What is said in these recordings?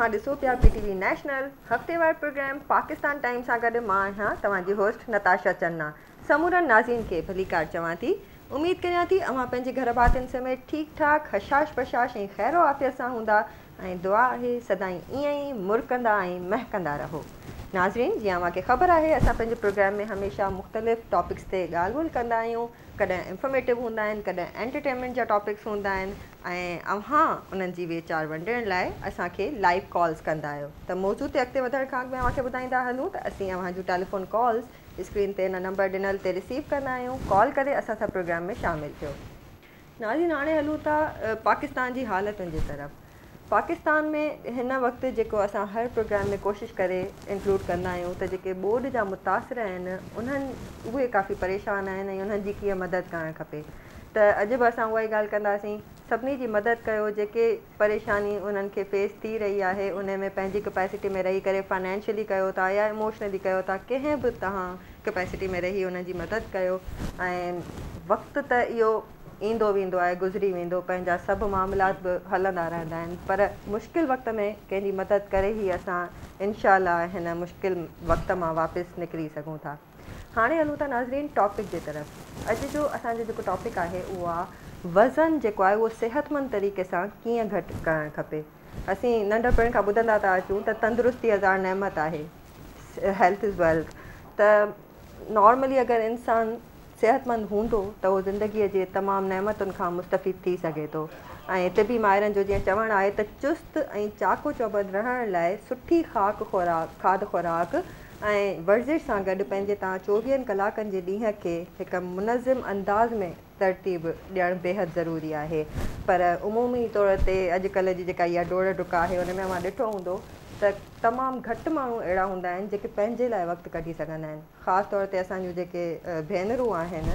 तव्हां ॾिसो पिया पी टी वी नेशनल हफ़्तेवार प्रोग्राम पाकिस्तान टाइम्स सां गॾु मां आहियां तव्हांजी होस्ट नताशा चन्ना समूरनि नाज़ीन खे भली कार चवां थी उमेदु कयां थी तव्हां पंहिंजे घर भातियुनि समेत ठीकु ठाक हशाश प्रशाश ऐं ख़ैरो आफ़ित सां हूंदा ऐं दुआ आहे सदाई ईअं ई मुरकंदा ऐं महकंदा रहो नाज़रीन जीअं अव्हांखे ख़बर आहे असां पंहिंजे प्रोग्राम में हमेशह मुख़्तलिफ़ टॉपिक्स ते ॻाल्हि ॿोल कंदा आहियूं कॾहिं इंफॉर्मेटिव हूंदा आहिनि कॾहिं एंटरटेनमेंट जा टॉपिक्स हूंदा आहिनि ऐं अव्हां उन्हनि जी वीचार वंडण लाइ असांखे लाइव कॉल्स कंदा आहियो त मौज़ू ते अॻिते वधण खां अॻु तव्हांखे ॿुधाईंदा हलूं त असीं टेलीफ़ोन कॉल्स स्क्रीन ते हिन नंबर ॾिनल ते रिसीव कंदा आहियूं कॉल करे असां सां प्रोग्राम में शामिलु थियो नाज़ीन हाणे हलूं था पाकिस्तान जी हालतुनि जे पाकिस्तान में हिन वक़्तु जेको असां हर प्रोग्राम में कोशिशि करे इंक्लूड कंदा आहियूं त जेके बोर्ड जा मुतासिर आहिनि उन्हनि उहे काफ़ी परेशान आहिनि ऐं उन्हनि जी कीअं मदद करणु खपे त अॼु बि असां उहा ई ॻाल्हि कंदासीं सभिनी जी मदद कयो जेके परेशानी उन्हनि खे फेस थी रही आहे उन में पंहिंजी कैपेसिटी में रही करे फाइनेंशियली कयो था या इमोशनली कयो था कंहिं बि तव्हां कैपेसिटी में रही उन्हनि जी मदद कयो ऐं वक़्तु त इहो ईंदो वेंदो आहे गुज़री वेंदो पंहिंजा सभु मामलात बि हलंदा रहंदा आहिनि पर मुश्किल वक़्त में कंहिंजी मदद करे ई असां इनशा हिन मुश्किल वक़्त मां वापसि निकिरी सघूं था हाणे हलूं था नाज़रीन टॉपिक जे तरफ़ अॼु जो असांजो जेको टॉपिक आहे उहो आहे वज़न जेको आहे उहो सिहतमंद तरीक़े सां कीअं घटि करणु खपे असीं नंढपण खां ॿुधंदा था अचूं त तंदुरुस्ती हज़ार नहमत आहे हेल्थ इज़ वेल्थ त नॉर्मली अगरि इंसानु सिहतमंदु हूंदो त उहो ज़िंदगीअ जे तमामु नहमतुनि खां मुस्तफ़ थी सघे थो ऐं तिबी माइरनि जो जीअं चवणु आहे त चुस्तु ऐं चाकू चौबद रहण लाइ सुठी खाक खुराक खाद खुराक ऐं वर्ज़िश सां गॾु पंहिंजे तव्हां चोवीहनि कलाकनि जे ॾींहं खे हिकु मुनज़िम अंदाज़ में तरतीब ॾियणु बेहद ज़रूरी आहे पर उमूमी तौर ते अॼुकल्ह जी जेका इहा डोड़ डुक आहे हुन में मां ॾिठो हूंदो त तमामु घटि माण्हू अहिड़ा हूंदा आहिनि जेके पंहिंजे लाइ वक़्तु कढी सघंदा आहिनि ख़ासि तौर ते असांजी जेके भेनरूं आहिनि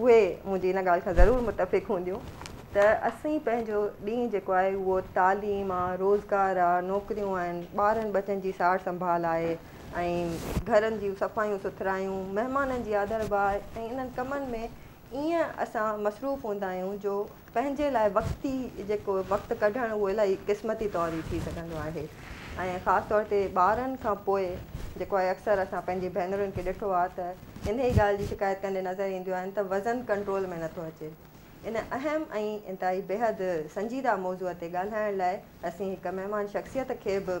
उहे मुंहिंजी इन ॻाल्हि खां ज़रूरु मुतफ़िक़ हूंदियूं त असीं पंहिंजो ॾींहुं जेको आहे उहो तालीम आहे रोज़गारु आहे नौकिरियूं आहिनि ॿारनि बचनि जी सार संभाल आहे ऐं घरनि जूं सफ़ायूं सुथरायूं महिमाननि जी आदर भाव ऐं इन्हनि कमनि में ईअं असां मसरूफ़ हूंदा आहियूं जो पंहिंजे लाइ वक़्ती जेको वक़्तु कढणु उहो इलाही क़िस्मती तौर ई थी सघंदो आहे ऐं ख़ासि तौर ते ॿारनि खां पोइ जेको आहे अक्सर असां पंहिंजी भेनरुनि खे ॾिठो आहे त इन ई ॻाल्हि जी शिकायत कंदे नज़र ईंदियूं आहिनि त वज़न कंट्रोल में नथो अचे इन अहम ऐं इन ताईं बेहद संजीदा मौज़ूअ ते ॻाल्हाइण लाइ असीं हिकु महिमान शख़्सियत खे बि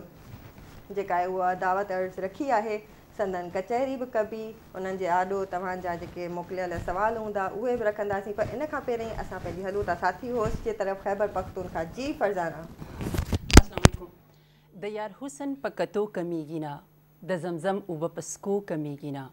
जेका आहे उहा दावत अर्ज़ु रखी आहे संदन कचहरी बि कबी उन्हनि जे आॾो तव्हांजा जेके मोकिलियल सुवाल हूंदा उहे बि रखंदासीं पर इन खां पहिरीं असां पंहिंजी हलूं था साथी होश जे तरफ़ ख़ैबर पख़्तुनि खां जी फरज़ाना د یار حسن په کتو کمیږي نه د زمزم اوبه په سکو کمیږي نه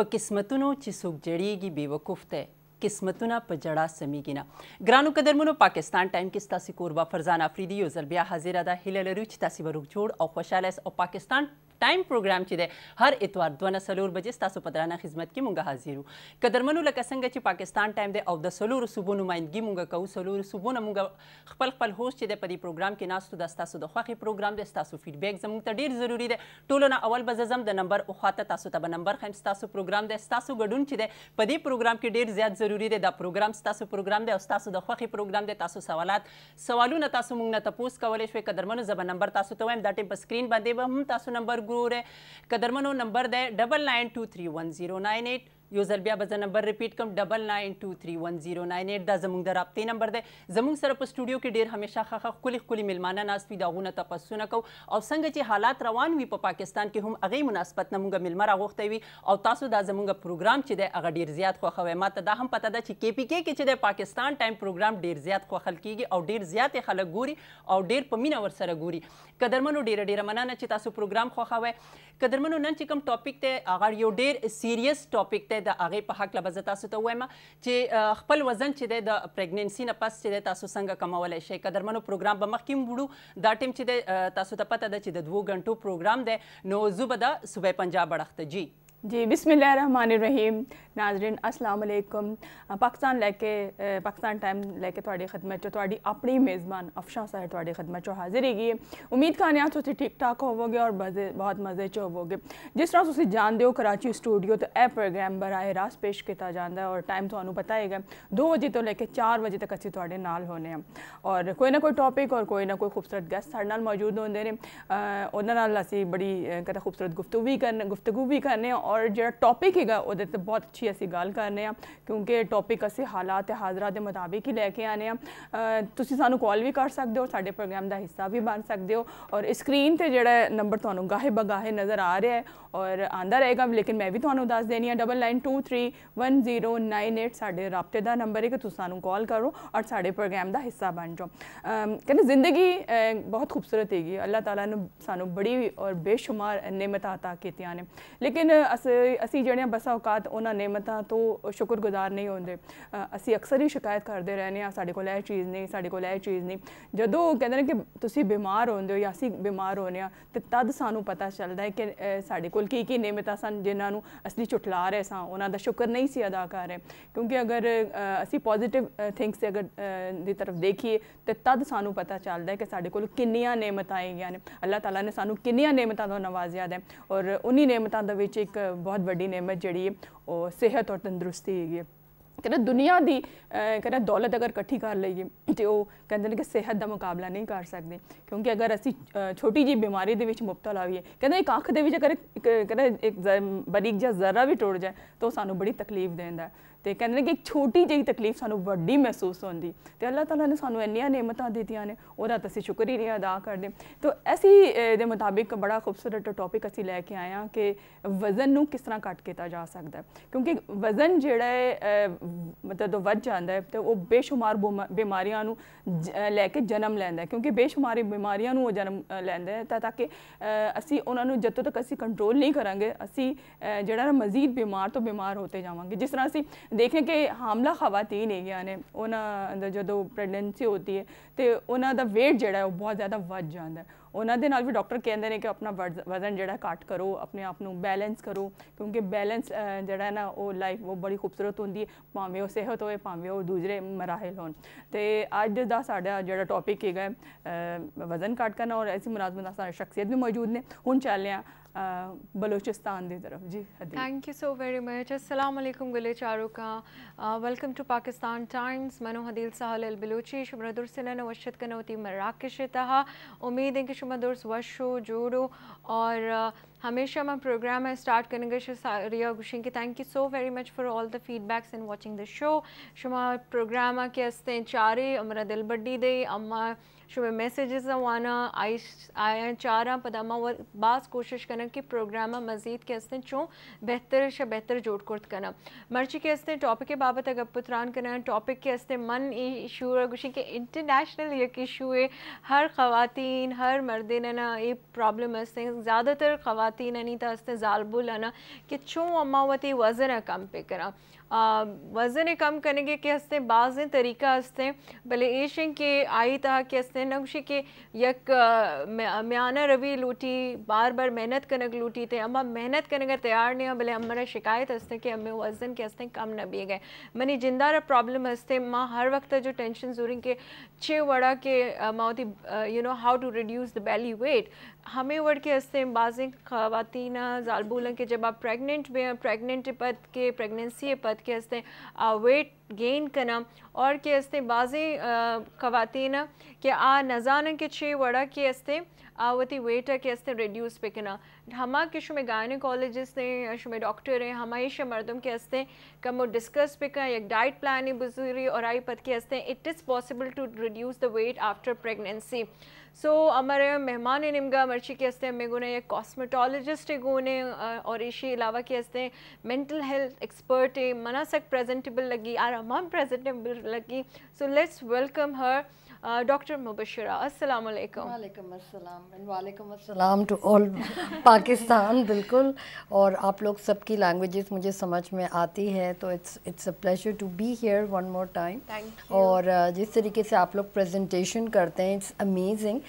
په قسمتونو چې څوک جړیږي بېوقوف دی قسمتونه په جړا سمیږي نه ګرانو قدرمنو پاکستان ټایم کې ستاسې کوربه فرزانه افریدي یو ځل بیا حاضره ده هیله لرو چې تاسې به روغ جوړ او خوشحاله او پاکستان ټایم پروګرام چې دی هر اتوار دونه څلور بجې ستاسو په درانه خدمت کې مونږ حاضر یو قدرمنو لکه څنګه چې پاکستان ټایم دی او د څلورو صوبو نمایندګي مونږ کوو څلورو صوبو نه مونږ خپل خپل هوست چې دی په دې پروګرام کې ناستو دا ستاسو د خوښې پروګرام دی ستاسو فیډبیک زموږ ته ډیر ضروری دی ټولو نه اول به زم د نمبر اوخواته تاسو ته به نمبر خیم ستاسو پروګرام دی ستاسو ګډون چې دی په دې پروګرام کې ډیر زیات ضروری دی دا پروګرام ستاسو پروګرام دی او ستاسو د خوښې پروګرام دی تاسو سوالات سوالونه تاسو مونږ نه تاسو کولای شئ قدرمنو زبر نمبر تاسو ته وایم دا ټیم په سکرین باندې به هم تاسو نمبر गुरूर है कदरमनो नंबर दें double nine two three one zero nine eight یو ځل بیا به زه نمبر ریپیټ کوم ډبل ناین ټو تھری ون زیرو ناین ایټ دا زموږ د رابطې نمبر دی زموږ سره په سټوډیو کې ډېر همیشه ښه ښه ښکلي ښکلي میلمانه ناست وي د هغو نه تپسونه کوو او څنګه چې حالات روان وي په پا پاکستان کې هم هغې مناسبت نه موږ میلمه راغوښتی وي او تاسو دا زموږ پروګرام چې دی هغه ډېر زیات خوښوئ ما ته دا هم پته ده چې کې پی کې کې چې د پاکستان ټایم پروګرام ډېر زیات خوښل کیږي او ډېر زیات خلک ګوري او ډېر په مینه ورسره ګوري قدرمنو ډېره ډېره مننه چې تاسو پروګرام خوښوئ قدرمنو نن چې کوم ټاپک دی هغه یو ډېر سیریس ټاپک دی دی د هغه په حق لبه تاسو ته وایم چې خپل وزن چې د پریګننسي نه پس چې تاسو څنګه کمولای شئ کدرمنو پروګرام به مخکې وړو دا ټیم چې تاسو ته پته ده چې د 2 غنټو پروګرام دی نو زوبه د صوبې پنجاب اړخته جی जी बिसमिल्ल रहीम नाजरीन अस्सलाम वालेकुम ਪਾਕਿਸਤਾਨ ਲੈ ਕੇ ਪਾਕਿਸਤਾਨ ਟਾਈਮ ਲੈ ਕੇ ਤੁਹਾਡੀ ਖidmat ਚ ਤੁਹਾਡੀ ਆਪਣੀ ਮੇਜ਼ਬਾਨ ਅਫਸ਼ਾ ਸਾਹਿਬ ਤੁਹਾਡੀ ਖidmat ਚ ਹਾਜ਼ਰ ਹੈਗੀ ਉਮੀਦ ਕਰਨੇ ਆ ਤੁਸੀਂ ਠੀਕ ਠਾਕ ਹੋਵੋਗੇ ਔਰ ਮਜ਼ੇ ਬਹੁਤ ਮਜ਼ੇ ਚ ਹੋਵੋਗੇ ਜਿਸ ਤਰ੍ਹਾਂ ਤੁਸੀਂ ਜਾਣਦੇ ਹੋ ਕਰਾਚੀ ਸਟੂਡੀਓ ਤੇ ਇਹ ਪ੍ਰੋਗਰਾਮ ਬਰਾਏ ਰਾਸ ਪੇਸ਼ ਕੀਤਾ ਜਾਂਦਾ ਔਰ ਟਾਈਮ ਤੁਹਾਨੂੰ ਪਤਾ ਹੈਗਾ 2 ਵਜੇ ਤੋਂ ਲੈ ਕੇ 4 ਵਜੇ ਤੱਕ ਅਸੀਂ ਤੁਹਾਡੇ ਨਾਲ ਹੋਣੇ ਆ ਔਰ ਕੋਈ ਨਾ ਕੋਈ ਟੌਪਿਕ ਔਰ ਕੋਈ ਨਾ ਕੋਈ ਖੂਬਸੂਰਤ ਗੈਸਟ ਸਾਡੇ ਨਾਲ ਮੌਜੂਦ ਹੁੰਦੇ ਨੇ ਉਹਨਾਂ ਨਾਲ ਅਸੀਂ ਬੜੀ ਕਹਿੰਦਾ ਖੂਬਸੂਰਤ ਗੁਫ਼ਤਗੂ ਵੀ ਕਰਨ ਗੁਫ਼ਤਗੂ ਵੀ ਕਰਨੇ ਔਰ ਜਿਹੜਾ ਟੌਪਿਕ ਹੈਗਾ ਉਹਦੇ ਤੇ ਬਹੁਤ ਅੱਛੀ ਅਸੀਂ ਗੱਲ ਕਰਨੇ ਆ ਕਿਉਂਕਿ ਟੌਪਿਕ ਅਸੀਂ ਹਾਲਾਤ ਤੇ ਹਾਜ਼ਰਾ ਦੇ ਮੁਤਾਬਿਕ ਹੀ ਲੈ ਕੇ ਆਨੇ ਆ ਤੁਸੀਂ ਸਾਨੂੰ ਕਾਲ ਵੀ ਕਰ ਸਕਦੇ ਹੋ ਸਾਡੇ ਪ੍ਰੋਗਰਾਮ ਦਾ ਹਿੱਸਾ ਵੀ ਬਣ ਸਕਦੇ ਹੋ ਔਰ ਸਕਰੀਨ ਤੇ ਜਿਹੜਾ ਨੰਬਰ ਤੁਹਾਨੂੰ ਗਾਹੇ ਬਗਾਹੇ ਨਜ਼ਰ ਆ ਰਿਹਾ ਹੈ ਔਰ ਆਂਦਾ ਰਹੇਗਾ ਲੇਕਿਨ ਮੈਂ ਵੀ ਤੁਹਾਨੂੰ ਦੱਸ ਦੇਣੀ ਆ 99231098 ਸਾਡੇ ਰਾਪਤੇ ਦਾ ਨੰਬਰ ਹੈ ਕਿ ਤੁਸੀਂ ਸਾਨੂੰ ਕਾਲ ਕਰੋ ਔਰ ਸਾਡੇ ਪ੍ਰੋਗਰਾਮ ਦਾ ਹਿੱਸਾ ਬਣ ਜਾਓ ਕਹਿੰਦੇ ਜ਼ਿੰਦਗੀ ਬਹੁਤ ਖੂਬਸੂਰਤ ਹੈਗੀ ਅੱਲਾਹ ਤਾਲਾ ਨੇ ਸਾਨੂੰ ਬੜੀ ਔਰ ਬੇਸ਼ੁਮਾਰ ਨਿਮਤ عطا ਕੀਤੀਆਂ ਨੇ ਲੇਕਿਨ ਬਸ ਅਸੀਂ ਜਿਹੜੀਆਂ ਬਸਾ ਔਕਾਤ ਉਹਨਾਂ ਨੇਮਤਾਂ ਤੋਂ ਸ਼ੁਕਰਗੁਜ਼ਾਰ ਨਹੀਂ ਹੁੰਦੇ ਅਸੀਂ ਅਕਸਰ ਹੀ ਸ਼ਿਕਾਇਤ ਕਰਦੇ ਰਹਿੰਦੇ ਆ ਸਾਡੇ ਕੋਲ ਇਹ ਚੀਜ਼ ਨਹੀਂ ਸਾਡੇ ਕੋਲ ਇਹ ਚੀਜ਼ ਨਹੀਂ ਜਦੋਂ ਉਹ ਕਹਿੰਦੇ ਨੇ ਕਿ ਤੁਸੀਂ ਬਿਮਾਰ ਹੁੰਦੇ ਹੋ ਜਾਂ ਅਸੀਂ ਬਿਮਾਰ ਹੋਨੇ ਆ ਤੇ ਤਦ ਸਾਨੂੰ ਪਤਾ ਚੱਲਦਾ ਹੈ ਕਿ ਸਾਡੇ ਕੋਲ ਕੀ ਕੀ ਨੇਮਤਾਂ ਸਨ ਜਿਨ੍ਹਾਂ ਨੂੰ ਅਸਲੀ ਝੁਟਲਾ ਰਹੇ ਸਾਂ ਉਹਨਾਂ ਦਾ ਸ਼ੁਕਰ ਨਹੀਂ ਸੀ ਅਦਾ ਕਰ ਰਹੇ ਕਿਉਂਕਿ ਅਗਰ ਅਸੀਂ ਪੋਜ਼ਿਟਿਵ ਥਿੰਗਸ ਅਗਰ ਦੀ ਤਰਫ ਦੇਖੀਏ ਤੇ ਤਦ ਸਾਨੂੰ ਪਤਾ ਚੱਲਦਾ ਹੈ ਕਿ ਸਾਡੇ ਕੋਲ ਕਿੰਨੀਆਂ ਨੇਮਤਾਂ ਆਈਆਂ ਨੇ ਅੱਲਾਹ ਤਾਲਾ ਨੇ ਸਾਨੂੰ ਕਿੰਨੀਆਂ ਨੇਮਤਾਂ ਤੋਂ ਨਵਾਜ਼ਿਆ ਹੈ ਔਰ ਉਨੀ ਨੇਮਤਾਂ ਦੇ ਵਿੱਚ ਇੱਕ ਬਹੁਤ ਵੱਡੀ ਨੇਮਤ ਜਿਹੜੀ ਹੈ ਉਹ ਸਿਹਤ ਔਰ ਤੰਦਰੁਸਤੀ ਹੈਗੀ ਕਹਿੰਦਾ ਦੁਨੀਆ ਦੀ ਕਹਿੰਦਾ ਦੌਲਤ ਅਗਰ ਇਕੱਠੀ ਕਰ ਲਈਏ ਤੇ ਉਹ ਕਹਿੰਦੇ ਨੇ ਕਿ ਸਿਹਤ ਦਾ ਮੁਕਾਬਲਾ ਨਹੀਂ ਕਰ ਸਕਦੇ ਕਿਉਂਕਿ ਅਗਰ ਅਸੀਂ ਛੋਟੀ ਜੀ ਬਿਮਾਰੀ ਦੇ ਵਿੱਚ ਮੁਬਤਲਾ ਹੋਈਏ ਕਹਿੰਦਾ ਇੱਕ ਅੱਖ ਦੇ ਵਿੱਚ ਅਗਰ ਕਹਿੰਦਾ ਇੱਕ ਬਰੀਕ ਜਿਹਾ ਜ਼ਰਾ ਵੀ ਟੁੱਟ ਜਾਏ ਤਾਂ ਸਾਨੂੰ ਬੜੀ ਤਕਲੀਫ ਦਿੰਦਾ ਤੇ ਕਹਿੰਦੇ ਨੇ ਕਿ ਇੱਕ ਛੋਟੀ ਜਿਹੀ ਤਕਲੀਫ ਸਾਨੂੰ ਵੱਡੀ ਮਹਿਸੂਸ ਹੁੰਦੀ ਤੇ ਅੱਲਾਹ ਤਾਲਾ ਨੇ ਸਾਨੂੰ ਇੰਨੀਆਂ ਨੇਮਤਾਂ ਦਿੱਤੀਆਂ ਨੇ ਉਹਦਾ ਅਸੀਂ ਨਹੀਂ ਅਦਾ ਕਰਦੇ ਤੋਂ ਅਸੀਂ ਦੇ ਮੁਤਾਬਿਕ ਬੜਾ ਖੂਬਸੂਰਤ ਟੌਪਿਕ ਅਸੀਂ ਲੈ ਕੇ ਆਏ ਆ ਕਿ ਵਜ਼ਨ ਨੂੰ ਕਿਸ ਤਰ੍ਹਾਂ ਘਟ ਕੀਤਾ ਜਾ ਸਕਦਾ ਕਿਉਂਕਿ ਵਜ਼ਨ ਜਿਹੜਾ ਹੈ ਮਤਲਬ ਉਹ ਵੱਧ ਜਾਂਦਾ ਹੈ ਤੇ ਉਹ ਬੇਸ਼ੁਮਾਰ ਬਿਮਾਰੀਆਂ ਨੂੰ ਲੈ ਕੇ ਜਨਮ ਲੈਂਦਾ ਕਿਉਂਕਿ ਬੇਸ਼ੁਮਾਰ ਬਿਮਾਰੀਆਂ ਨੂੰ ਉਹ ਜਨਮ ਲੈਂਦਾ ਹੈ ਤਾਂ ਕਿ ਅਸੀਂ ਉਹਨਾਂ ਨੂੰ ਜਦੋਂ ਤੱਕ ਅਸੀਂ ਕੰਟਰੋਲ ਨਹੀਂ ਕਰਾਂਗੇ ਅਸੀਂ ਜਿਹੜਾ ਨਾ ਮਜ਼ੀਦ ਬਿਮਾਰ ਤੋਂ ਬਿਮਾਰ ਹੋਤੇ ਜਾਵਾਂਗੇ ਜਿਸ ਤਰ੍ਹਾਂ ਅਸੀਂ ਦੇਖੇ ਕਿ ਹਾਮਲਾ ਖਵਾਤੀਨ ਹੈਗੀਆਂ ਨੇ ਉਹਨਾਂ ਦਾ ਜਦੋਂ ਪ੍ਰੈਗਨੈਂਸੀ ਹੁੰਦੀ ਹੈ ਤੇ ਉਹਨਾਂ ਦਾ weight ਜਿਹੜਾ ਉਹ ਬਹੁਤ ਜ਼ਿਆਦਾ ਵੱਧ ਜਾਂਦਾ ਉਹਨਾਂ ਦੇ ਨਾਲ ਵੀ ਡਾਕਟਰ ਕਹਿੰਦੇ ਨੇ ਕਿ ਆਪਣਾ ਵਜ਼ਨ ਜਿਹੜਾ ਕੱਟ ਕਰੋ ਆਪਣੇ ਆਪ ਨੂੰ ਬੈਲੈਂਸ ਕਰੋ ਕਿਉਂਕਿ ਬੈਲੈਂਸ ਜਿਹੜਾ ਨਾ ਉਹ ਲਾਈਫ ਉਹ ਬੜੀ ਖੂਬਸੂਰਤ ਹੁੰਦੀ ਹੈ ਭਾਵੇਂ ਉਹ ਸਿਹਤ ਹੋਵੇ ਭਾਵੇਂ ਉਹ ਦੂਜਰੇ ਮਰਾਹਲ ਹੋਣ ਤੇ ਅੱਜ ਦਾ ਸਾਡਾ ਜਿਹੜਾ ਟੌਪਿਕ ਹੈਗਾ ਵਜ਼ਨ ਘੱਟ ਕਰਨਾ ਔਰ ਐਸੀ ਮੁਲਾਜ਼ਮਾਂ ਦਾ ਸਾਡਾ ਸ਼ਖਸੀਅਤ ਵੀ ਮੌਜੂਦ ਨੇ ਹੁਣ ਚੱਲਿਆ बलोचिस्तान की तरफ जी thank you so very much Aslam गुले का वेलकम टू पाकिस्तान टाइम्स मनो हदील साहल अल बलोची शुमरा दुरसन वशत कनौती मराकश तहा उम्मीद है कि शुमा दुरस वशो जोड़ो और हमेशा मैं प्रोग्राम है स्टार्ट करेंगे रिया गुशिंग की thank you so very much for all the feedbacks in watching the show शुमा प्रोग्रामा के हस्ते चारे अमरा दिल बड्डी दे अम्मा में मैसेजेस आवाना आया हाँ पदामा और बास कोशिश करना कि प्रोग्राम मजीद के असने चो बेहतर से बेहतर जोड़ कुर्त करना मर्ची के असने टॉपिक के बाबत अगर पुतरान करना टॉपिक के असने मन इशू और खुशी के इंटरनेशनल एक इशू है हर खवतिन हर मर्द ने ना ये प्रॉब्लम हंसते ज़्यादातर खातन नहीं तो हंसते जालबुल आना कि चो अम्मावती वज़न कम पे करा वज़न कम करने के हंसते बाज़ तरीका हंसते भले ऐशें के आई था कि हंसते नौशी के यक म्याना रवि लूटी बार बार मेहनत कनक लूटी थे अम्मा मेहनत करने का तैयार नहीं हो भले हमारा शिकायत हंसते कि हमें वजन के हंसते कम न बिए गए मनी जिंदा रहा प्रॉब्लम हंसते माँ हर वक्त जो टेंशन जोरिंग के छे वड़ा के माओ you know how to reduce the belly weight हमें वड़ के हस्ते बाज़ ख़वान जालबूल के जब आप प्रेगनेंट में प्रेगनेंट पद के प्रेगनेंसी पद के हस्ते वेट गेन करना और के हस्ते बाज़ ख़वान के आ नजान के छः वड़ा के हस्ते आवती वेट के हस्ते रिड्यूस पे हम के किश में गायनकोलॉजिस्ट ने शुमे डॉक्टर हैं हमेशा मर्दों मर्दम के हस्ते कम वो डिस्कस पे करें एक डाइट प्लान बुजुर्ग और आई पद के हस्ते it is possible to reduce the weight after pregnancy so हमारे मेहमान निम्गा मर्ची के हस्ते हमें गुने कॉस्मेटोलॉजिस्ट कॉस्मेटोलॉजिस्ट गुने और इसी अलावा के हस्ते मेंटल हेल्थ एक्सपर्ट मनासक प्रेजेंटेबल लगी आर हमाम प्रेजेंटेबल लगी so let's welcome her doctor Mubashra अस्सलाम वालेकुम वालेकुम अस्सलाम टू ऑल पाकिस्तान बिल्कुल और आप लोग सबकी लैंग्वेजेस मुझे समझ में आती है तो it's it's a pleasure to be here one more time और uh, जिस तरीके से आप लोग प्रेजेंटेशन करते हैं इट्स अमेजिंग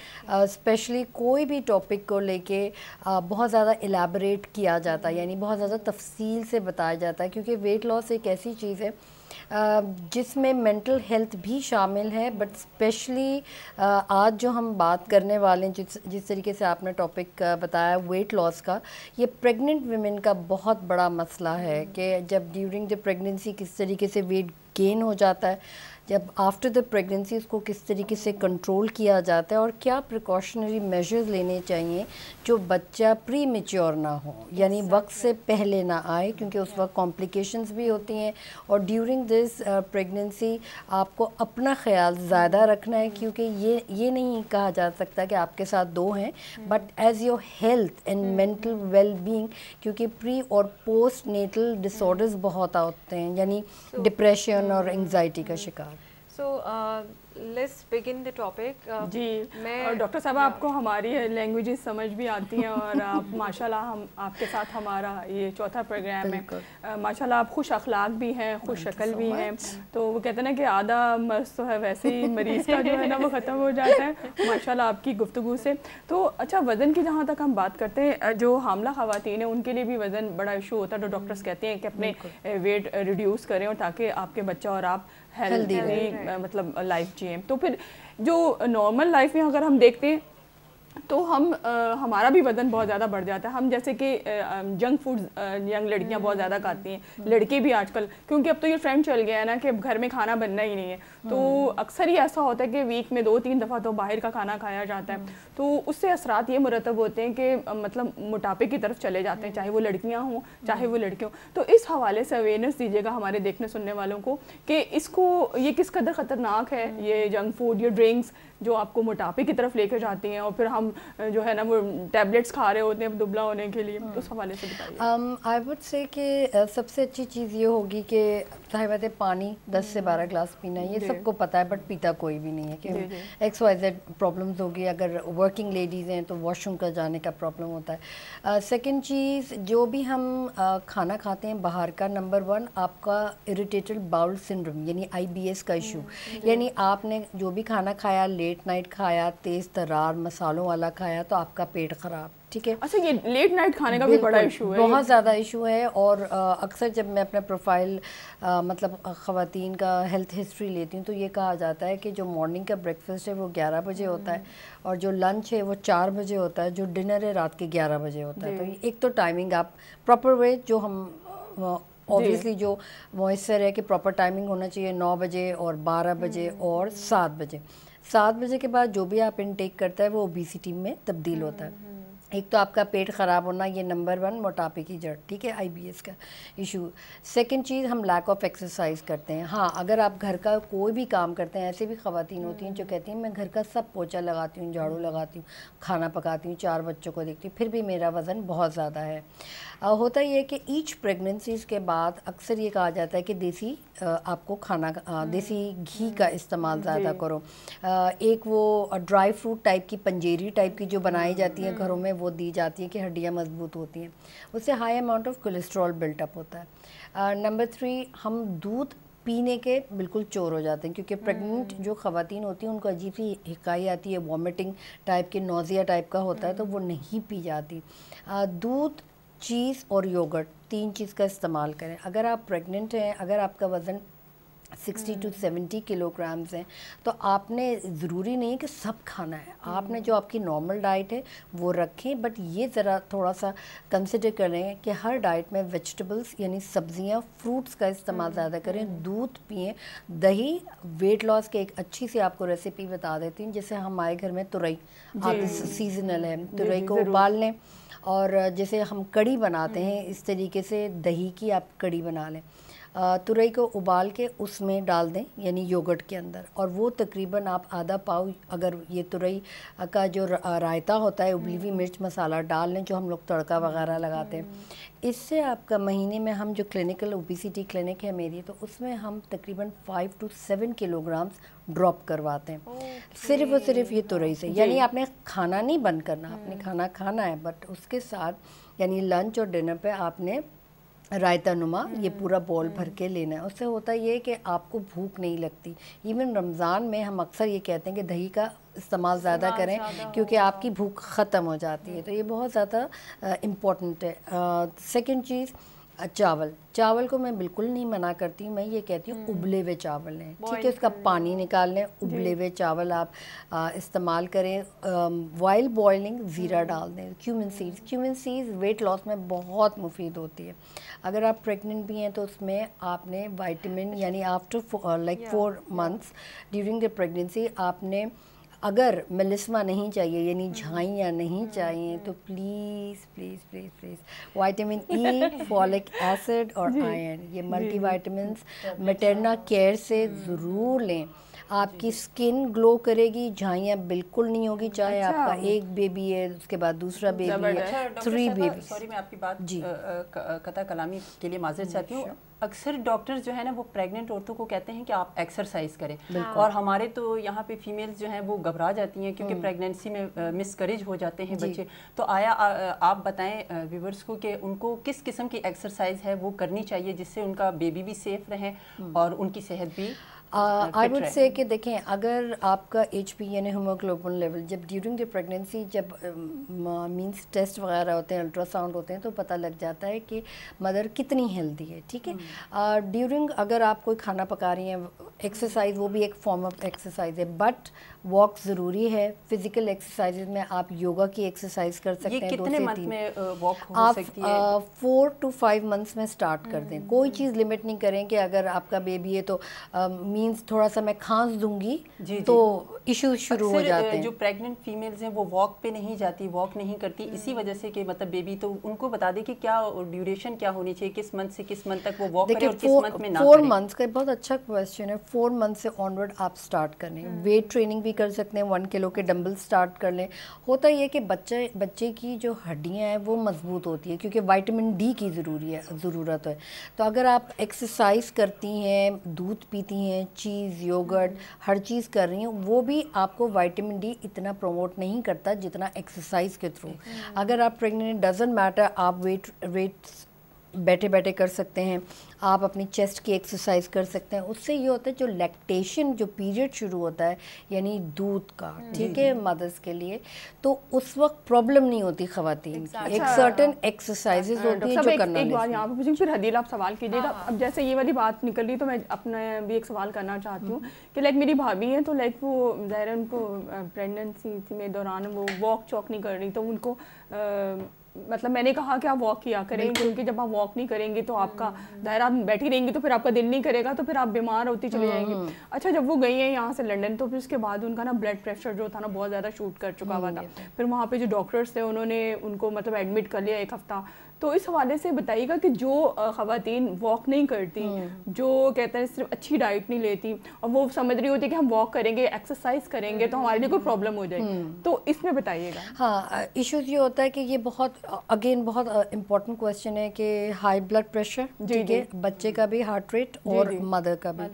स्पेशली कोई भी टॉपिक को लेके uh, बहुत ज़्यादा एलेबरेट किया जाता है यानी बहुत ज़्यादा तफसील से बताया जाता है क्योंकि वेट लॉस एक ऐसी चीज़ है जिसमें मेंटल हेल्थ भी शामिल है बट स्पेशली आज जो हम बात करने वाले हैं जिस जिस तरीके से आपने टॉपिक बताया वेट लॉस का ये प्रेग्नेंट वीमेन का बहुत बड़ा मसला है कि जब ड्यूरिंग द प्रेगनेंसी किस तरीके से वेट गेन हो जाता है जब आफ्टर द प्रेगनेंसी उसको किस तरीके से कंट्रोल किया जाता है और क्या प्रिकॉशनरी मेजर्स लेने चाहिए जो बच्चा प्री मेच्योर ना हो यानी वक्त से पहले ना आए क्योंकि उस वक्त कॉम्प्लिकेशंस भी होती हैं और ड्यूरिंग दिस प्रेगनेंसी आपको अपना ख्याल ज़्यादा hmm. रखना है क्योंकि ये ये नहीं कहा जा सकता कि आपके साथ दो हैं but as your health and mental wellbeing क्योंकि प्री और पोस्ट नेटल डिसऑर्डर्स बहुत होते हैं यानी डिप्रेशन hmm. और एंगजाइटी का शिकार so let's begin the topic जी मैं और डॉक्टर साहब आपको हमारी लैंग्वेजेस समझ भी आती हैं और आप माशाल्लाह हम आपके साथ हमारा ये चौथा प्रोग्राम है माशाल्लाह आप खुश अखलाक भी हैं खुश शक्ल भी हैं तो वो कहते हैं ना कि आधा मर्ज तो है वैसे ही मरीज़ का जो है ना वो ख़त्म हो जाता है माशाला आपकी गुफ्तु से तो अच्छा वज़न की जहाँ तक हम बात करते हैं जो हामला खातन है उनके लिए भी वज़न बड़ा इशू होता है तो डॉक्टर्स हम्म। कहते हैं कि अपने वेट रिड्यूस करें और ताकि आपके बच्चा और आप हेल्दी मतलब लाइफ जिए तो फिर जो नॉर्मल लाइफ में अगर हम देखते हैं तो हम आ, हमारा भी वजन बहुत ज़्यादा बढ़ जाता है हम जैसे कि जंक फूड यंग लड़कियां बहुत ज़्यादा हम्म। खाती हैं लड़के भी आजकल क्योंकि अब तो ये ट्रेंड चल गया है ना कि अब घर में खाना बनना ही नहीं है तो हम्म। अक्सर ही ऐसा होता है कि वीक में दो तीन दफ़ा तो बाहर का खाना खाया जाता है हम्म। तो उससे असरात ये मुरतब होते हैं कि मतलब मोटापे की तरफ चले जाते हैं चाहे वो लड़कियाँ हों चाहे वो लड़के हों तो इस हवाले से अवेयरनेस दीजिएगा हमारे देखने सुनने वालों को कि इसको ये किस कदर ख़तरनाक है ये जंक फूड ये ड्रिंक्स जो आपको मोटापे की तरफ लेके जाती हैं और फिर हम हम जो है ना वो टैबलेट्स खा रहे होते हैं दुबला होने के लिए हम्म। उस हवाले से आई वुड से कि सबसे अच्छी चीज़ ये होगी कि साहिबत पानी दस से बारह ग्लास हम्म। पीना ये सबको पता है बट पीता कोई भी नहीं है क्योंकि एक्स वाई जेड प्रॉब्लम्स होगी अगर वर्किंग लेडीज़ हैं तो वॉशरूम का जाने का प्रॉब्लम होता है सेकेंड चीज़ जो भी हम uh, खाना खाते हैं बाहर का नंबर वन आपका इरीटेटेड बाउल सिंड्रोम यानी आईबीएस का इशू हम्म, यानी आपने जो भी खाना खाया लेट नाइट खाया तेज़ तरार मसालों वाला खाया तो आपका पेट ख़राब ठीक है अच्छा ये लेट नाइट खाने का भी बड़ा इशू है बहुत ज़्यादा इशू है और अक्सर जब मैं अपना प्रोफाइल मतलब ख़वातीन का हेल्थ हिस्ट्री लेती हूँ तो ये कहा जाता है कि जो मॉर्निंग का ब्रेकफास्ट है वो ग्यारह बजे होता है हम्म। और जो लंच है वो चार बजे होता है जो डिनर है रात के ग्यारह बजे होता है तो एक तो टाइमिंग आप प्रॉपर वे जो हम ऑब्वियसली जो मॉइस्चर है कि प्रॉपर टाइमिंग होना चाहिए नौ बजे और बारह बजे हम्म। और सात बजे सात बजे के बाद जो भी आप इनटेक करता है वो ओबीसिटी में तब्दील हम्म, होता है हम्म, हम्म। एक तो आपका पेट ख़राब होना ये नंबर वन मोटापे की जड़ ठीक है आईबीएस का इशू सेकंड चीज़ हम लैक ऑफ एक्सरसाइज करते हैं हाँ अगर आप घर का कोई भी काम करते हैं ऐसे भी खातन होती हैं जो कहती हैं मैं घर का सब पोचा लगाती हूँ झाड़ू लगाती हूँ खाना पकाती हूँ चार बच्चों को देखती हूँ फिर भी मेरा वज़न बहुत ज़्यादा है होता ये है कि ईच प्रेगनेंसीज़ के बाद अक्सर ये कहा जाता है कि देसी आपको खाना हम्म। देसी घी हम्म। का इस्तेमाल हम्म, ज़्यादा करो एक वो ड्राई फ्रूट टाइप की पंजेरी टाइप की जो बनाई जाती है घरों में वो दी जाती है कि हड्डियाँ मजबूत होती हैं उससे high amount of cholesterol built up होता है नंबर थ्री हम दूध पीने के बिल्कुल चोर हो जाते हैं क्योंकि प्रेग्नेंट जो खातन होती हैं उनको अजीब सी हिकाई आती है वॉमिटिंग टाइप की नोज़िया टाइप का होता है तो वो नहीं पी जाती दूध चीज़ और योगर्ट तीन चीज़ का इस्तेमाल करें अगर आप प्रेग्नेंट हैं अगर आपका वज़न सिक्सटी टू हम्म। सेवेंटी किलोग्राम्स हैं तो आपने ज़रूरी नहीं है कि सब खाना है आपने हम्म। जो आपकी नॉर्मल डाइट है वो रखें बट ये ज़रा थोड़ा सा कंसिडर करें कि हर डाइट में वेजिटेबल्स यानी सब्जियां फ्रूट्स का इस्तेमाल हम्म, ज़्यादा करें दूध पिएँ दही वेट लॉस के एक अच्छी सी आपको रेसिपी बता देती हूँ जैसे हमारे घर में तुरई आप सीजनल है तुरई को उबाल लें और जैसे हम कड़ी बनाते हम्म। हैं इस तरीके से दही की आप कड़ी बना लें तुरई को उबाल के उसमें डाल दें यानी योगर्ट के अंदर और वो तकरीबन आप आधा पाव अगर ये तुरई का जो रायता होता है उबली हुई हम्म। मिर्च मसाला डाल लें जो हम लोग तड़का वगैरह लगाते हैं हम्म। इससे आपका महीने में हम जो क्लिनिकल ओबिसिटी क्लिनिक है मेरी तो उसमें हम तकरीबन five to seven kilograms drop करवाते हैं सिर्फ और सिर्फ ये तुरई से यानी आपने खाना नहीं बंद करना आपने हम्म। खाना खाना है बट उसके साथ यानी लंच और डिनर पे आपने रायता नुमा ये हम्म, पूरा बॉल हम्म। भर के लेना है उससे होता ये है कि आपको भूख नहीं लगती इवन रमज़ान में हम अक्सर ये कहते हैं कि दही का इस्तेमाल ज़्यादा करें क्योंकि आपकी भूख ख़त्म हो जाती है तो ये बहुत ज़्यादा इम्पोर्टेंट है सेकेंड चीज़ चावल चावल को मैं बिल्कुल नहीं मना करती मैं ये कहती हूँ हम्म। उबले हुए चावल लें ठीक है उसका पानी निकाल लें उबले हुए चावल आप इस्तेमाल करें वाइल बॉयलिंग ज़ीरा डाल दें cumin seeds cumin seeds weight loss में बहुत मुफीद होती है अगर आप प्रेग्नेंट भी हैं तो उसमें आपने वाइटमिन यानी after like four months during the pregnancy आपने अगर मेलिस्मा नहीं चाहिए यानी झाइयाँ नहीं चाहिए तो please please please please vitamin E folic acid और आयरन ये मल्टी वाइटमिन मटरना केयर से हम्म। ज़रूर लें आपकी स्किन ग्लो करेगी झाइया बिल्कुल नहीं होगी चाहे अच्छा, आपका एक बेबी है उसके बाद दूसरा बेबी है थ्री बेबी सॉरी मैं आपकी बात जी कथा कलामी के लिए माजर चाहती हूँ अक्सर डॉक्टर जो है ना वो प्रेग्नेंट औरतों को कहते हैं कि आप एक्सरसाइज करें और हमारे तो यहाँ पे फीमेल्स जो हैं वो घबरा जाती हैं क्योंकि प्रेगनेंसी हम्म। में मिसकरेज हो जाते हैं बच्चे तो आया आ, आप बताएं व्यूवर्स को कि उनको किस किस्म की एक्सरसाइज है वो करनी चाहिए जिससे उनका बेबी भी सेफ रहे हम्म। और उनकी सेहत भी आई वुड से कि देखें अगर आपका एच पी यानी होमोग्लोबिन लेवल जब ड्यूरिंग द प्रेगनेंसी जब um, मीन्स टेस्ट वगैरह होते हैं अल्ट्रासाउंड होते हैं तो पता लग जाता है कि मदर कितनी हेल्दी है ठीक है ड्यूरिंग हम्म। uh, अगर आप कोई खाना पका रही हैं एक्सरसाइज वो भी एक फॉर्म ऑफ एक्सरसाइज है बट वॉक ज़रूरी है फिजिकल एक्सरसाइजेज में आप योगा की एक्सरसाइज कर सकते हैं कितने मंथ में वॉक हो आप सकती है? फोर टू फाइव मंथ्स में स्टार्ट कर दें कोई hmm. चीज़ लिमिट नहीं करें कि अगर आपका बेबी है तो मीन्स थोड़ा सा मैं खांस दूंगी जी, तो इशू शुरू हो जाते हैं जो प्रेग्नेंट फीमेल्स हैं वो वॉक पे नहीं जाती वॉक नहीं करती हम्म। इसी वजह से कि मतलब बेबी तो उनको बता दे कि क्या ड्यूरेशन क्या होनी चाहिए किस मंथ से किस मंथ तक वो वॉक करे और किस मंथ में ना फोर मंथ्स का बहुत अच्छा क्वेश्चन है फोर मंथ से ऑनवर्ड आप स्टार्ट कर लें वेट हम्म। ट्रेनिंग भी कर सकते हैं वन किलो के डम्बल स्टार्ट कर लें होता यह कि बच्चे बच्चे की जो हड्डियाँ हैं वो मजबूत होती है क्योंकि वाइटामिन डी की ज़रूरी है ज़रूरत है तो अगर आप एक्सरसाइज करती हैं दूध पीती हैं चीज़ योगर्ट हम्म। हर चीज़ कर रही हैं वो भी आपको वाइटामिन डी इतना प्रमोट नहीं करता जितना एक्सरसाइज के थ्रू हम्म। अगर आप प्रेग्नेंट डजेंट मैटर आप वेट वेट बैठे बैठे कर सकते हैं आप अपनी चेस्ट की एक्सरसाइज कर सकते हैं उससे ये होता है जो लैक्टेशन जो पीरियड शुरू होता है यानी दूध का हम्म। ठीक है मदर्स के लिए तो उस वक्त प्रॉब्लम नहीं होती खातन एक सर्टन हाँ। एक्सरसाइजेज हाँ, होती है जो करना एक यहाँ मुझे फिर हदील आप सवाल कीजिएगा हाँ। अब जैसे ये वाली बात निकल रही तो मैं अपना भी एक सवाल करना चाहती हूँ हम्म। कि लाइक मेरी भाभी हैं तो लाइक वो ज़ाहिर उनको प्रेगनेंसी के दौरान वो वॉक चॉक नहीं कर रही तो उनको मतलब मैंने कहा कि आप वॉक किया करें क्योंकि जब आप वॉक नहीं करेंगे तो आपका हम्म, हम्म। दायरा बैठी रहेंगी तो फिर आपका दिल नहीं करेगा तो फिर आप बीमार होती चली हम्म, जाएंगी अच्छा जब वो गई हैं यहाँ से लंदन तो फिर उसके बाद उनका ना ब्लड प्रेशर जो था ना बहुत ज़्यादा शूट कर चुका हुआ था तो फिर वहाँ पर जो डॉक्टर्स थे उन्होंने उनको मतलब एडमिट कर लिया एक हफ्ता तो इस हवाले से बताइएगा कि जो खातन वॉक नहीं करती हम्म। जो कहते हैं सिर्फ अच्छी डाइट नहीं लेती और वो समझ रही होती है कि हम वॉक करेंगे एक्सरसाइज करेंगे तो हमारे लिए कोई प्रॉब्लम हो जाएगी हम्म। तो इसमें बताइएगा हाँ इशूज़ ये होता है कि ये बहुत अगेन बहुत इम्पोर्टेंट क्वेश्चन है कि हाई ब्लड प्रेशर ठीक है बच्चे का भी हार्ट रेट और मदर का भी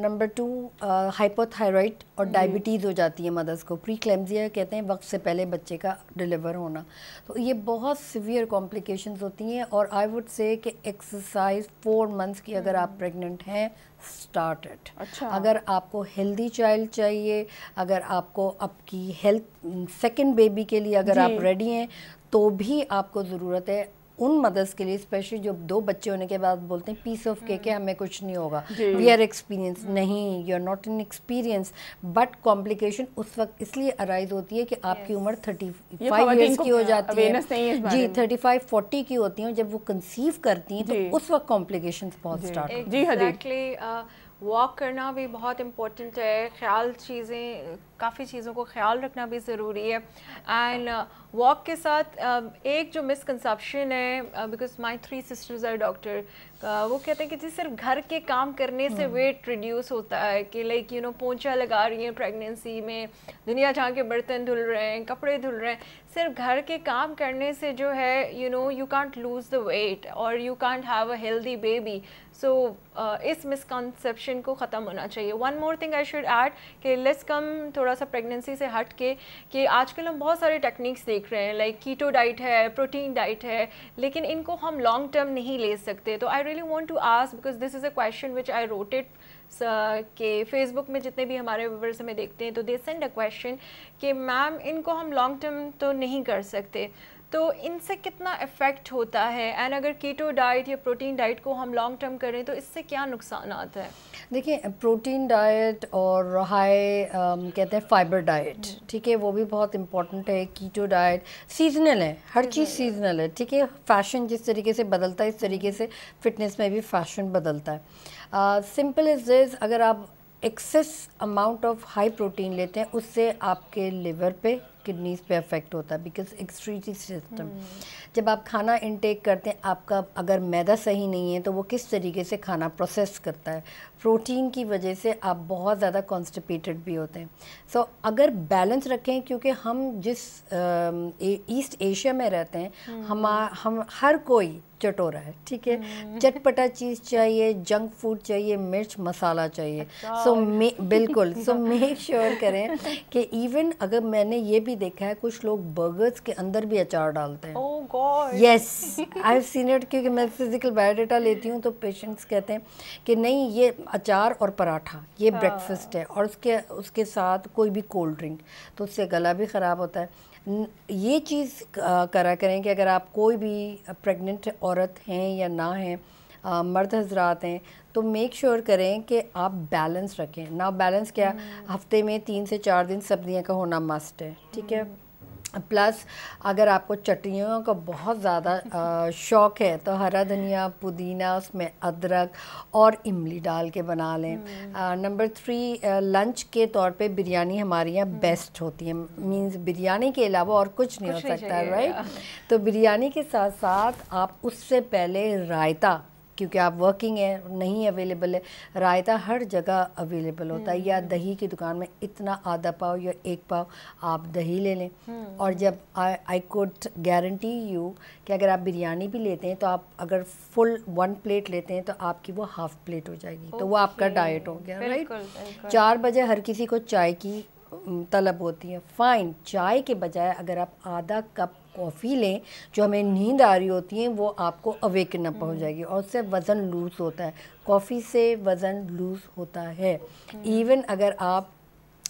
नंबर टू हाइपोथायराइड और डायबिटीज़ हो जाती है मदर्स को प्री कहते हैं वक्त से पहले बच्चे का डिलीवर होना तो ये बहुत सिवियर कॉम्प्लिक कॉम्प्लिकेशन होती हैं और आई वुड से कि एक्सरसाइज फोर मंथ्स की अगर आप प्रेग्नेंट हम्म। हैं स्टार्ट इट अच्छा अगर आपको हेल्दी चाइल्ड चाहिए अगर आपको आपकी हेल्थ सेकेंड बेबी के लिए अगर आप रेडी हैं तो भी आपको ज़रूरत है उन मदर्स के लिए स्पेशली जो दो बच्चे होने के बाद बोलते हैं पीस ऑफ के है हमें कुछ नहीं होगा वी आर एक्सपीरियंस नहीं you are not in experience but complication उस वक्त इसलिए अराइज होती है कि आपकी yes. उम्र थर्टी फाइव ईयर्स की हो जाती है जी थर्टी फाइव फोर्टी की होती है जब वो कंसीव करती हैं तो उस वक्त कॉम्प्लिकेशन बहुत स्टार्ट जी वॉक करना भी बहुत इम्पोर्टेंट है ख्याल चीज़ें काफ़ी चीज़ों को ख्याल रखना भी ज़रूरी है एंड वॉक uh, के साथ um, एक जो मिसकनसप्शन है because my three sisters are doctor वो कहते हैं कि जी सिर्फ घर के काम करने से वेट हम्म। रिड्यूस होता है कि लाइक यू नो पोंछा लगा रही हैं प्रेगनेंसी में दुनिया जहाँ के बर्तन धुल रहे हैं कपड़े धुल रहे हैं सिर्फ घर के काम करने से जो है you know you can't lose the weight और you can't have a healthy baby so इस मिसकनसेप्शन को ख़त्म होना चाहिए one more thing I should add कि लेस कम थोड़ा सा प्रेगनेंसी से हट के कि आजकल हम बहुत सारे टेक्निक्स देख रहे हैं लाइक कीटो डाइट है प्रोटीन डाइट है लेकिन इनको हम लॉन्ग टर्म नहीं ले सकते तो I really want to ask because this is a question which I rotated के फेसबुक में जितने भी हमारे व्यूवर्स हमें देखते हैं तो दे सेंड अ क्वेश्चन कि मैम इनको हम लॉन्ग टर्म तो नहीं कर सकते तो इनसे कितना इफ़ेक्ट होता है एंड अगर कीटो डाइट या प्रोटीन डाइट को हम लॉन्ग टर्म करें तो इससे क्या नुकसान आता है देखिए प्रोटीन डाइट और हाई um, कहते हैं फाइबर डाइट हम्म। ठीक है वो भी बहुत इंपॉर्टेंट है कीटो डाइट सीजनल है हर चीज़ सीजनल है ठीक है फैशन जिस तरीके से बदलता है इस तरीके हम्म। से फिटनेस में भी फैशन बदलता है सिंपल इज दिस अगर आप excess amount of high protein लेते हैं उससे आपके लिवर पे किडनीज पे अफेक्ट होता है बिकॉज एक्सट्रीटी सिस्टम जब आप खाना इनटेक करते हैं आपका अगर मैदा सही नहीं है तो वो किस तरीके से खाना प्रोसेस करता है प्रोटीन की वजह से आप बहुत ज़्यादा कॉन्स्टिपेटेड भी होते हैं सो so, अगर बैलेंस रखें क्योंकि हम जिस ईस्ट एशिया में रहते हैं hmm. हम हम हर कोई चटोरा है ठीक है hmm. चटपटा चीज़ चाहिए जंक फूड चाहिए मिर्च मसाला चाहिए सो अच्छा, so, बिल्कुल सो मेक श्योर करें कि इवन अगर मैंने ये भी देखा है कुछ लोग बर्गर्स के अंदर भी अचार डालते हैं oh god yes I have seen it क्योंकि मैं फिजिकल बायोडाटा लेती हूँ तो पेशेंट्स कहते हैं कि नहीं ये अचार और पराठा ये ब्रेकफास्ट हाँ। है और उसके उसके साथ कोई भी कोल्ड ड्रिंक तो उससे गला भी ख़राब होता है ये चीज़ करा करें कि अगर आप कोई भी प्रेग्नेंट औरत हैं या ना हैं मर्द हजरात हैं तो मेक श्योर sure करें कि आप बैलेंस रखें ना बैलेंस क्या हम्म। हफ्ते में तीन से चार दिन सब्जियां का होना मस्ट है ठीक है प्लस हम्म। अगर आपको चटनियों का बहुत ज़्यादा शौक़ है तो हरा धनिया पुदीना उसमें अदरक और इमली डाल के बना लें नंबर थ्री लंच के तौर पे बिरयानी हमारे यहाँ बेस्ट हम्म। होती है मींस बिरयानी के अलावा और कुछ नहीं कुछ हो सकता राइट तो बिरयानी के साथ साथ आप उससे पहले रायता क्योंकि आप वर्किंग है नहीं अवेलेबल है रायता हर जगह अवेलेबल होता है या हम्म। दही की दुकान में इतना आधा पाव या एक पाव आप दही ले लें हम्म। और जब आई कोड गारंटी यू कि अगर आप बिरयानी भी लेते हैं तो आप अगर फुल वन प्लेट लेते हैं तो आपकी वो हाफ प्लेट हो जाएगी तो वो आपका डाइट हो गया राइट चार बजे हर किसी को चाय की तलब होती है फ़ाइन चाय के बजाय अगर आप आधा कप कॉफ़ी लें जो हमें नींद आ रही होती है वो आपको अवेक न पहुँच हम्म। जाएगी और उससे वज़न लूज़ होता है कॉफ़ी से वज़न लूज़ होता है हम्म। इवन अगर आप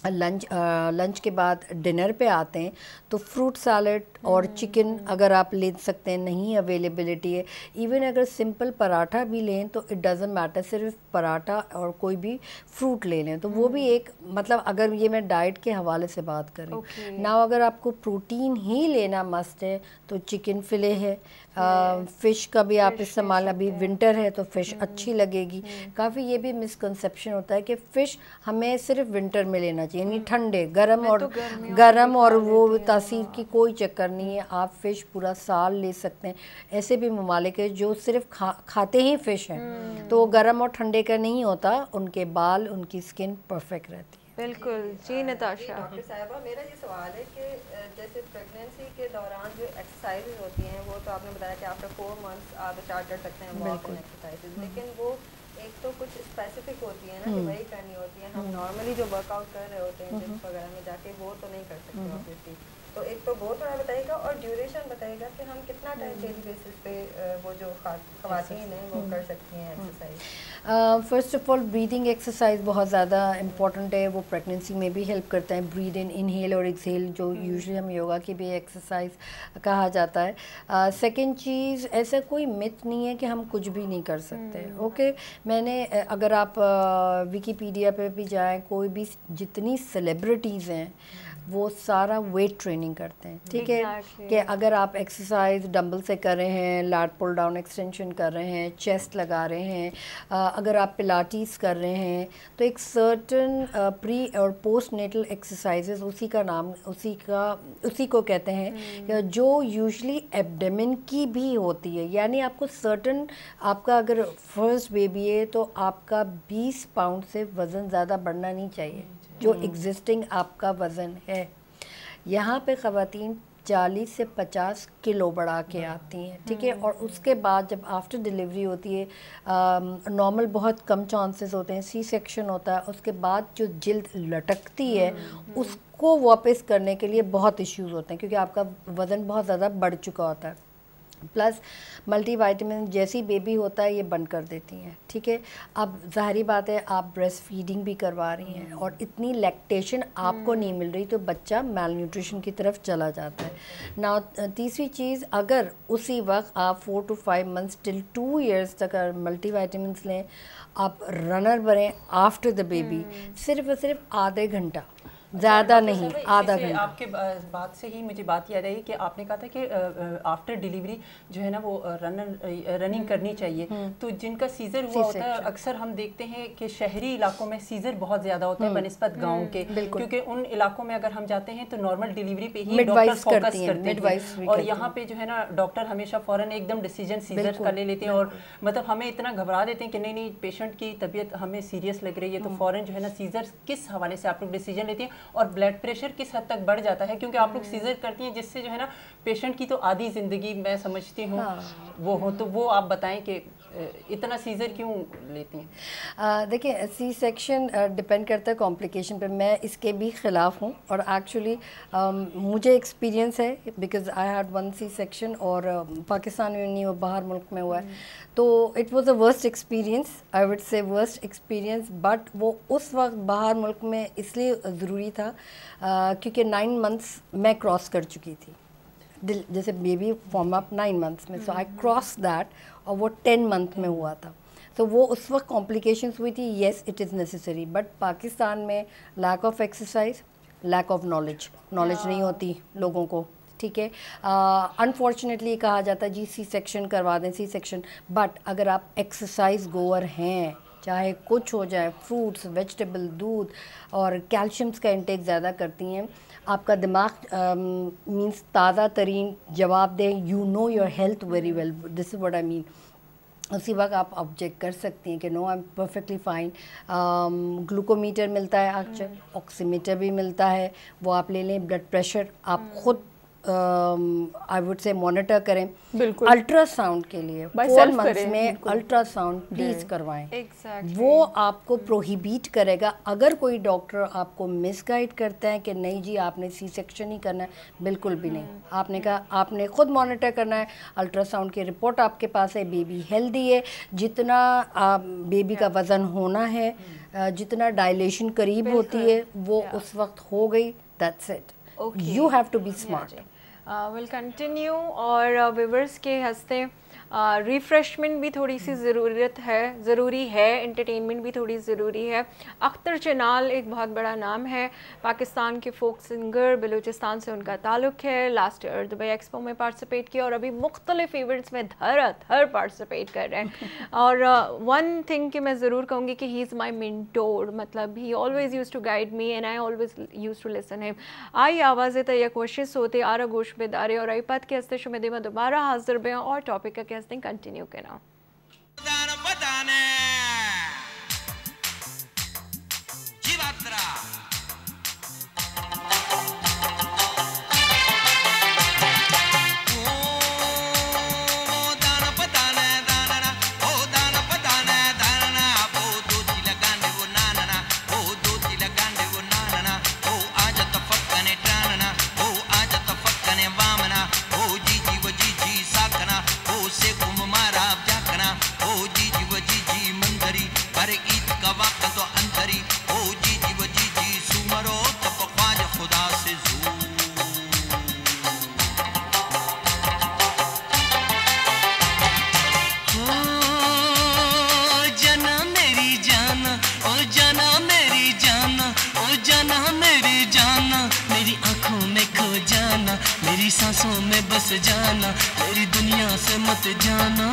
लंच आ, लंच के बाद डिनर पे आते हैं तो फ्रूट सैलड और चिकन हम्म। अगर आप ले सकते हैं नहीं अवेलेबिलिटी है इवन अगर सिंपल पराठा भी लें तो इट डजेंट मैटर सिर्फ पराठा और कोई भी फ्रूट ले लें तो वो भी हम्म। एक मतलब अगर ये मैं डाइट के हवाले से बात करूँ okay. ना अगर आपको प्रोटीन ही लेना मस्त है तो चिकन फिले है फ़िश um, का भी आप इस्तेमाल अभी विंटर है तो फ़िश हम्म, अच्छी लगेगी हम्म। काफ़ी ये भी मिसकनसप्शन होता है कि फ़िश हमें सिर्फ विंटर में लेना चाहिए यानी ठंडे गर्म और तो गर्म और वो तासीर की हाँ। कोई चक्कर नहीं है आप फ़िश पूरा साल ले सकते हैं ऐसे भी ममालिक है जो सिर्फ खा खाते ही फ़िश हैं हम्म। तो गर्म और ठंडे का नहीं होता उनके बाल उनकी स्किन परफेक्ट रहती है बिल्कुल जी नताशा डॉक्टर साहबा मेरा ये सवाल है कि जैसे प्रेगनेंसी के दौरान जो एक्सरसाइजेज होती हैं वो तो आपने बताया कि आफ्टर फोर मंथ्स आप स्टार्ट कर सकते हैं लेकिन हम्म। वो एक तो कुछ स्पेसिफिक होती है ना कि हम्म। वही करनी होती है हम नॉर्मली हम्म। जो वर्कआउट कर रहे होते हैं जिम वगैरह में जाके वो तो नहीं कर सकते ऑब्वियसली तो एक तो वो थोड़ा बताइएगा और ड्यूरेशन बताइएगा कि हम कितना टाइम डेली बेसिस पे वो जो खातन हम्म। है वो कर सकती हैं exercise first of all breathing exercise बहुत ज़्यादा इंपॉर्टेंट है वो प्रेगनेंसी में भी हेल्प करता है ब्रीद इन इनहेल और एक्सहेल जो यूजली हम्म। हम योगा की भी एक्सरसाइज कहा जाता है सेकेंड चीज़ ऐसा कोई मिथ नहीं है कि हम कुछ भी नहीं कर सकते ओके हम्म। okay? मैंने अगर आप विकीपीडिया uh, पे भी जाएँ कोई भी जितनी सेलिब्रिटीज़ हैं वो सारा वेट ट्रेनिंग करते हैं ठीक है कि अगर आप एक्सरसाइज डंबल से कर रहे हैं लाट पुल डाउन एक्सटेंशन कर रहे हैं चेस्ट लगा रहे हैं अगर आप पिलाटीज कर रहे हैं तो एक सर्टन प्री और पोस्ट नेटल एक्सरसाइजेज उसी का नाम उसी का उसी को कहते हैं hmm. जो यूजली एबडमिन की भी होती है यानी आपको सर्टन आपका अगर फर्स्ट बेबी है तो आपका 20 पाउंड से वज़न ज़्यादा बढ़ना नहीं चाहिए जो एग्जिस्टिंग हम्म। आपका वज़न है यहाँ पे ख़वातीन चालीस से पचास किलो बढ़ा के आती हैं ठीक है हम्म। और उसके बाद जब आफ्टर डिलीवरी होती है नॉर्मल बहुत कम चांसेस होते हैं सी सेक्शन होता है उसके बाद जो जल्द लटकती है हम्म, उसको वापस करने के लिए बहुत इश्यूज़ होते हैं क्योंकि आपका वज़न बहुत ज़्यादा बढ़ चुका होता है प्लस मल्टीविटामिन जैसी बेबी होता है ये बंद कर देती हैं ठीक है अब ज़ाहरी बात है आप ब्रेस्ट फीडिंग भी करवा रही हैं और इतनी लैक्टेशन आपको नहीं मिल रही तो बच्चा मेल न्यूट्रिशन की तरफ चला जाता है ना तीसरी चीज़ अगर उसी वक्त आप four to five months till two years तक अगर मल्टी लें आप रनर बने आफ्टर द बेबी सिर्फ और सिर्फ आधे घंटा ज़्यादा नहीं अच्छा, आधा घंटा आपके बात से ही मुझे बात याद आई कि आपने कहा था कि आफ्टर डिलीवरी जो है ना वो रनर रनिंग हम्म, करनी चाहिए हम्म। तो जिनका सीज़र हुआ होता है अक्सर हम देखते हैं कि शहरी इलाकों में सीज़र बहुत ज़्यादा होता है हम्म, बनस्पत गाँव के क्योंकि उन इलाकों में अगर हम जाते हैं तो नॉर्मल डिलीवरी पे ही डॉक्टर फोकस करते हैं और यहाँ पे जो है ना डॉक्टर हमेशा फॉरन एकदम डिसीजन सीज़र का ले लेते हैं और मतलब हमें इतना घबरा देते हैं कि नहीं नहीं पेशेंट की तबीयत हमें सीरियस लग रही है तो फॉरन जो है ना सीज़र किस हवाले से आप लोग डिसीजन लेते हैं और ब्लड प्रेशर किस हद तक बढ़ जाता है क्योंकि आप लोग सीजर करती हैं जिससे जो है ना पेशेंट की तो आधी ज़िंदगी मैं समझती हूँ हाँ। वो हो तो वो आप बताएं कि इतना सीज़र क्यों लेती हैं देखिए सी सेक्शन डिपेंड करता है कॉम्प्लिकेशन पे मैं इसके भी ख़िलाफ़ हूँ और एक्चुअली मुझे एक्सपीरियंस है because I had one C section और पाकिस्तान में नहीं हुआ बाहर मुल्क में हुआ है हम्म। तो it was a worst experience I would say worst experience but वो उस वक्त बाहर मुल्क में इसलिए ज़रूरी था uh, क्योंकि नाइन मंथ्स मैं क्रॉस कर चुकी थी जैसे baby form up nine months में सो आई क्रॉस दैट और वो टेन मंथ में हुआ था तो वो उस वक्त कॉम्प्लिकेशंस हुई थी yes it is necessary but Pakistan में lack of exercise lack of knowledge knowledge नहीं होती लोगों को ठीक है अनफॉर्चुनेटली कहा जाता है जी सी सेक्शन करवा दें सी सेक्शन बट अगर आप एक्सरसाइज गोअर हैं चाहे कुछ हो जाए फ्रूट्स वेजिटेबल दूध और कैल्शियम्स का इंटेक ज़्यादा करती हैं आपका दिमाग मीन्स ताज़ा तरीन जवाब दें you know your health very well this is what I mean उसी वक्त आप ऑब्जेक्ट कर सकती हैं कि no I am perfectly fine glucometer मिलता है आज हम्म। ऑक्सीमीटर भी मिलता है वो आप ले लें ब्लड प्रेशर आप हम्म। खुद आई वुड से मॉनिटर करें अल्ट्रासाउंड के लिए फोर मंथ्स में अल्ट्रासाउंड प्लीज करवाएं exactly. वो आपको प्रोहिबिट करेगा अगर कोई डॉक्टर आपको मिसगाइड करता है कि नहीं जी आपने सी सेक्शन ही करना है बिल्कुल भी नहीं हम्म। आपने कहा आपने खुद मॉनिटर करना है अल्ट्रासाउंड की रिपोर्ट आपके पास है बेबी हेल्दी है जितना आप बेबी का वज़न होना है हम्म। जितना डायलेशन करीब होती है वो उस वक्त हो गई that's it okay. you have to be smart uh, we'll continue और viewers के हंसते रिफ़्रेशमेंट भी थोड़ी सी ज़रूरत है ज़रूरी है इंटरटेनमेंट भी थोड़ी ज़रूरी है अख्तर चनाल एक बहुत बड़ा नाम है पाकिस्तान के फोक सिंगर बलूचिस्तान से उनका ताल्लुक़ है लास्ट ईयर दुबई एक्सपो में पार्टिसिपेट किया और अभी मुख्तलिफ इवेंट्स में धर धर पार्टिसिपेट कर रहे हैं और वन थिंग कि मैं ज़रूर कहूँगी कि ही इज़ माई मिनटोर मतलब he always used to guide me and I always used to listen him I आवाज़ तय तो कोशिश होते आरा गोश बेदारे और आई पद के हस्ते शुमेदे में दोबारा हाजिर बे और टॉपिक का as they continue. Kena. जाना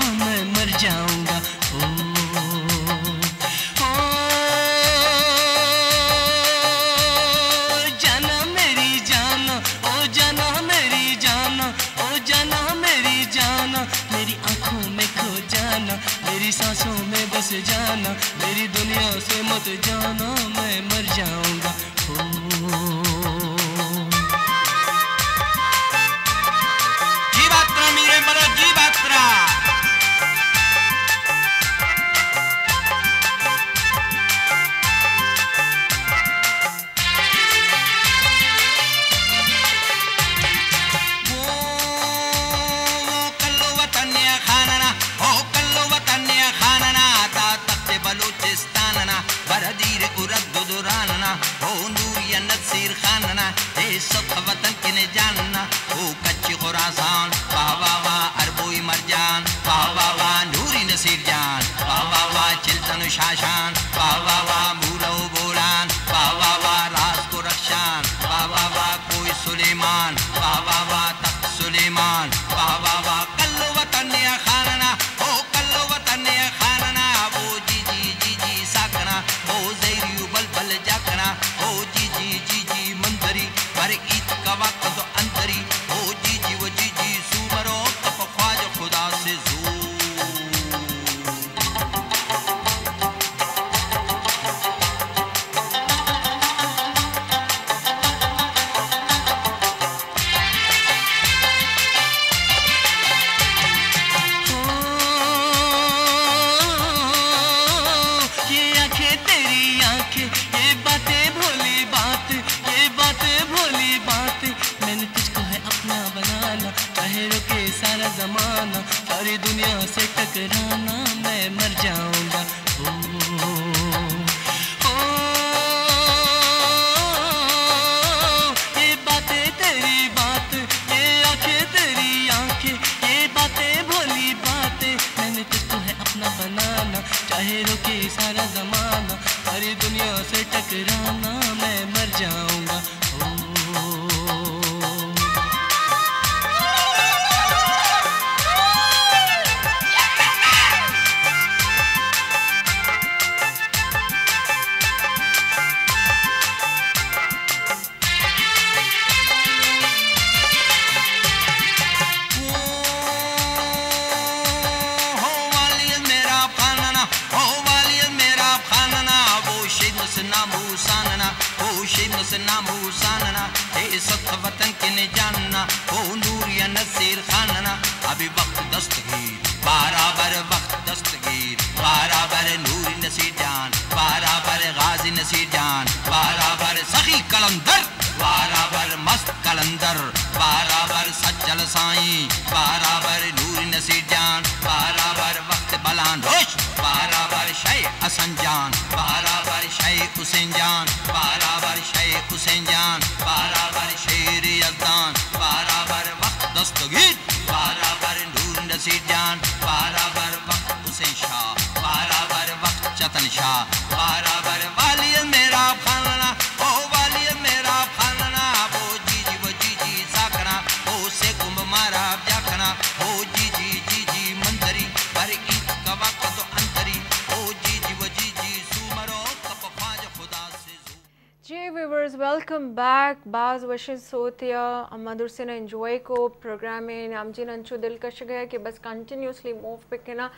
वेलकम बैक बाज वशिज सोतिया अम्मा दुरसिन एंजॉय को प्रोग्राम में नामजीन दिल दिलकश गया कि बस कंटिन्यूसली मूव पे कहना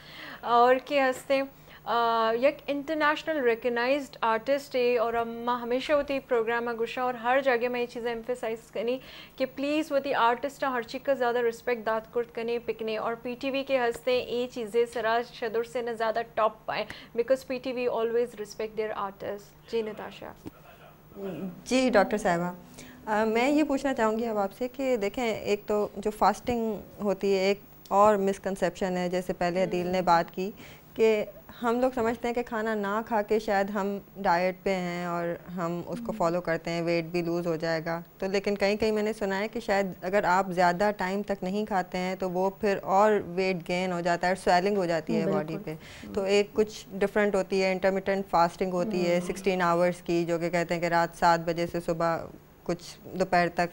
और के हंसते एक इंटरनेशनल रिकगनाइज आर्टिस्ट है और अम्मा हमेशा होती प्रोग्राम में गुशा और हर जगह मैं ये चीज़ें एम्फेसाइज करनी कि प्लीज़ होती आर्टिस्ट हर चीज़ का ज़्यादा रिस्पेक्ट दात कुर्द करने पिकने और पी टी वी के हंसते ये चीज़ें सरा शदुर से ना ज़्यादा टॉप पाएँ because P T V always respect their artist ji Natasha ji doctor साहबा मैं ये पूछना चाहूँगी अब आपसे कि देखें एक तो जो फास्टिंग होती है एक और मिसकनसेप्शन है जैसे पहले अदील ने हम्म। बात की कि हम लोग समझते हैं कि खाना ना खा के शायद हम डाइट पे हैं और हम उसको फॉलो हम्म। करते हैं वेट भी लूज़ हो जाएगा तो लेकिन कहीं कहीं मैंने सुना है कि शायद अगर आप ज़्यादा टाइम तक नहीं खाते हैं तो वो फिर और वेट गेन हो जाता है और स्वेलिंग हो जाती है बॉडी पे हम्म। तो एक कुछ डिफरेंट होती है इंटरमीडियंट फास्टिंग होती है सिक्सटीन हम्म। आवर्स की जो कि कहते हैं कि रात सात बजे से सुबह कुछ दोपहर तक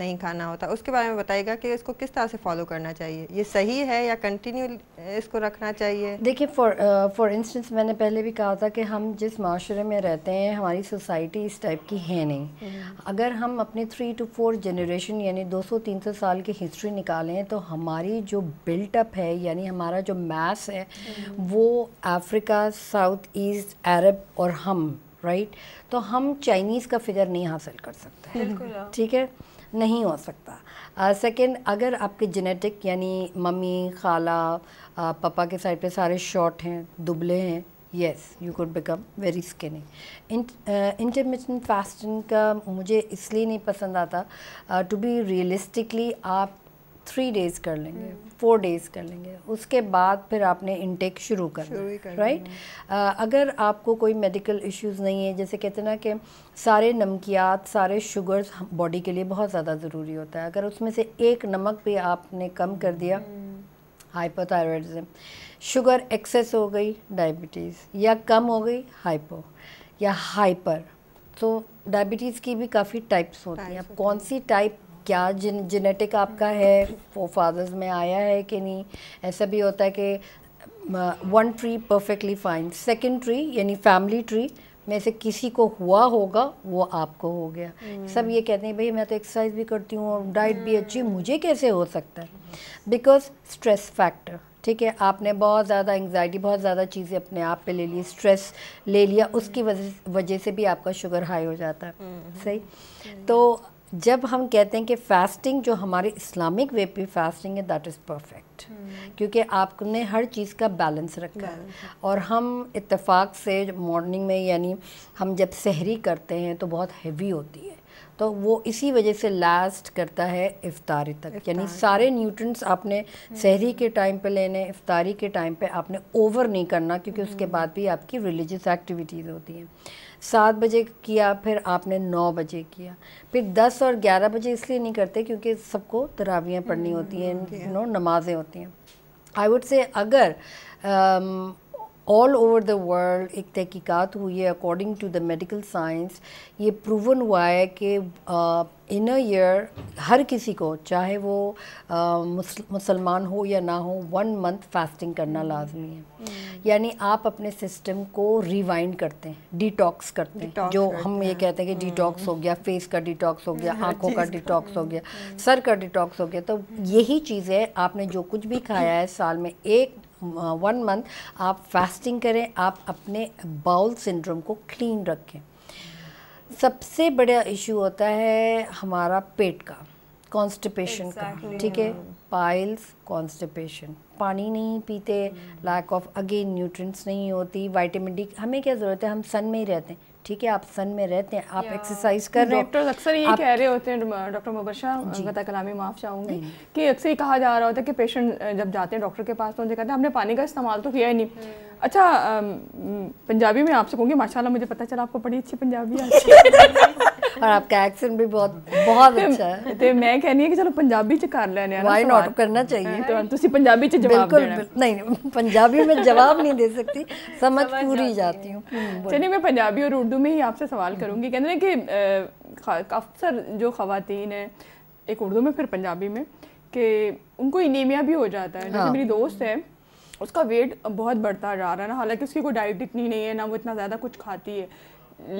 नहीं खाना होता उसके बारे में बताएगा कि इसको किस तरह से फॉलो करना चाहिए ये सही है या कंटिन्यू इसको रखना चाहिए देखिए फॉर फॉर इंस्टेंस मैंने पहले भी कहा था कि हम जिस माशरे में रहते हैं हमारी सोसाइटी इस टाइप की है नहीं, नहीं। हम्म। अगर हम अपने थ्री टू फोर जनरेशन यानी 200-300 साल की हिस्ट्री निकालें तो हमारी जो बिल्टअप है यानी हमारा जो मैस है हम्म। वो अफ्रीका साउथ ईस्ट अरब और हम राइट तो हम चाइनीज़ का फिगर नहीं हासिल कर सकते हाँ। ठीक है नहीं हो सकता सेकंड uh, अगर आपके जेनेटिक यानी मम्मी खाला पापा के साइड पे सारे शॉर्ट हैं दुबले हैं yes you could become very skinny intermittent fasting का मुझे इसलिए नहीं पसंद आता टू बी रियलिस्टिकली आप थ्री डेज कर लेंगे फोर डेज कर लेंगे उसके बाद फिर आपने इनटेक शुरू कर राइट अगर आपको कोई मेडिकल इश्यूज नहीं है जैसे कहते ना कि सारे नमकियात सारे शुगर्स बॉडी के लिए बहुत ज़्यादा ज़रूरी होता है अगर उसमें से एक नमक भी आपने कम कर दिया हाइपोथायरॉयडिज्म शुगर एक्सेस हो गई डायबिटीज़ या कम हो गई हाइपो या हाइपर तो डायबिटीज़ की भी काफ़ी टाइप्स होती हैं अब कौन सी टाइप क्या जिन जेनेटिक आपका है वो फादर्स में आया है कि नहीं ऐसा भी होता है कि one tree perfectly fine second tree यानी फैमिली ट्री में से किसी को हुआ होगा वो आपको हो गया hmm. सब ये कहते हैं भाई मैं तो एक्सरसाइज भी करती हूँ और डाइट hmm. भी अच्छी हम्म। मुझे कैसे हो सकता है बिकॉज स्ट्रेस फैक्टर ठीक है आपने बहुत ज़्यादा एंगजाइटी बहुत ज़्यादा चीज़ें अपने आप पे ले ली स्ट्रेस ले लिया उसकी हम्म। वजह से भी आपका शुगर हाई हो जाता है सही तो जब हम कहते हैं कि फ़ास्टिंग जो हमारे इस्लामिक वे पे फास्टिंग है दैट इज़ परफेक्ट क्योंकि आपने हर चीज़ का बैलेंस रखा है और हम इत्तेफाक से मॉर्निंग में यानी हम जब सहरी करते हैं तो बहुत हेवी होती है तो वो इसी वजह से लास्ट करता है इफ्तारी तक यानी सारे न्यूट्रंट्स आपने हम्म। शहरी के टाइम पे लेने इफ्तारी के टाइम पे आपने ओवर नहीं करना क्योंकि उसके हम्म। बाद भी आपकी रिलीजियस एक्टिविटीज़ होती हैं सात बजे किया फिर आपने नौ बजे किया फिर दस और ग्यारह बजे इसलिए नहीं करते क्योंकि सबको तरावियाँ पढ़नी हम्म, होती हैं नो नमाज़ें होती हैं आई वुड से अगर um, all over the world एक तहकीकात हुई है according to the medical science ये प्रूवन हुआ है कि इन अ ईयर हर किसी को चाहे वो मुसलमान हो या ना हो वन मंथ फास्टिंग करना hmm. लाजमी है hmm. यानी आप अपने सिस्टम को रिवाइंड करते हैं डिटॉक्स करते हैं जो हम ये कहते हैं कि डिटॉक्स hmm. हो गया फेस का डिटॉक्स हो गया आँखों का डिटॉक्स हो गया सर का डिटॉक्स हो गया तो यही चीज़ है आपने जो कुछ भी खाया है साल में एक वन मंथ आप फास्टिंग करें आप अपने बाउल सिंड्रोम को क्लीन रखें सबसे बड़ा इशू होता है हमारा पेट का कॉन्स्टिपेशन exactly. का ठीक है पाइल्स कॉन्स्टिपेशन पानी नहीं पीते लैक ऑफ अगेन न्यूट्रिएंट्स नहीं होती विटामिन डी हमें क्या ज़रूरत है हम सन में ही रहते हैं ठीक है आप सन में रहते हैं आप एक्सरसाइज कर रहे हैं अक्सर ये कह रहे होते हैं डॉक्टर मुबशा कलामी माफ़ चाहूंगी कि अक्सर ये कहा जा रहा होता है कि पेशेंट जब जाते हैं डॉक्टर के पास तो उनसे कहते हैं हमने पानी का इस्तेमाल तो किया ही नहीं हम्म। अच्छा पंजाबी में आपसे कहूँगी माशाल्लाह मुझे पता चला आपको बड़ी अच्छी पंजाबी आती है और आपका एक्सेंट भी बहुत बहुत तो अच्छा है ਤੇ ਮੈਂ ਕਹਿੰਨੀ ਹੈ ਕਿ ਚਲੋ ਪੰਜਾਬੀ ਚ ਕਰ ਲੈਣੇ ਆ ਵਾਈ ਨੋਟ ਕਰਨਾ ਚਾਹੀਏ ਤਾਂ तुसी पंजाबी से जवाब ਦੇਣਾ नहीं पंजाबी में जवाब नहीं दे सकती समझ पूरी जाती हूँ हम्म, चलिए मैं पंजाबी और उर्दू में ही आपसे सवाल हम्म। करूँगी कहते हैं कि अक्सर जो खातन है एक उर्दू में फिर पंजाबी में कि उनको इनीमिया भी हो जाता है जैसे हाँ। मेरी दोस्त है उसका वेट बहुत बढ़ता जा रहा है ना हालांकि उसकी कोई डाइट इतनी नहीं है ना वो इतना ज़्यादा कुछ खाती है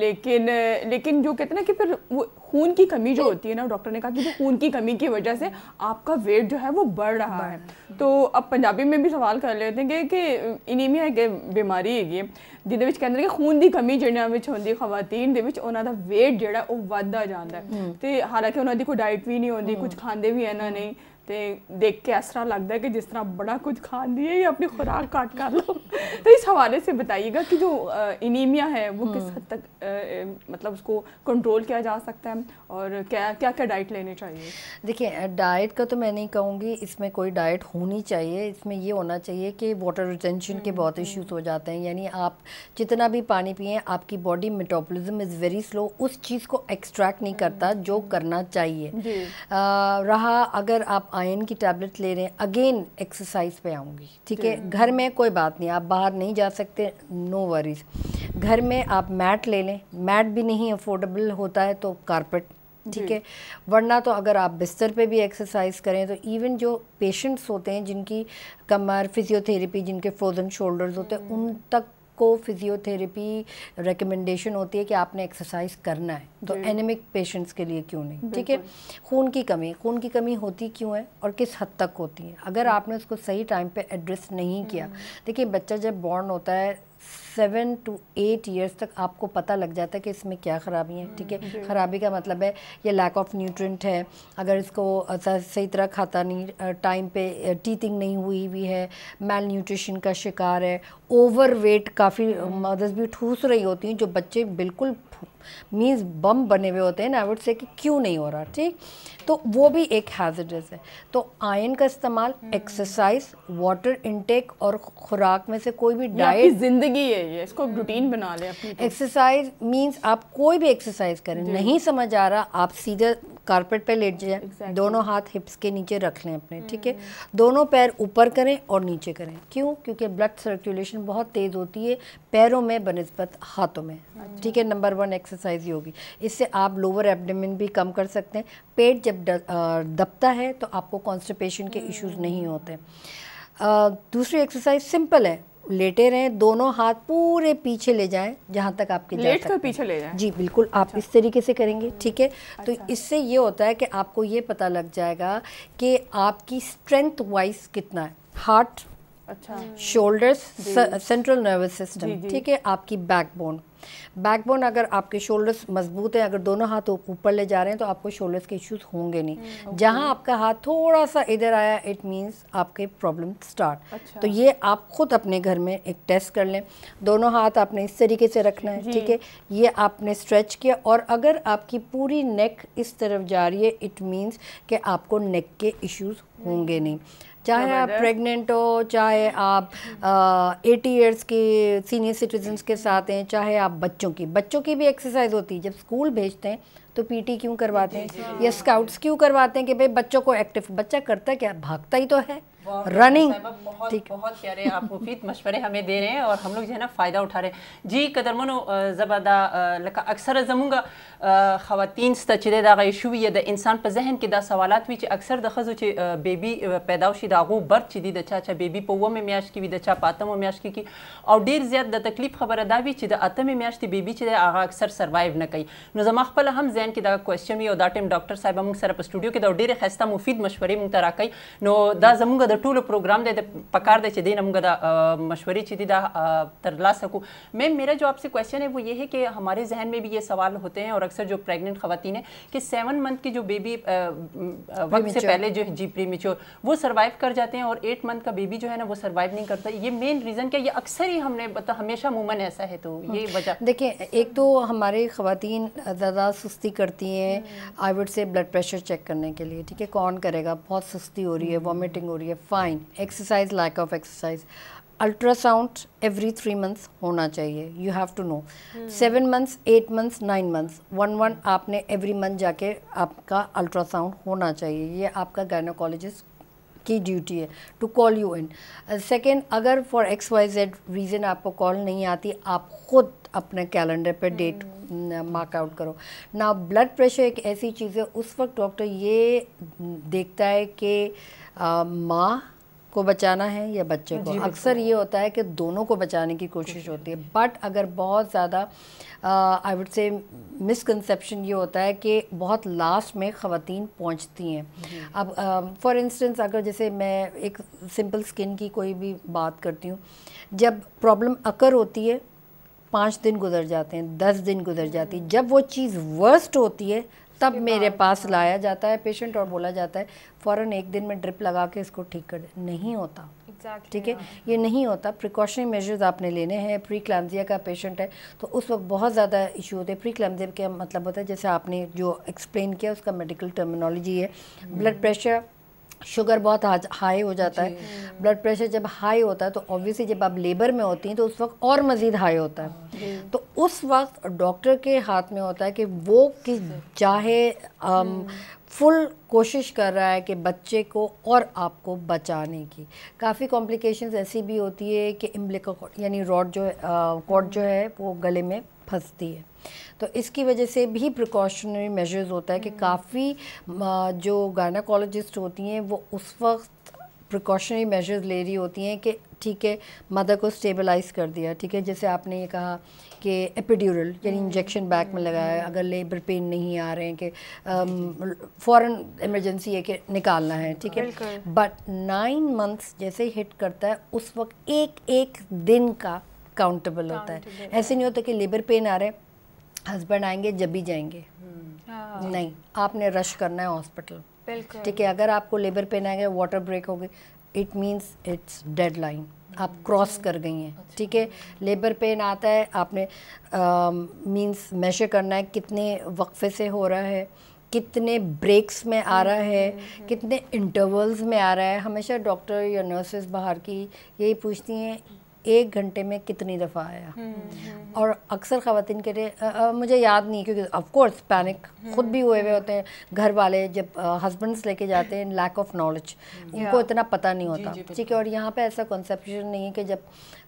लेकिन लेकिन जो कहते हैं ना कि फिर वो खून की कमी जो होती है ना डॉक्टर ने कहा कि वो खून की कमी की वजह से आपका वेट जो है वो बढ़ रहा है तो अब पंजाबी में भी सवाल कर लेते हैं कि कि इनीमिया एक बीमारी हैगी ਜਿਹਦੇ कहते हैं ਨੇ ਕਿ ਖੂਨ ਦੀ ਕਮੀ होंगी ਵਿੱਚ ਹੁੰਦੀ ਖਵਾਤੀਨ ਦੇ ਵਿੱਚ ਉਹਨਾਂ ਦਾ weight ਜਿਹੜਾ ਉਹ ਵੱਧਦਾ ਜਾਂਦਾ ਤੇ ਹਾਲਾਂਕਿ भी ਦੀ ਕੋਈ ਡਾਈਟ ਵੀ ਨਹੀਂ ਹੁੰਦੀ ਕੁਝ तो देख के ऐसा लगता है कि जिस तरह ਤਰ੍ਹਾਂ बड़ा कुछ खा दिए या अपनी खुराक काट कर लो तो इस हवाले से बताइएगा कि जो इनीमिया है वो किस हम्म। हद तक आ, मतलब उसको कंट्रोल किया जा सकता है और क्या क्या क्या डाइट लेनी चाहिए देखिए डाइट का तो मैं नहीं कहूँगी इसमें कोई डाइट होनी चाहिए इसमें ये होना चाहिए कि वाटर रिटेंशन के बहुत इश्यूज हम्म। हो जाते हैं यानी आप जितना भी पानी पिए आपकी body metabolism is very slow उस चीज़ को एक्सट्रैक्ट नहीं हम्म। करता जो करना चाहिए रहा अगर आप आयन की टैबलेट ले रहे हैं अगेन एक्सरसाइज पे आऊँगी ठीक है घर में कोई बात नहीं आप बाहर नहीं जा सकते नो वरीज घर में आप मैट ले लें मैट भी नहीं अफोर्डेबल होता है तो कारपेट ठीक है वरना तो अगर आप बिस्तर पे भी एक्सरसाइज करें तो इवन जो पेशेंट्स होते हैं जिनकी कमर फिजियोथेरेपी जिनके फ्रोजन शोल्डर्स होते हैं हम्म। उन तक आपको फिजियोथेरेपी रिकमेंडेशन होती है कि आपने एक्सरसाइज करना है तो एनेमिक पेशेंट्स के लिए क्यों नहीं ठीक है खून की कमी खून की कमी होती क्यों है और किस हद तक होती है अगर आपने उसको सही टाइम पर एड्रेस नहीं किया हम्म। देखिए बच्चा जब बॉर्न होता है सेवन टू एट ईयर्स तक आपको पता लग जाता है कि इसमें क्या ख़राबी है ठीक है ख़राबी का मतलब है ये लैक ऑफ न्यूट्रेंट है अगर इसको सही तरह खाता नहीं टाइम पे टीथिंग नहीं हुई हुई है मेल न्यूट्रिशन का शिकार है ओवर वेट काफ़ी मदर्स भी ठूस रही होती हैं जो बच्चे बिल्कुल मीन्स बम बने हुए होते हैं ना आई वुड से कि क्यों नहीं हो रहा ठीक तो वो भी एक हैजडस है तो आयन का इस्तेमाल एक्सरसाइज वाटर इनटेक और खुराक में से कोई भी डाइट ज़िंदगी है ये इसको रूटीन बना लें एक्सरसाइज मींस तो। आप कोई भी एक्सरसाइज करें नहीं समझ आ रहा आप सीधे कारपेट पे लेट जाए exactly. दोनों हाथ हिप्स के नीचे रख लें अपने ठीक है दोनों पैर ऊपर करें और नीचे करें क्यों क्योंकि ब्लड सर्कुलेशन बहुत तेज़ होती है पैरों में बनस्बत हाथों में अच्छा। ठीक है नंबर वन एक्सरसाइज ही होगी इससे आप लोअर एबडमिन भी कम कर सकते हैं पेट जब दबता है तो आपको कॉन्स्टिपेशन के इश्यूज़ नहीं होते दूसरी एक्सरसाइज सिंपल है लेटे रहें दोनों हाथ पूरे पीछे ले जाएं जहाँ तक आपके लेट कर पीछे ले जाएं जी बिल्कुल आप अच्छा। इस तरीके से करेंगे ठीक है तो अच्छा। इससे ये होता है कि आपको ये पता लग जाएगा कि आपकी स्ट्रेंथ वाइज कितना है हार्ट अच्छा शोल्डर्स सेंट्रल नर्वस सिस्टम ठीक है आपकी बैकबोन बैकबोन अगर आपके शोल्डर्स मजबूत हैं अगर दोनों हाथ ऊपर ले जा रहे हैं तो आपको शोल्डर्स के इश्यूज होंगे नहीं हम्म, जहां आपका हाथ थोड़ा सा इधर आया इट मींस आपके प्रॉब्लम स्टार्ट अच्छा। तो ये आप खुद अपने घर में एक टेस्ट कर लें दोनों हाथ आपने इस तरीके से रखना है ठीक है ये आपने स्ट्रेच किया और अगर आपकी पूरी नेक इस तरफ जा रही है इट मीन्स कि आपको नेक के इश्यूज़ होंगे नहीं चाहे आप प्रेग्नेंट हो चाहे आप एटी ईयर्स के सीनियर सिटीजन्स के साथ हैं चाहे आप बच्चों की बच्चों की भी एक्सरसाइज होती है जब स्कूल भेजते हैं तो पीटी क्यों करवाते हैं या स्काउट्स क्यों करवाते हैं कि भाई बच्चों को एक्टिव बच्चा करता क्या भागता ही तो है रनिंग बहुत ठीक बहुत प्यारे आप मुफीद मशवरे हमें दे रहे हैं और हम लोग जो है ना फ़ायदा उठा रहे हैं जी कदर मनो ज़बादा लका अक्सर जमूंगा خواتین ست چې دغه ایشو یا د انسان په ذهن کې دا سوالات وي چې اکثر د خزو چې بیبي پیدا شي داغو بر چې دی د چا چا بیبي په ومه میاش کې وي د چا په اتمه میاش کې کی او ډیر زیات د تکلیف خبره دا وي چې د اتمه میاشتې بیبي چې هغه اکثر سروایو نه کوي نو زما خپل هم ذهن کې دا کوېشن وي او دا ټیم ډاکټر صاحب موږ سره په سټوډیو کې دا ډیره خسته مفید مشورې موږ ته راکړي نو دا زموږ د ټولو پروګرام دی پکار دی چې دین موږ دا مشورې چې دی دا ترلاسه کو میم میرا جو आपसे क्वेश्चन है वो ये है कि हमारे जहन में भी ये सवाल होते हैं और अक्सर जो प्रेगनेंट खातन है कि सेवन मंथ की जो बेबी वक्त से पहले जो जी प्री मेच्योर वो सर्वाइव कर जाते हैं और एट मंथ का बेबी जो है ना वो सर्वाइव नहीं करता ये मेन रीज़न क्या ये अक्सर ही हमने मतलब हमेशा मूमन ऐसा है तो ये हम्म। वजह देखिए एक तो हमारे खातन ज़्यादा सुस्ती करती हैं I would say blood pressure check करने के लिए ठीक है कौन करेगा बहुत सुस्ती हो रही है वॉमिटिंग हम्म। हो रही है fine exercise lack of exercise ultrasound every three months होना चाहिए you have to know seven months eight months nine months one one आपने एवरी मंथ जाके आपका अल्ट्रासाउंड होना चाहिए ये आपका गायनोकोलॉजिस्ट की ड्यूटी है to call you in second अगर for X Y Z reason आपको कॉल नहीं आती आप खुद अपने कैलेंडर पर डेट मार्क आउट करो ना ब्लड प्रेशर एक ऐसी चीज़ है उस वक्त डॉक्टर ये देखता है कि uh, माँ को बचाना है या बच्चे को अक्सर ये होता है कि दोनों को बचाने की कोशिश होती है बट अगर बहुत ज़्यादा आई वुड से मिसकंसेप्शन ये होता है कि बहुत लास्ट में ख़वान पहुँचती हैं अब फॉर इंस्टेंस अगर जैसे मैं एक सिंपल स्किन की कोई भी बात करती हूँ जब प्रॉब्लम अकर होती है पाँच दिन गुजर जाते हैं दस दिन गुजर जाती है हम्म। जब वो चीज़ वर्स्ट होती है तब मेरे पास लाया जाता है पेशेंट और बोला जाता है फ़ौरन एक दिन में ड्रिप लगा के इसको ठीक कर नहीं होता exactly ठीक है हाँ। ये नहीं होता प्रिकॉशनरी मेजर्स आपने लेने हैं प्री क्लैम्जिया का पेशेंट है तो उस वक्त बहुत ज़्यादा इशू होते हैं प्री क्लैम्जिया का मतलब होता है जैसे आपने जो एक्सप्लेन किया उसका मेडिकल टर्मिनोलॉजी है ब्लड प्रेशर शुगर बहुत हाई हो जाता है ब्लड प्रेशर जब हाई होता है तो ऑब्वियसली जब आप लेबर में होती हैं तो उस वक्त और मज़ीद हाई होता है तो उस वक्त डॉक्टर के हाथ में होता है कि वो कि चाहे फुल um, हम्म। कोशिश कर रहा है कि बच्चे को और आपको बचाने की काफ़ी कॉम्प्लिकेशंस ऐसी भी होती है कि इम्बलिक यानी रॉड जो है uh, कॉड जो है वो गले में फंसती है तो इसकी वजह से भी प्रिकॉशनरी मेजर्स होता है कि हम्म। काफ़ी जो गायनाकोलॉजिस्ट होती हैं वो उस वक्त प्रिकॉशनरी मेजर्स ले रही होती हैं कि ठीक है मदर को स्टेबलाइज कर दिया ठीक है जैसे आपने ये कहा कि एपिड्यूरल यानी इंजेक्शन हम्म, बैक में हम्म, लगाया अगर लेबर पेन नहीं आ रहे हैं कि फॉरन इमरजेंसी है कि निकालना है ठीक है बट नाइन मंथ्स जैसे हिट करता है उस वक्त एक एक दिन का काउंटेबल होता है ऐसे नहीं हाँ। होता कि लेबर पेन आ रहा है हस्बैंड आएंगे जब भी जाएंगे हम्म। नहीं आपने रश करना है हॉस्पिटल ठीक है अगर आपको लेबर पेन आएगा वाटर ब्रेक हो गई it means it's deadline आप क्रॉस हम्म। कर गई हैं अच्छा। ठीक है लेबर पेन आता है आपने मींस मेशर करना है कितने वक्फे से हो रहा है कितने ब्रेक्स में आ रहा है हम्म, कितने इंटरवल्स में आ रहा है हमेशा डॉक्टर या नर्सेस बाहर की यही पूछती हैं एक घंटे में कितनी दफ़ा आया और अक्सर खातन के लिए मुझे याद नहीं क्योंकि ऑफकोर्स पैनिक खुद भी हुए हुए होते हैं घर वाले जब हस्बैंड्स लेके जाते हैं लैक ऑफ नॉलेज उनको इतना पता नहीं होता ठीक है और यहाँ पे ऐसा कंसेप्शन नहीं है कि जब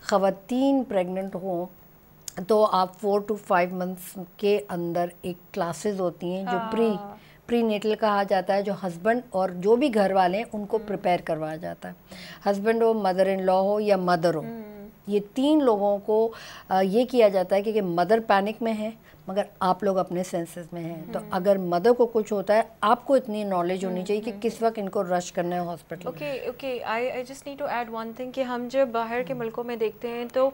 खातन प्रेगनेंट हों तो आप फोर टू फाइव मंथ्स के अंदर एक क्लासेज होती हैं जो प्री प्री नेटल कहा जाता है जो हस्बैंड और जो भी घर वाले हैं उनको प्रिपेयर हम्म। करवाया जाता है हस्बैंड हो मदर इन लॉ हो या मदर हो हम्म। ये तीन लोगों को ये किया जाता है कि, कि मदर पैनिक में है मगर आप लोग अपने सेंसेस में हैं तो हम्म। अगर मदर को कुछ होता है आपको इतनी नॉलेज होनी हम्म, चाहिए कि हम्म, किस वक्त इनको रश करना है hospital okay okay I I just need to add one thing कि हम जब बाहर के मुल्कों में देखते हैं तो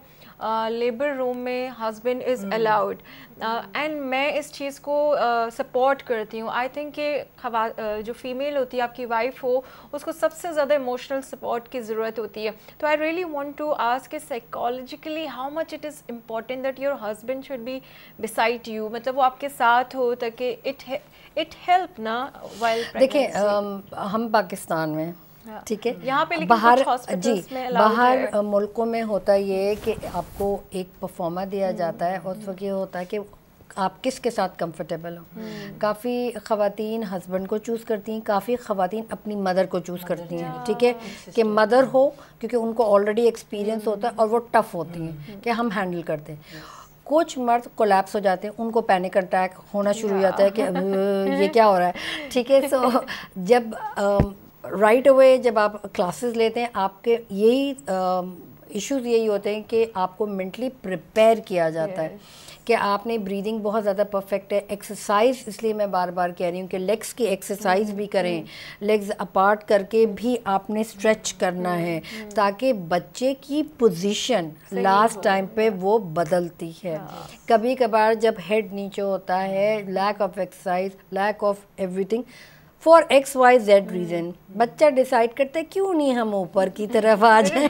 लेबर रूम में हस्बैंड इज़ अलाउड एंड मैं इस चीज़ को सपोर्ट uh, करती हूँ आई थिंक कि uh, जो फीमेल होती है आपकी वाइफ हो उसको सबसे ज़्यादा इमोशनल सपोर्ट की ज़रूरत होती है तो I really want to ask कि psychologically how much it is important that your husband should be beside you मतलब वो आपके साथ हो ताकि इट इट हेल्प ना वाइल देखिए हम पाकिस्तान में हाँ। ठीक है यहाँ पे बाहर जी बाहर मुल्कों में होता ये है कि आपको एक परफॉर्मा दिया हम्म, जाता है उस वक्त हम्म। ये होता है कि आप किसके साथ कंफर्टेबल हो हम्म। काफ़ी ख़वातीन हस्बैंड को चूज़ करती हैं काफ़ी ख़वातीन अपनी मदर को चूज़ करती हैं हाँ, ठीक है कि मदर हो क्योंकि उनको ऑलरेडी एक्सपीरियंस होता है और वो टफ़ होती हैं कि हम हैंडल करते हैं कुछ मर्द कोलैप्स हो जाते हैं उनको पैनिक अटैक होना शुरू हो जाता है कि ये क्या हो रहा है ठीक है सो जब राइट अवे जब आप क्लासेस लेते हैं आपके यही इश्यूज um, यही होते हैं कि आपको मेंटली प्रिपेयर किया जाता है कि आपने ब्रीदिंग बहुत ज़्यादा परफेक्ट है एक्सरसाइज इसलिए मैं बार बार कह रही हूँ कि लेग्स की एक्सरसाइज भी करें लेग्स mm-hmm. अपार्ट करके भी आपने स्ट्रेच करना mm-hmm. है mm-hmm. ताकि बच्चे की पोजीशन लास्ट टाइम पे वो बदलती है हाँ। कभी कभार जब हेड नीचे होता है lack of exercise lack of everything for X Y Z reason बच्चा डिसाइड करता है क्यों नहीं हम ऊपर की तरफ आ जाए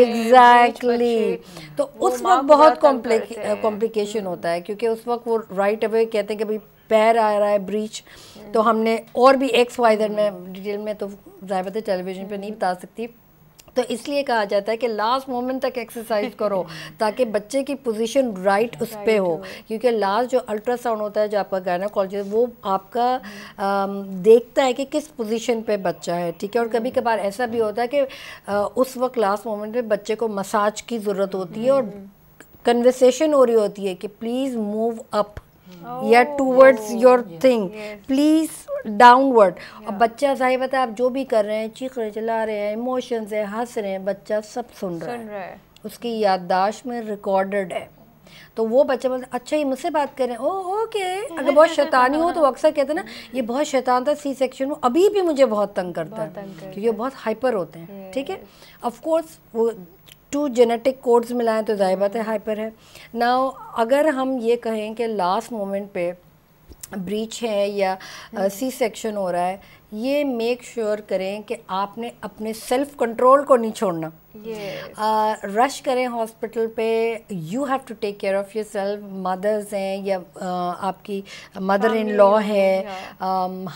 एग्जैक्टली तो उस वक्त बहुत कॉम्प्लिकेशन हम्म। होता है क्योंकि उस वक्त वो राइट अवे कहते हैं कि भाई पैर आ रहा है ब्रीच तो हम्म। हमने और भी एक्स वाई जेड में डिटेल में तो ज़ायबत टेलीविजन पर नहीं बता सकती तो इसलिए कहा जाता है कि लास्ट मोमेंट तक एक्सरसाइज करो ताकि बच्चे की पोजीशन राइट उस पर हो क्योंकि लास्ट जो अल्ट्रासाउंड होता है जो आपका गायनाकोलॉजिस्ट वो आपका आ, um, देखता है कि किस पोजीशन पे बच्चा है ठीक है और कभी हम्म। कभार ऐसा भी होता है कि आ, uh, उस वक्त लास्ट मोमेंट में बच्चे को मसाज की ज़रूरत होती है और कन्वर्सेशन हम्म। हो रही होती है कि प्लीज़ मूव अप या towards your thing please downward और बच्चा साहिब पता आप जो भी कर रहे हैं चीख रहे चला रहे हैं इमोशंस हैं हंस रहे हैं बच्चा सब सुन रहा है, उसकी याददाश्त में रिकॉर्डेड है तो वो बच्चा बोलते अच्छा ये मुझसे बात करें ओ ओके अगर बहुत शैतानी हो तो अक्सर कहते हैं ना ये बहुत शैतान था सी सेक्शन में अभी भी मुझे बहुत तंग करता है क्योंकि वो बहुत हाइपर होते हैं ठीक है ऑफ कोर्स वो टू जेनेटिक कोड्स मिलाएं तो जाहिर बात है हाइपर है ना अगर हम ये कहें कि लास्ट मोमेंट पे ब्रीच है या सी हम्म। सेक्शन हो रहा है ये मेक श्योर sure करें कि आपने अपने सेल्फ कंट्रोल को नहीं छोड़ना रश yes. करें हॉस्पिटल पे you have to take care of yourself mothers हैं या uh, आपकी मदर इन लॉ है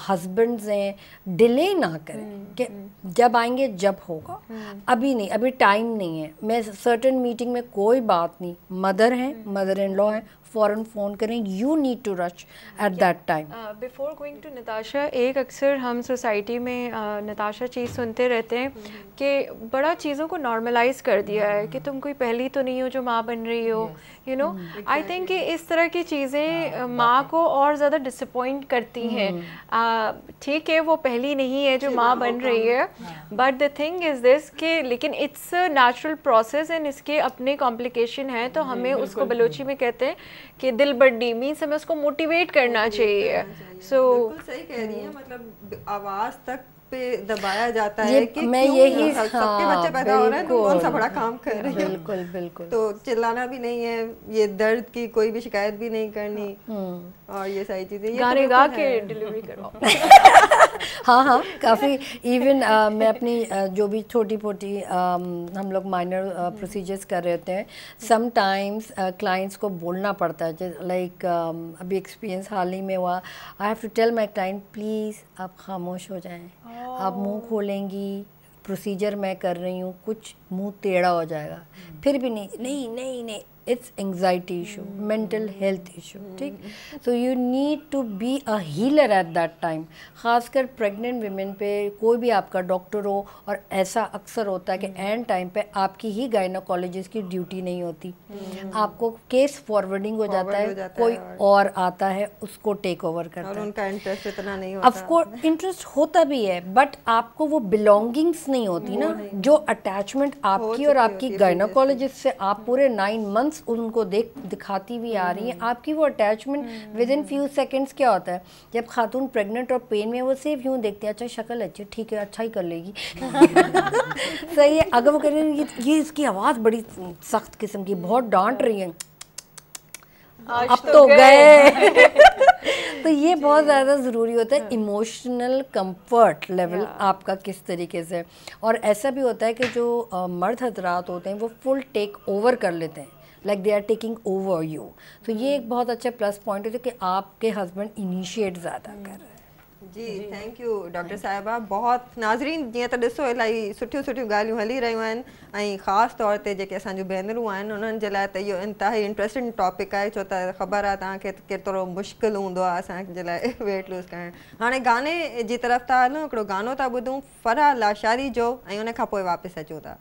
हस्बैंड्स हैं डिले um, ना करें hmm. कि hmm. जब आएंगे जब होगा hmm. अभी नहीं अभी टाइम नहीं है मैं सर्टन मीटिंग में कोई बात नहीं मदर हैं मदर इन लॉ हैं फ़ौरन फ़ोन करें you need to rush at that time before going to Natasha एक अक्सर हम सोसाइटी में नताशा uh, चीज़ सुनते रहते हैं mm-hmm. कि बड़ा चीज़ों को नॉर्मलाइज कर दिया है कि mm-hmm. तुम कोई पहली तो नहीं हो जो माँ बन रही हो यू नो आई थिंक कि इस तरह की चीज़ें हाँ, uh, माँ को और ज़्यादा डिसअपॉइंट करती mm. हैं uh, ठीक है वो पहली नहीं है जो माँ हाँ, बन रही है but the thing is this कि लेकिन इट्स नेचुरल प्रोसेस एंड इसके अपने कॉम्प्लिकेशन हैं तो हमें उसको बलोची में कहते हैं कि दिल बड्डी मीन्स हमें उसको मोटिवेट करना चाहिए सो so, सही कह रही है मतलब आवाज़ तक पे दबाया जाता है कि मैं यही हाँ, सबके बच्चे पैदा हो रहे हैं तो कौन सा बड़ा काम कर रही है बिल्कुल बिल्कुल तो चिल्लाना भी नहीं है ये दर्द की कोई भी शिकायत भी नहीं करनी हाँ, हम्म। और ये सारी चीज़ें तो गाने गा के डिलीवरी करो हाँ हाँ काफ़ी इवन मैं अपनी जो भी छोटी मोटी हम लोग माइनर हम्म। प्रोसीजर्स कर रहे होते हैं समटाइम्स क्लाइंट्स को बोलना पड़ता है लाइक अभी एक्सपीरियंस हाल ही में हुआ I have to tell my client please आप खामोश हो जाएं oh. आप मुंह oh। खोलेंगी प्रोसीजर मैं कर रही हूँ कुछ मुंह टेढ़ा हो जाएगा hmm. फिर भी नहीं नहीं नहीं नहीं it's anxiety issue mental health issue ठीक so you need to be a healer at that time खासकर प्रेग्नेंट वीमेन पे कोई भी आपका डॉक्टर हो और ऐसा अक्सर होता है कि एंड टाइम हम्म। पे आपकी ही गायनाकोलॉजिस्ट की ड्यूटी नहीं होती हम्म। आपको केस फॉरवर्डिंग हो जाता है कोई और आता है उसको टेक ओवर करता है उनका इंटरेस्ट इतना नहीं होता अफकोर्स इंटरेस्ट होता भी है बट आपको वो बिलोंगिंग्स नहीं होती ना जो अटैचमेंट आपकी और आपकी गायनाकोलॉजिस्ट से आप पूरे नाइन मंथ रिजल्ट्स उनको देख दिखाती भी आ रही है आपकी वो attachment within few seconds क्या होता है जब खातून प्रेगनेंट और पेन में वो सिर्फ यूँ देखते हैं अच्छा शक्ल अच्छी ठीक है अच्छा ही कर लेगी सही है अगर वो कह रहे हैं ये इसकी आवाज़ बड़ी सख्त किस्म की बहुत डांट रही है अब तो, तो, गए, गए। तो ये बहुत ज़्यादा ज़रूरी होता है इमोशनल कंफर्ट लेवल आपका किस तरीके से और ऐसा भी होता है कि जो मर्द हजरात होते हैं वो फुल टेक ओवर कर लेते हैं जी थैंक्यू साहिबा बहुत नाज़रीन जी तो ऐसो इलाही सुठी सुठी गाल हली रही हैं खास तौर पर जो असो भेनरूं आहिनि उन्हनि जे लाइ त इहो इंतिहाई इंट्रस्टिंग टॉपिक है छो तो ख़बर आहे तव्हांखे मुश्किल हों वेट लूज़ कर हाँ गाने की तरफ़ था हलूं हिकिड़ो गानो लाशारी जो उन वापस अचूँ था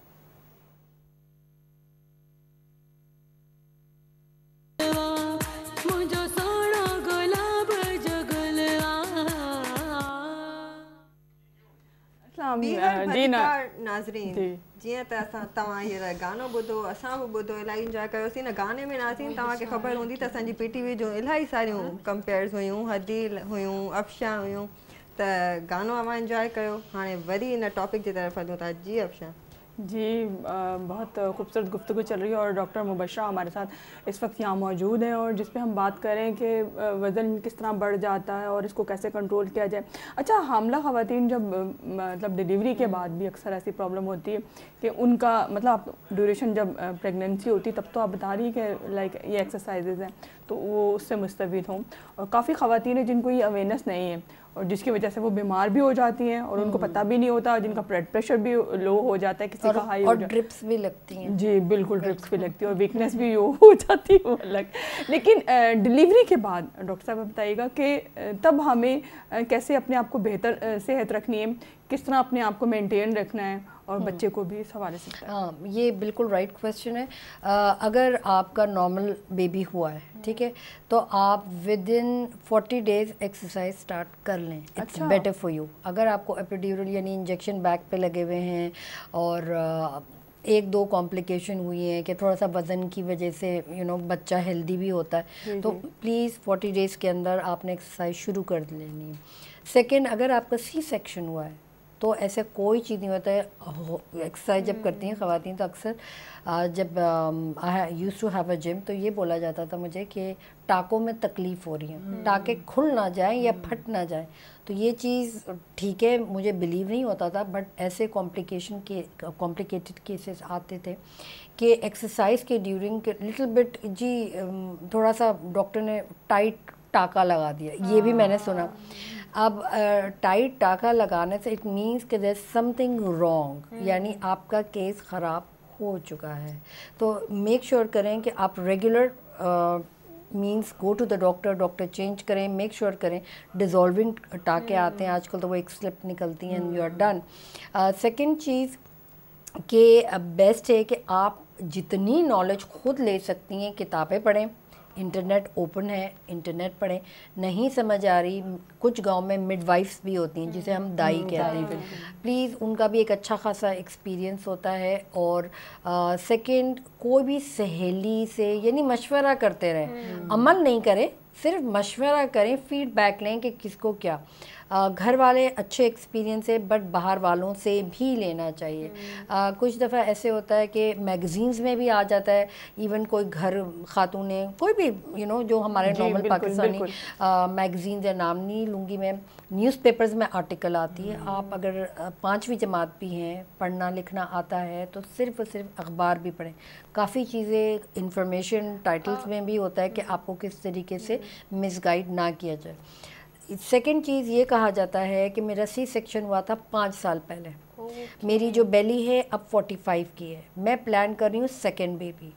जीअं त असां तव्हां हींअर गानो ॿुधो असां बि ॿुधो इलाही इंजॉय कयोसीं न गाने में नाज़रीन तव्हांखे ख़बर हूंदी त असांजी पीटी वी जूं इलाही सारियूं कंपेयर हुयूं हदील हुयूं हुयूं त गानो इंजॉय कयो हाणे वरी हिन टॉपिक जे तरफ़ हलूं था जी अफ़शा जी बहुत खूबसूरत गुफ्तु चल रही है और डॉक्टर मुबशरा हमारे साथ इस वक्त यहाँ मौजूद हैं और जिस हम बात करें कि वज़न किस तरह बढ़ जाता है और इसको कैसे कंट्रोल किया जाए अच्छा हामला ख़वान जब मतलब डिलीवरी के बाद भी अक्सर ऐसी प्रॉब्लम होती है कि उनका मतलब ड्यूरेशन जब प्रेगनेंसी होती तब तो आप बता रही कि लाइक ये एक्सरसाइजेज़ हैं तो वो उससे मुस्तविद हों और काफ़ी ख़वान हैं जिनको ये अवेयरनेस नहीं है और जिसकी वजह से वो बीमार भी हो जाती हैं और उनको हम्म। पता भी नहीं होता जिनका ब्लड प्रेशर भी लो हो जाता है किसी और, का हाई और ड्रिप्स भी लगती हैं जी बिल्कुल ड्रिप्स भी लगती है और वीकनेस भी हो जाती है वो अलग लेकिन डिलीवरी के बाद डॉक्टर साहब बताइएगा कि तब हमें कैसे अपने आप को बेहतर सेहत रखनी है किस तरह अपने आप को मेनटेन रखना है और हम्म। बच्चे को भी संभाल सकता है हाँ ये बिल्कुल राइट right क्वेश्चन है आ, अगर आपका नॉर्मल बेबी हुआ है हम्म। ठीक है तो आप within forty days exercise start कर लें इट्स बेटर फॉर यू अगर आपको एपिड्यूरल यानी इंजेक्शन बैक पे लगे हुए हैं और आ, एक दो कॉम्प्लिकेशन हुई है कि थोड़ा सा वज़न की वजह से यू you नो know, बच्चा हेल्दी भी होता है तो प्लीज़ फोर्टी डेज़ के अंदर आपने एक्सरसाइज शुरू कर लेनी है सेकेंड अगर आपका सी सेक्शन हुआ है तो ऐसा कोई चीज़ नहीं होता है एक्सरसाइज जब करती हैं हम्म। ख़वातीन तो अक्सर जब I used to have a gym तो ये बोला जाता था मुझे कि टाकों में तकलीफ़ हो रही है हम्म। टाके खुल ना जाए या हम्म। फट ना जाए तो ये चीज़ ठीक है मुझे बिलीव नहीं होता था बट ऐसे कॉम्प्लिकेशन के कॉम्प्लिकेटेड केसेस आते थे कि एक्सरसाइज के ड्यूरिंग लिटिल बिट जी थोड़ा सा डॉक्टर ने टाइट टाका लगा दिया ये भी मैंने सुना हाँ। अब टाइट uh, टाका लगाने से इट मीन्स कि देर समथिंग रॉन्ग यानी आपका केस ख़राब हो चुका है तो मेक श्योर sure करें कि आप regular means go to the doctor doctor change करें मेक श्योर sure करें डिजोल्विंग टाके hmm. आते हैं आजकल तो वो एक स्लिप निकलती हैं यू आर डन सेकेंड चीज़ के बेस्ट है कि आप जितनी नॉलेज खुद ले सकती हैं किताबें पढ़ें इंटरनेट ओपन है इंटरनेट पढ़ें नहीं समझ आ रही कुछ गांव में मिडवाइफ्स भी होती हैं जिसे हम दाई हम्म, कहते हैं प्लीज़ उनका भी एक अच्छा खासा एक्सपीरियंस होता है और सेकंड कोई भी सहेली से यानी मशवरा करते रहें हम्म। अमल नहीं करें सिर्फ मशवरा करें फीडबैक लें कि किसको क्या घर वाले अच्छे एक्सपीरियंस है बट बाहर वालों से भी लेना चाहिए हम्म। आ, कुछ दफ़ा ऐसे होता है कि मैगजीन्स में भी आ जाता है इवन कोई घर खातून कोई भी यू you नो know, जो हमारे नॉर्मल पाकिस्तानी मैगजीन या नाम नहीं लूँगी मैं न्यूज़पेपर्स में आर्टिकल आती है हम्म। आप अगर पाँचवीं जमात भी हैं पढ़ना लिखना आता है तो सिर्फ और सिर्फ अखबार भी पढ़ें काफ़ी चीज़ें इंफॉर्मेशन टाइटल्स में भी होता है कि हम्म। आपको किस तरीके से मिसगाइड ना किया जाए सेकंड चीज़ ये कहा जाता है कि मेरा सी सेक्शन हुआ था पाँच साल पहले मेरी जो बेली है अब 45 की है मैं प्लान कर रही हूँ सेकेंड बेबी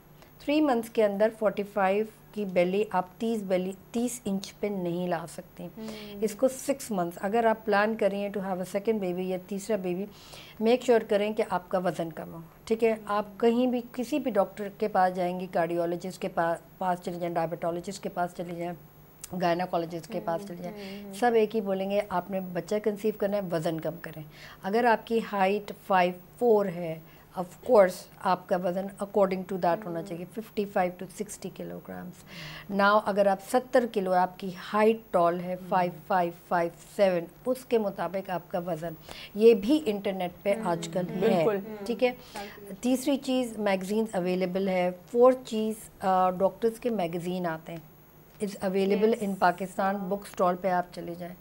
थ्री मंथ्स के अंदर 45 की बेली आप 30 बेली 30 इंच पे नहीं ला सकते hmm. इसको सिक्स मंथ्स अगर आप प्लान कर रही हैं to have a second baby या तीसरा बेबी मेक श्योर करें कि आपका वज़न कम हो ठीक है आप कहीं भी किसी भी डॉक्टर के पास जाएंगी कार्डियोलॉजिस्ट के पास पास चले जाएँ डायबिटोलॉजिस्ट के पास चले जाएँ गायनाकोलॉजिस्ट के पास चले जाए हम्म। सब एक ही बोलेंगे आपने बच्चा कंसीव करना है वज़न कम करें अगर आपकी हाइट फाइव फोर है ऑफ कोर्स आपका वज़न अकॉर्डिंग टू दैट होना चाहिए fifty five to sixty kilograms now अगर आप सत्तर किलो आपकी हाइट टॉल है फाइव फाइव फाइव सेवन उसके मुताबिक आपका वज़न ये भी इंटरनेट पर हम्म। आजकल है ठीक है तीसरी चीज़ मैगज़ीन अवेलेबल है फोर्थ चीज़ डॉक्टर्स के मैगज़ीन आते हैं is available in Pakistan book stall पर आप चले जाएँ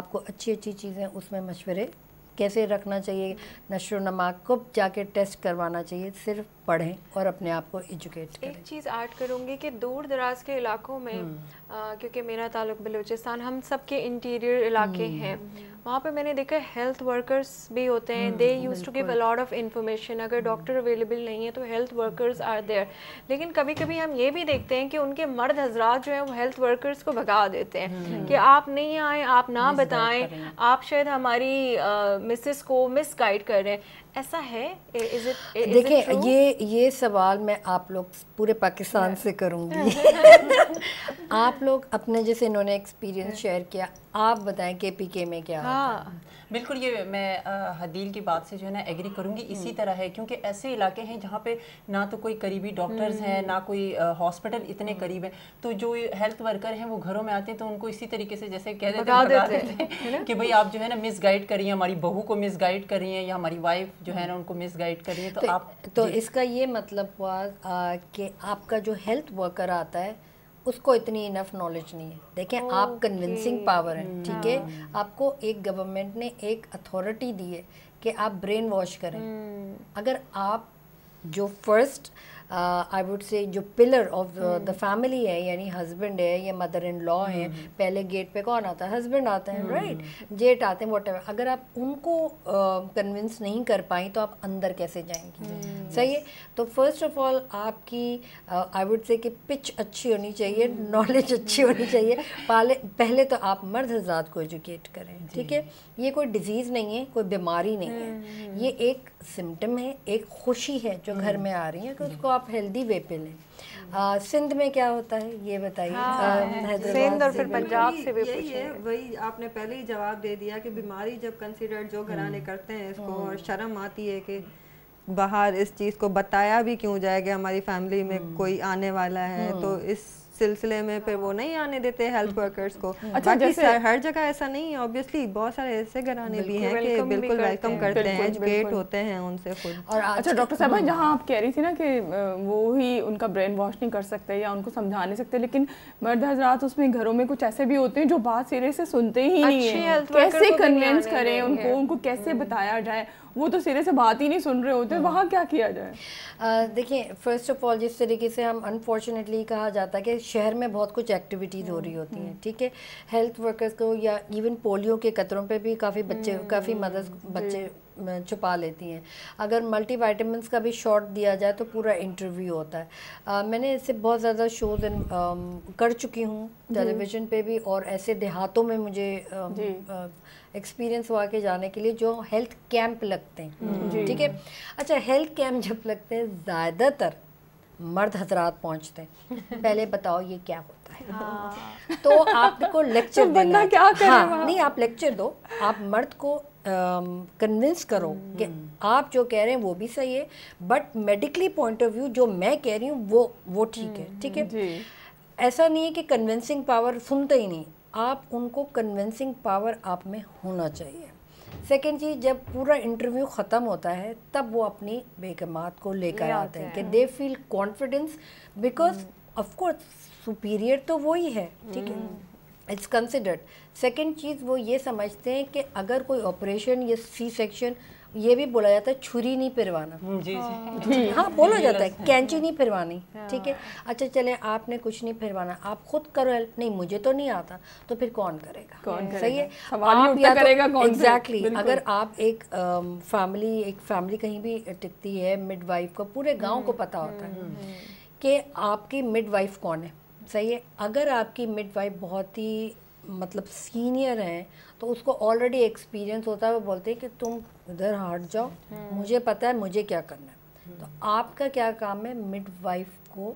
आपको अच्छी अच्छी चीज़ें उसमें मशवरे कैसे रखना चाहिए नशर नमाक को जाके टेस्ट करवाना चाहिए सिर्फ पढ़ें और अपने आप को एजुकेट करें एक चीज़ ऐड करूँगी कि दूर दराज के इलाकों में आ, हम्म। क्योंकि मेरा ताल्लुक बलूचिस्तान हम सबके इंटीरियर इलाके हम्म। हैं वहाँ पे मैंने देखा हेल्थ वर्कर्स भी होते हैं they use to give a lot of information अगर डॉक्टर हम्म। अवेलेबल नहीं है तो हेल्थ वर्कर्स आर देयर लेकिन कभी कभी हम ये भी देखते हैं कि उनके मर्द हजरात जो हैं वो हेल्थ वर्कर्स को भगा देते हैं हम्म। कि आप नहीं आए आप ना बताएं आप शायद हमारी मिसेस को गाइड कर रहे हैं ऐसा है देखिए ये ये सवाल मैं आप लोग पूरे पाकिस्तान से करूँगी आप लोग अपने जैसे इन्होंने एक्सपीरियंस शेयर किया आप बताएं के पी के में क्या हाँ बिल्कुल ये मैं आ, हदील की बात से जो है ना एग्री करूँगी इसी हम्म। तरह है क्योंकि ऐसे इलाके हैं जहाँ पे ना तो कोई करीबी डॉक्टर्स हैं हम्म। ना कोई हॉस्पिटल इतने हम्म। करीब है तो जो हेल्थ वर्कर हैं वो घरों में आते हैं तो उनको इसी तरीके से जैसे कह देते हैं कि भाई आप जो है ना मिस गाइड करिए हमारी बहू को मिस गाइड करिए या हमारी वाइफ जो है ना उनको मिस गाइड करिए तो, तो आप तो इसका ये मतलब हुआ कि आपका जो हेल्थ वर्कर आता है उसको इतनी इनफ नॉलेज नहीं है देखें okay. आप कन्विंसिंग पावर है ठीक है हाँ। आपको एक गवर्नमेंट ने एक अथॉरिटी दी है कि आप ब्रेन वॉश करें हम्म। अगर आप जो फर्स्ट आई वुड से जो पिलर ऑफ द फैमिली है यानी हस्बैंड है या मदर इन लॉ है hmm. पहले गेट पे कौन आता है हस्बैंड आते हैं राइट hmm. जेट आते हैं वॉट अगर आप उनको कन्विंस uh, नहीं कर पाई तो आप अंदर कैसे जाएंगी hmm, सही है तो फर्स्ट ऑफ ऑल आपकी आई वुड से कि पिच अच्छी होनी चाहिए नॉलेज अच्छी होनी चाहिए पहले पहले तो आप मर्द हजात को एजुकेट करें ठीक है ये कोई डिजीज़ नहीं है कोई बीमारी नहीं है ये एक सिम्टम है एक खुशी है जो घर में आ रही है कि हम्म। उसको आप हेल्दी वे पे लें हम्म। सिंध में क्या होता है ये बताइए हाँ, सिंध और फिर पंजाब से भी यही है वही आपने पहले ही जवाब दे दिया कि बीमारी जब कंसिडर जो घराने हम्म। करते हैं इसको और शर्म आती है कि बाहर इस चीज़ को बताया भी क्यों जाएगा हमारी फैमिली में कोई आने वाला है तो इस सिलसिले में फिर वो नहीं आने देते हेल्थ हम्म। वर्कर्स को हम्म। अच्छा जैसे हर जगह ऐसा नहीं है ऑब्वियसली बहुत सारे ऐसे घराने भी हैं कि बिल्कुल वेलकम करते हैं एजुकेट होते हैं उनसे खुद और अच्छा डॉक्टर अच्छा, साहब हम्म। जहाँ आप कह रही थी ना कि वो ही उनका ब्रेन वॉश नहीं कर सकते या उनको समझा नहीं सकते लेकिन मर्द हजरात उसमें घरों में कुछ ऐसे भी होते हैं जो बात सिरे से सुनते ही नहीं है कैसे कन्विंस करें उनको उनको कैसे बताया जाए वो तो सिरे से बात ही नहीं सुन रहे होते हाँ। वहाँ क्या किया जाए देखिए फर्स्ट ऑफ ऑल जिस तरीके से हम अनफॉर्चुनेटली कहा जाता है कि शहर में बहुत कुछ एक्टिविटीज़ हो हम्म, रही होती हैं हम्म। ठीक है हेल्थ वर्कर्स को या इवन पोलियो के कतरों पर भी काफ़ी बच्चे हम्म, काफ़ी मदद बच्चे छुपा लेती हैं अगर मल्टीविटामिन का भी शॉट दिया जाए तो पूरा इंटरव्यू होता है आ, मैंने इससे बहुत ज़्यादा शोज कर चुकी हूँ टेलीविज़न पे भी और ऐसे देहातों में मुझे आ, एक्सपीरियंस हुआ के जाने के लिए जो हेल्थ कैंप लगते हैं हम्म। ठीक है अच्छा हेल्थ कैंप जब लगते हैं ज़्यादातर मर्द हजरात पहुंचते हैं पहले बताओ ये क्या होता है हाँ। तो आपको लेक्चर तो देना क्या करें हाँ, नहीं आप लेक्चर दो आप मर्द को कन्विंस करो हम्म। कि आप जो कह रहे हैं वो भी सही है but medically point of view जो मैं कह रही हूँ वो वो ठीक है हम्म। ठीक है ऐसा नहीं है कि कन्विंसिंग पावर सुनते ही नहीं आप उनको कन्विंसिंग पावर आप में होना चाहिए सेकेंड चीज़ जब पूरा इंटरव्यू ख़त्म होता है तब वो अपनी बेगमात को लेकर आते हैं कि they feel confidence because of course superior तो वो ही है ठीक है इट्स कंसिडर्ड सेकेंड चीज़ वो ये समझते हैं कि अगर कोई ऑपरेशन या सी सेक्शन ये भी बोला जाता है छुरी नहीं फिरवाना हम्म, जी जी हाँ, हाँ बोला जाता है कैंची नहीं फिरवानी हाँ। ठीक है अच्छा चले आपने कुछ नहीं फिरवाना आप खुद करो हेल्प नहीं मुझे तो नहीं आता तो फिर कौन करेगा कौन करेगा? सही है आप या तो, एग्जैक्टली exactly, अगर आप एक फैमिली एक फैमिली कहीं भी टिकती है मिड वाइफ को पूरे गाँव को हम्म, पता होता है हम्म, कि आपकी मिड वाइफ कौन है सही है अगर आपकी मिड वाइफ बहुत ही मतलब सीनियर हैं तो उसको ऑलरेडी एक्सपीरियंस होता है वो बोलते हैं कि तुम उधर हट जाओ हम्म। मुझे पता है मुझे क्या करना है तो हम्म। आपका क्या काम है मिडवाइफ को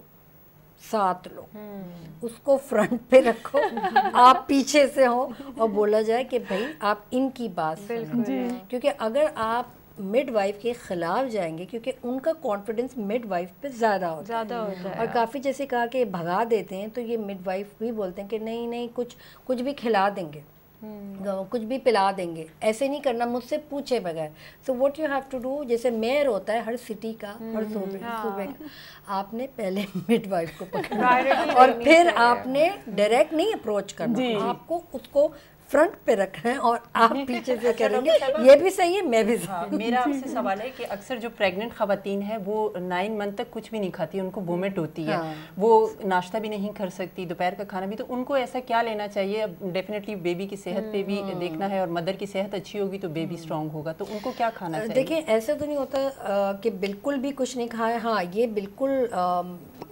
साथ लो हम्म। उसको फ्रंट पे रखो आप पीछे से हो और बोला जाए कि भाई आप इनकी बात क्योंकि अगर आप मिड वाइफ के खिलाफ जाएंगे क्योंकि उनका कॉन्फिडेंस मिड वाइफ पे ज़्यादा होता ज़्यादा होता है और काफ़ी जैसे कहा कि भगा देते हैं तो ये मिड वाइफ भी बोलते हैं कि नहीं नहीं कुछ कुछ भी खिला देंगे हम्म। कुछ भी पिला देंगे ऐसे नहीं करना मुझसे पूछे बगैर so what you have to do जैसे मेयर होता है हर सिटी का हर हम्म, सूबे हम्म, हाँ। सूबे का आपने पहले मिडवाइफ को पकड़ा और फिर आपने डायरेक्ट नहीं अप्रोच करना आपको उसको फ्रंट पे रख रहे हैं और आप पीछे से अच्छा, करेंगे ये भी सही है मैं भी हाँ, सही हाँ, मेरा आपसे सवाल है कि अक्सर जो प्रेग्नेंट खातन है वो नाइन मंथ तक कुछ भी नहीं खाती उनको वोमिट होती है हाँ। वो नाश्ता भी नहीं कर सकती दोपहर का खाना भी तो उनको ऐसा क्या लेना चाहिए अब डेफिनेटली बेबी की सेहत पे भी हम्म। देखना है और मदर की सेहत अच्छी होगी तो बेबी स्ट्रांग हम्म। होगा तो उनको क्या खाना चाहिए देखिए ऐसा तो नहीं होता कि बिल्कुल भी कुछ नहीं खाए हाँ ये बिल्कुल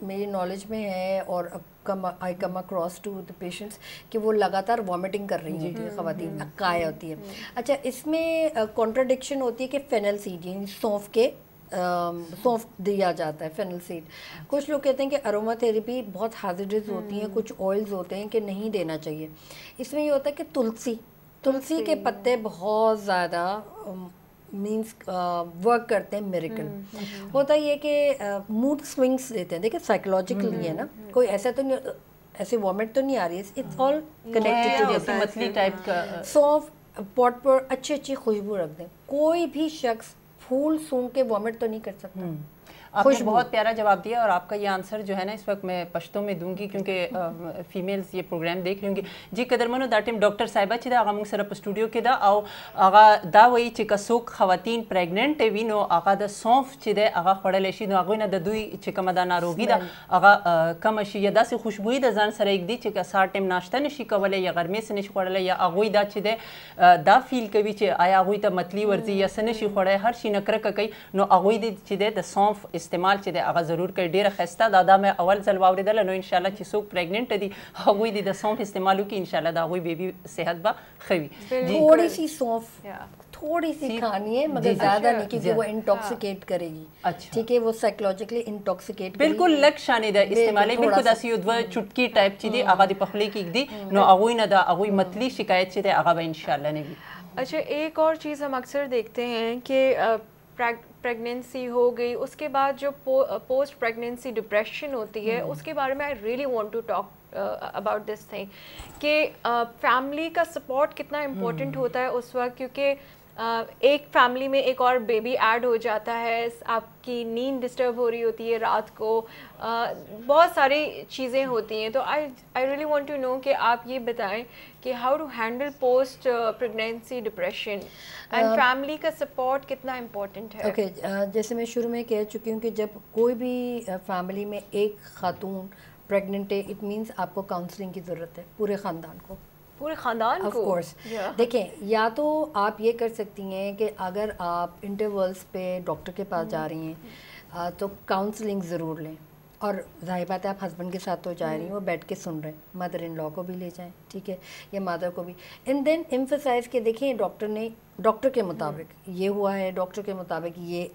मेरी नॉलेज में है और I come across to the patients कि वो लगातार वॉमिटिंग कर रही होती है हम्म, खातन अक्काया हम्म। होती है हम्म। अच्छा इसमें कॉन्ट्राडिक्शन होती है कि फेनल सीड यानी सौंफ के सौंफ दिया जाता है फेनल सीड कुछ लोग कहते हैं कि अरोमा थेरेपी बहुत हाजिडज होती हैं कुछ ऑयल्स होते हैं कि नहीं देना चाहिए इसमें ये होता है कि तुलसी तुलसी के पत्ते बहुत ज़्यादा मीन्स वर्क uh, करते हैं मेरिकल हम्म, हम्म, हम्म। होता ये कि मूड uh, स्विंग्स देते हैं देखिए साइकोलॉजिकली है ना कोई ऐसा तो नहीं ऐसे वॉमिट तो नहीं आ रही है इट्स ऑल कनेक्टेड जैसे मछली टाइप का सॉफ्ट uh, पॉट पर अच्छी अच्छी खुशबू रख दें कोई भी शख्स फूल सूंघ के वॉमिट तो नहीं कर सकता आपने बहुत प्यारा जवाब दिया और आपका ये आंसर जो है ना इस वक्त मैं पश्तो में दूंगी क्योंकि फीमेल्स ये प्रोग्राम देख रही होंगी जी कदरमनो दाटिम डॉक्टर साहिबा चिदा आगा मुंग सरप स्टूडियो के दा आओ आगा दा वही चिका सोक खवातीन प्रेग्नेंट है वीनो आगा द सौंफ चिदे आगा खड़ल ऐसी नो आगो ना द दुई चिका मदा ना रोगी दा आगा कम अशी यदा से खुशबूई द जान सर एक दी चिका सार टाइम नाश्ता नशी कवले या गरमे से नशी खड़ल या आगोई दा चिदे دا فیل کوي چې آیا غوي ته متلی ورځي یا سنشي خوړای هر شي نکره کوي نو هغه دي چې د سونف استعمال چې د هغه ضرور کړي ډیره خسته دا دا مې اول ځل واوریدل نو ان شاء الله چې څوک پریګننت دي هغه دې د سونف استعمال وکړي ان شاء الله دا هغه بیبي صحت به خوي تھوڑی سی سونف تھوڑی سی کھانی ہے مگر زیادہ نہیں کیونکہ وہ انٹاکسیکیٹ کرے گی ٹھیک ہے وہ سائیکولوجیکلی انٹاکسیکیٹ بالکل لک شانه دا استعمال بالکل داسې یو دوه چټکی ټایپ چې دی هغه mm. د پخلی کې دی mm. نو هغه نه دا هغه متلی شکایت چې دی هغه به ان شاء الله نه وي अच्छा एक और चीज़ हम अक्सर देखते हैं कि प्रेगनेंसी हो गई उसके बाद जो पोस्ट प्रेगनेंसी डिप्रेशन होती है hmm. उसके बारे में I really want to talk about this thing कि फैमिली uh, का सपोर्ट कितना इम्पोर्टेंट hmm. होता है उस वक्त क्योंकि एक फैमिली में एक और बेबी ऐड हो जाता है आपकी नींद डिस्टर्ब हो रही होती है रात को बहुत सारी चीज़ें होती हैं तो I I really want to know कि आप ये बताएं कि how to handle post pregnancy depression and family का सपोर्ट कितना इम्पोर्टेंट है ओके okay, uh, जैसे मैं शुरू में कह चुकी हूँ कि जब कोई भी फैमिली में एक खातून प्रेगनेंट है इट मीन्स आपको काउंसलिंग की ज़रूरत है पूरे ख़ानदान को पूरे खानदान को ऑफकोर्स yeah. देखें या तो आप ये कर सकती हैं कि अगर आप इंटरवल्स पे डॉक्टर के पास जा हम्म। रही हैं तो काउंसलिंग ज़रूर लें और जाहिर बात है आप हस्बैंड के साथ तो जा रही हैं हम्म। वो बैठ के सुन रहे हैं मदर इन लॉ को भी ले जाएं ठीक है या मदर को भी एंड देन एम्फोसाइज के देखें डॉक्टर ने डॉक्टर के मुताबिक हम्म। ये हुआ है डॉक्टर के मुताबिक ये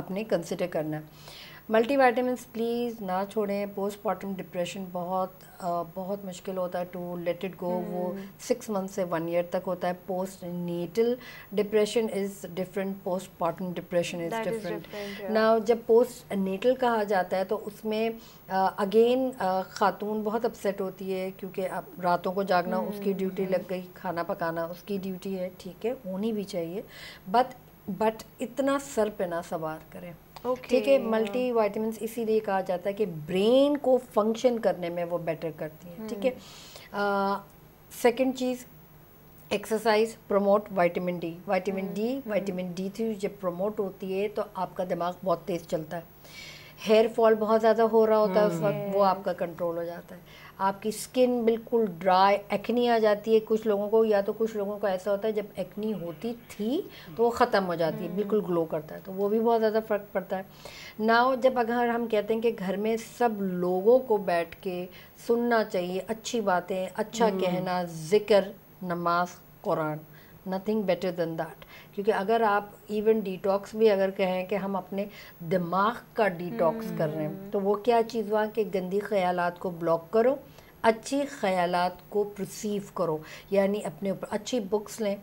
आपने कंसिडर करना है मल्टीविटामिन प्लीज़ ना छोड़ें पोस्टमार्टम डिप्रेशन बहुत आ, बहुत मुश्किल होता है टू लेट इट गो वो सिक्स हम्म। मंथ से वन ईयर तक होता है postnatal depression is different postmortem depression is different ना जब पोस्ट नीटल कहा जाता है तो उसमें अगेन ख़ातून बहुत अपसेट होती है क्योंकि अब रातों को जागना hmm. उसकी ड्यूटी हम्म, hmm. हम्म। लग गई खाना पकाना उसकी ड्यूटी है ठीक है होनी भी चाहिए बट बट इतना सर पे ना सवार करें ठीक है मल्टी वाइटामस इसीलिए कहा जाता है कि ब्रेन को फंक्शन करने में वो बेटर करती हैं ठीक है सेकंड hmm. चीज़ exercise promote vitamin D vitamin D vitamin D three जब प्रमोट होती है तो आपका दिमाग बहुत तेज़ चलता है हेयर फॉल बहुत ज़्यादा हो रहा होता है उस hmm. वक्त वो आपका कंट्रोल हो जाता है आपकी स्किन बिल्कुल ड्राई एक्नी आ जाती है कुछ लोगों को या तो कुछ लोगों को ऐसा होता है जब एक्नी होती थी तो वो ख़त्म हो जाती है हम्म। बिल्कुल ग्लो करता है तो वो भी बहुत ज़्यादा फ़र्क पड़ता है ना जब अगर हम कहते हैं कि घर में सब लोगों को बैठ के सुनना चाहिए अच्छी बातें अच्छा हम्म। कहना ज़िक्र नमाज कुरान नथिंग बेटर देन दैट क्योंकि अगर आप इवन डिटॉक्स भी अगर कहें कि हम अपने दिमाग का डिटॉक्स हम्म। कर रहे हैं तो वो क्या चीज़ हुआ कि गंदी ख्याल को ब्लॉक करो अच्छी ख्याल को प्रसीव करो यानी अपने ऊपर अच्छी बुक्स लें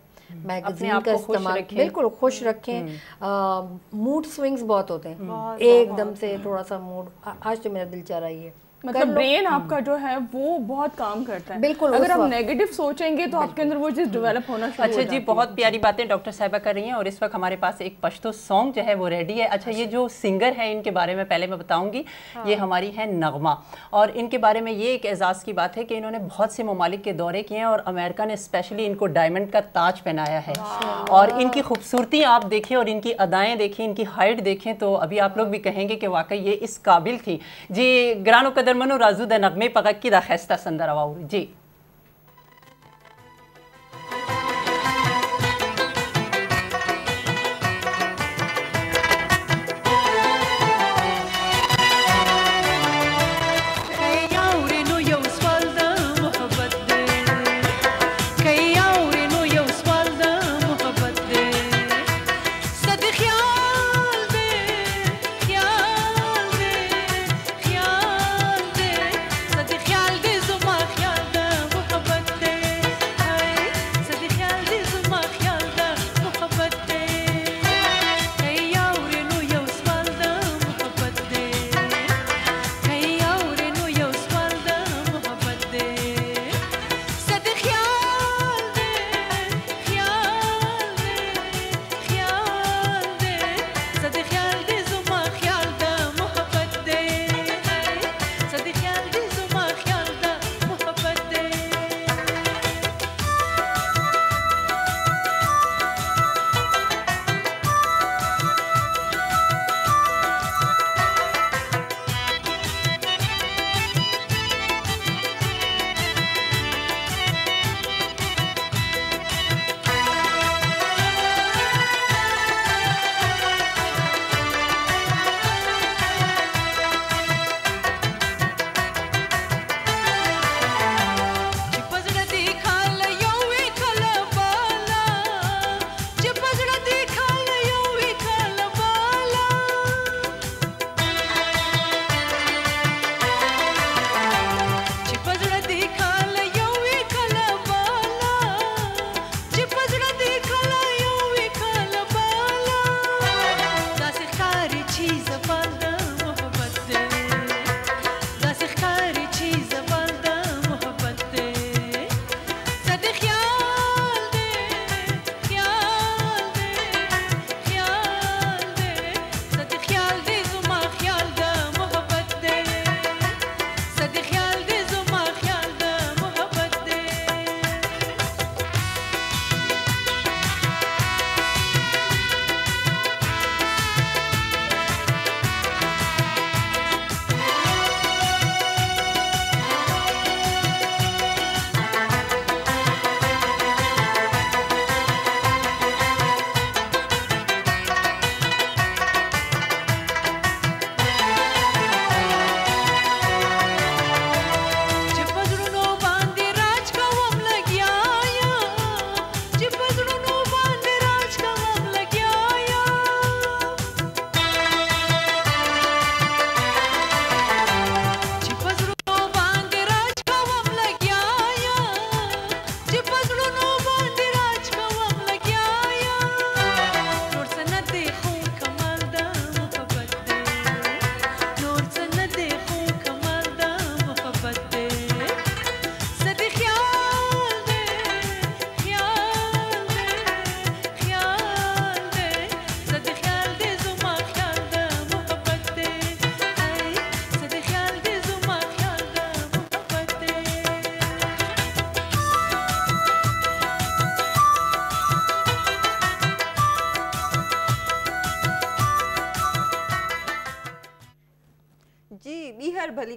मैगजीन हम्म। का इस्तेमाल बिल्कुल खुश हम्म। रखें मूड स्विंग्स बहुत होते हैं एकदम से थोड़ा सा मूड आज तो मेरा दिल चाह रहा है मतलब ब्रेन हाँ। आपका जो है वो बहुत काम करता है बिल्कुल अगर आप नेगेटिव सोचेंगे तो आपके अंदर वो चीज़ डेवलप होना शुरू अच्छा जी बहुत प्यारी बातें डॉक्टर साहबा कर रही हैं और इस वक्त हमारे पास एक पश्तो सॉन्ग जो है वो रेडी है अच्छा ये जो सिंगर है इनके बारे में पहले मैं बताऊंगी हाँ। ये हमारी है नगमा और इनके बारे में ये एक एजाज़ की बात है कि इन्होंने बहुत से ममालिक के दौरे किए हैं और अमेरिका ने स्पेशली इनको डायमंड का ताज पहनाया है और इनकी खूबसूरती आप देखें और इनकी अदाएँ देखें इनकी हाइट देखें तो अभी आप लोग भी कहेंगे कि वाकई ये इस काबिल थी जी ग्रानो कदर قدرمنو راځو د نغمې په غږ کې دا ښایسته سندره واورو جی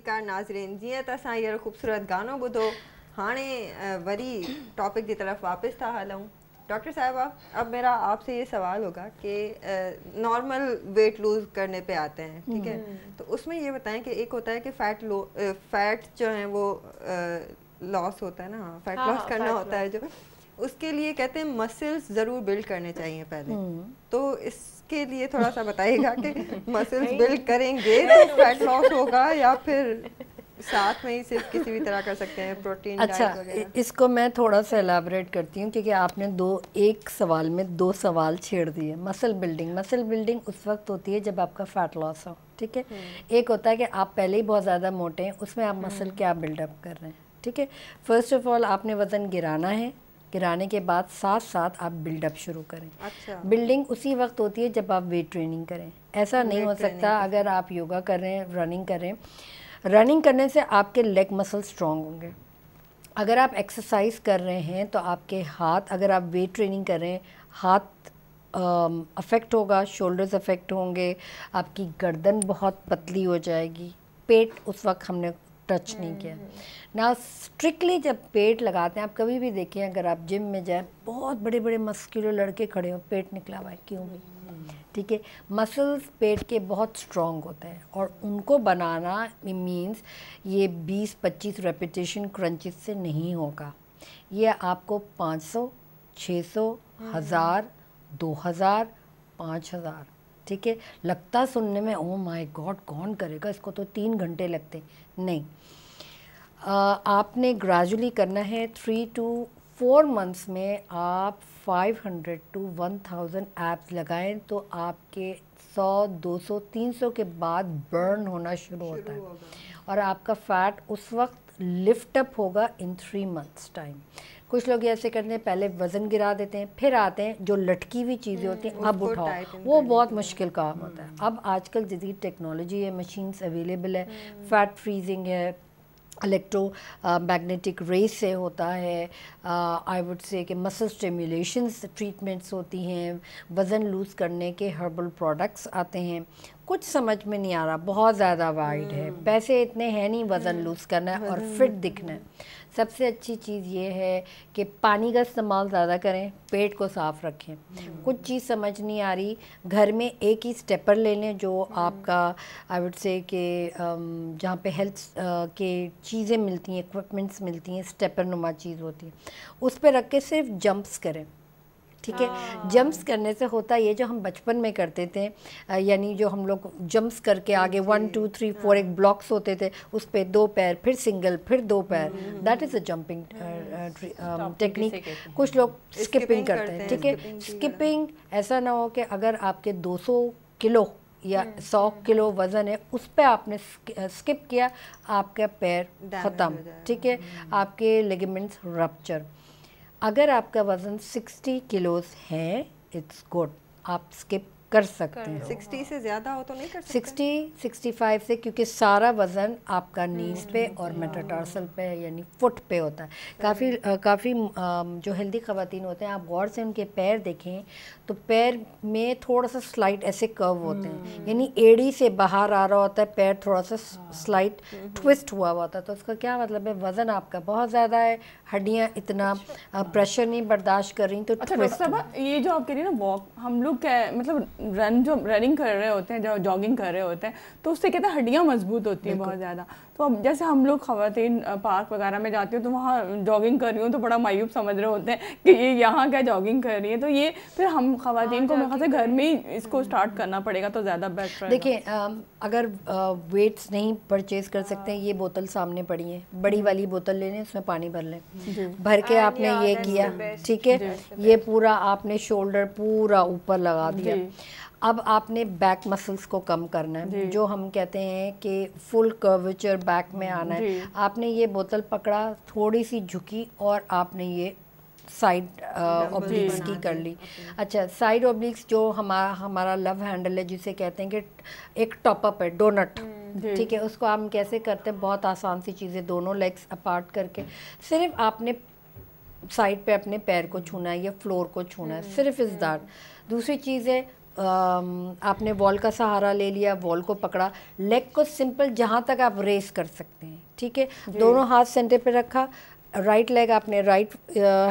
आख़िरकार नाज़रीन जी त ख़ूबसूरत गानों ॿुधो हाँ वरी टॉपिक की तरफ़ वापस था हलूँ डॉक्टर साहब अब मेरा आपसे ये सवाल होगा कि नॉर्मल वेट लूज़ करने पे आते हैं ठीक है हम्म। तो उसमें ये बताएं कि एक होता है कि फ़ैट लो फ़ैट जो है वो लॉस होता है ना हाँ फैट लॉस हाँ, हाँ, करना होता है जो उसके लिए कहते हैं मसल्स ज़रूर बिल्ड करने चाहिए पहले हम्म। तो इस के लिए थोड़ा सा बताइएगा कि मसल्स बिल्ड करेंगे तो फैट लॉस होगा या फिर साथ में ही सिर्फ किसी भी तरह कर सकते हैं प्रोटीन अच्छा इसको मैं थोड़ा सा एलाबरेट करती हूँ क्योंकि आपने दो एक सवाल में दो सवाल छेड़ दिए मसल बिल्डिंग मसल बिल्डिंग उस वक्त होती है जब आपका फैट लॉस हो ठीक है हम्म। एक होता है कि आप पहले ही बहुत ज़्यादा मोटे हैं उसमें आप मसल हम्म। क्या बिल्डअप कर रहे हैं ठीक है फर्स्ट ऑफ ऑल आपने वज़न गिराना है गिराने के बाद साथ साथ आप बिल्डअप शुरू करें अच्छा बिल्डिंग उसी वक्त होती है जब आप वेट ट्रेनिंग करें ऐसा नहीं हो सकता अगर आप योगा कर रहे हैं रनिंग करें रनिंग करने से आपके लेग मसल स्ट्रॉन्ग होंगे अगर आप एक्सरसाइज कर रहे हैं तो आपके हाथ अगर आप वेट ट्रेनिंग कर रहे हैं हाथ अफेक्ट होगा शोल्डर्स अफेक्ट होंगे आपकी गर्दन बहुत पतली हो जाएगी पेट उस वक्त हमने टच नहीं किया ना स्ट्रिक्टली जब पेट लगाते हैं आप कभी भी देखें अगर आप जिम में जाएं बहुत बड़े बड़े मस्क्यूलर लड़के खड़े हों पेट निकला हुआ है क्यों भाई ठीक है मसल्स पेट के बहुत स्ट्रॉन्ग होते हैं और उनको बनाना मीन्स ये 20-25 रेपिटेशन क्रंचेस से नहीं होगा ये आपको 500, 600, हज़ार दो हज़ार पाँच हज़ार ठीक है लगता सुनने में ओ माय गॉड कौन करेगा इसको तो तीन घंटे लगते नहीं आपने ग्रेजुअली करना है थ्री टू फोर मंथ्स में आप 500 टू 1000 ऐप्स लगाएं तो आपके 100 200 300 के बाद बर्न होना शुरू होता है और आपका फैट उस वक्त लिफ्ट अप होगा इन थ्री मंथ्स टाइम कुछ लोग ऐसे करते हैं पहले वज़न गिरा देते हैं फिर आते हैं जो लटकी हुई चीज़ें होती हैं हम्म, अब उठाओ वो बहुत मुश्किल काम होता है हम्म। अब आजकल जदीद टेक्नोलॉजी है मशीन्स हम्म। अवेलेबल है फ़ैट फ्रीजिंग है इलेक्ट्रो मैग्नेटिक रे से होता है आई वुड से कि मसल स्टिमुलेशन ट्रीटमेंट्स होती हैं वज़न लूज़ करने के हर्बल प्रोडक्ट्स आते हैं कुछ समझ में नहीं आ रहा बहुत ज़्यादा वाइड है हम्म। पैसे इतने हैं नहीं वज़न लूज़ हम्म। करना है और फिट दिखना है सबसे अच्छी चीज़ ये है कि पानी का इस्तेमाल ज़्यादा करें पेट को साफ़ रखें हम्म। कुछ चीज़ समझ नहीं आ रही घर में एक ही स्टेपर ले लें जो हम्म। आपका आई वुड से कि जहाँ पे हेल्थ के चीज़ें मिलती हैं इक्विपमेंट्स मिलती हैं स्टेपर नुमा चीज़ होती है उस पर रख के सिर्फ जंप्स करें ठीक है जंप्स हाँ। करने से होता ये जो हम बचपन में करते थे यानी जो हम लोग जंप्स करके आगे वन टू थ्री फोर एक ब्लॉक्स होते थे उस पर दो पैर फिर सिंगल फिर दो पैर that hmm, is hmm, hmm. A jumping um, technique कुछ लोग स्किपिंग करते हैं ठीक है स्किपिंग ऐसा ना हो कि अगर आपके 200 किलो या सौ किलो वज़न है उस पर आपने स्किप किया आपका पैर ख़त्म ठीक है आपके लेगमेंट्स रपच्चर अगर आपका वज़न 60 किलोस है इट्स गुड आप स्किप कर सकते हैं 60 से ज़्यादा हो तो नहीं कर सकते सिक्सटी सिक्सटी फाइव से क्योंकि सारा वज़न आपका हम्म। नीज पे हम्म। और मेटाटार्सल हाँ। पे यानी फुट पे होता है काफ़ी काफ़ी जो हेल्दी ख़वान होते हैं आप गौर से उनके पैर देखें तो पैर में थोड़ा सा स्लाइट ऐसे कर्व होते हैं हम्म। यानी एड़ी से बाहर आ रहा होता है पैर थोड़ा सा स्लाइट ट्विस्ट हुआ हुआ होता है तो उसका क्या मतलब है वज़न आपका बहुत ज़्यादा है हड्डियाँ इतना प्रेशर अच्छा। नहीं बर्दाश्त कर रही तो अच्छा, ये जो आप कह रही ना वॉक हम लोग क्या मतलब रन जो रनिंग कर रहे होते हैं जो जॉगिंग कर रहे होते हैं तो उससे कहते हैं हड्डियाँ मजबूत होती हैं बहुत ज़्यादा तो अब जैसे हम लोग खातन पार्क वगैरह में जाती हूँ तो वहाँ जॉगिंग कर रही हूँ तो बड़ा मायूब समझ रहे होते हैं कि ये यहाँ क्या जॉगिंग कर रही है तो ये फिर हम खातन हाँ, को मेरे से घर में ही इसको स्टार्ट करना पड़ेगा तो ज़्यादा बेटर देखिए अगर वेट्स नहीं परचेज कर सकते हाँ। ये बोतल सामने पड़ी है बड़ी वाली बोतल ले लें उसमें पानी भर लें भर के आपने ये किया ठीक है ये पूरा आपने शोल्डर पूरा ऊपर लगा दिया अब आपने बैक मसल्स को कम करना है जो हम कहते हैं कि फुल कर्वेचर बैक में आना है आपने ये बोतल पकड़ा थोड़ी सी झुकी और आपने ये साइड ऑब्लिक्स की कर ली अच्छा साइड ऑब्लिक्स जो हमारा हमारा लव हैंडल है जिसे कहते हैं कि एक टॉपअप है डोनट हम्म, ठीक है उसको हम कैसे करते हैं बहुत आसान सी चीज़ें दोनों लेग्स अपार्ट करके सिर्फ आपने साइड पे अपने पैर को छूना है या फ्लोर को छूना है हम्म, सिर्फ इस हम्म। दार दूसरी चीज़ है आपने वॉल का सहारा ले लिया वॉल को पकड़ा लेग को सिंपल जहाँ तक आप रेस कर सकते हैं ठीक है दोनों हाथ सेंटर पे रखा राइट लेग आपने राइट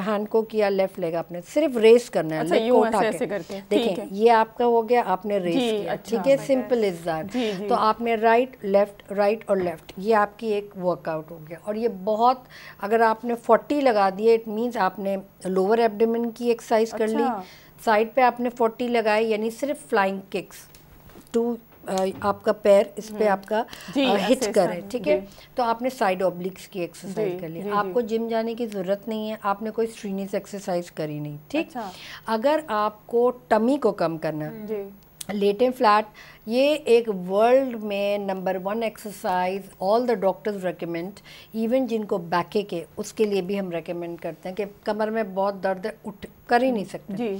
हैंड को किया लेफ्ट लेग आपने सिर्फ रेस करना है अच्छा, लेग को उठा के देखें ये आपका हो गया आपने रेस किया अच्छा, ठीक है सिंपल इज दैट तो आपने राइट लेफ्ट राइट और लेफ्ट ये आपकी एक वर्कआउट हो गया और ये बहुत अगर आपने फोर्टी लगा दिए इट मींस आपने लोअर एबडमिन की एक्सरसाइज कर अच्छा। ली साइड पे आपने 40 लगाए यानी सिर्फ फ्लाइंग किक्स टू आपका पैर इस पे हम्म। आपका हिट uh, करे ठीक है तो आपने साइड ऑब्लिक्स की एक्सरसाइज कर ली आपको जिम जाने की ज़रूरत नहीं है आपने कोई स्ट्रीनिस एक्सरसाइज करी नहीं ठीक अच्छा। अगर आपको टमी को कम करना लेटेंट फ्लैट ये एक वर्ल्ड में number one exercise all the doctors recommend even जिनको बैके के उसके लिए भी हम रेकमेंड करते हैं कि कमर में बहुत दर्द है उठ कर ही नहीं सकते जी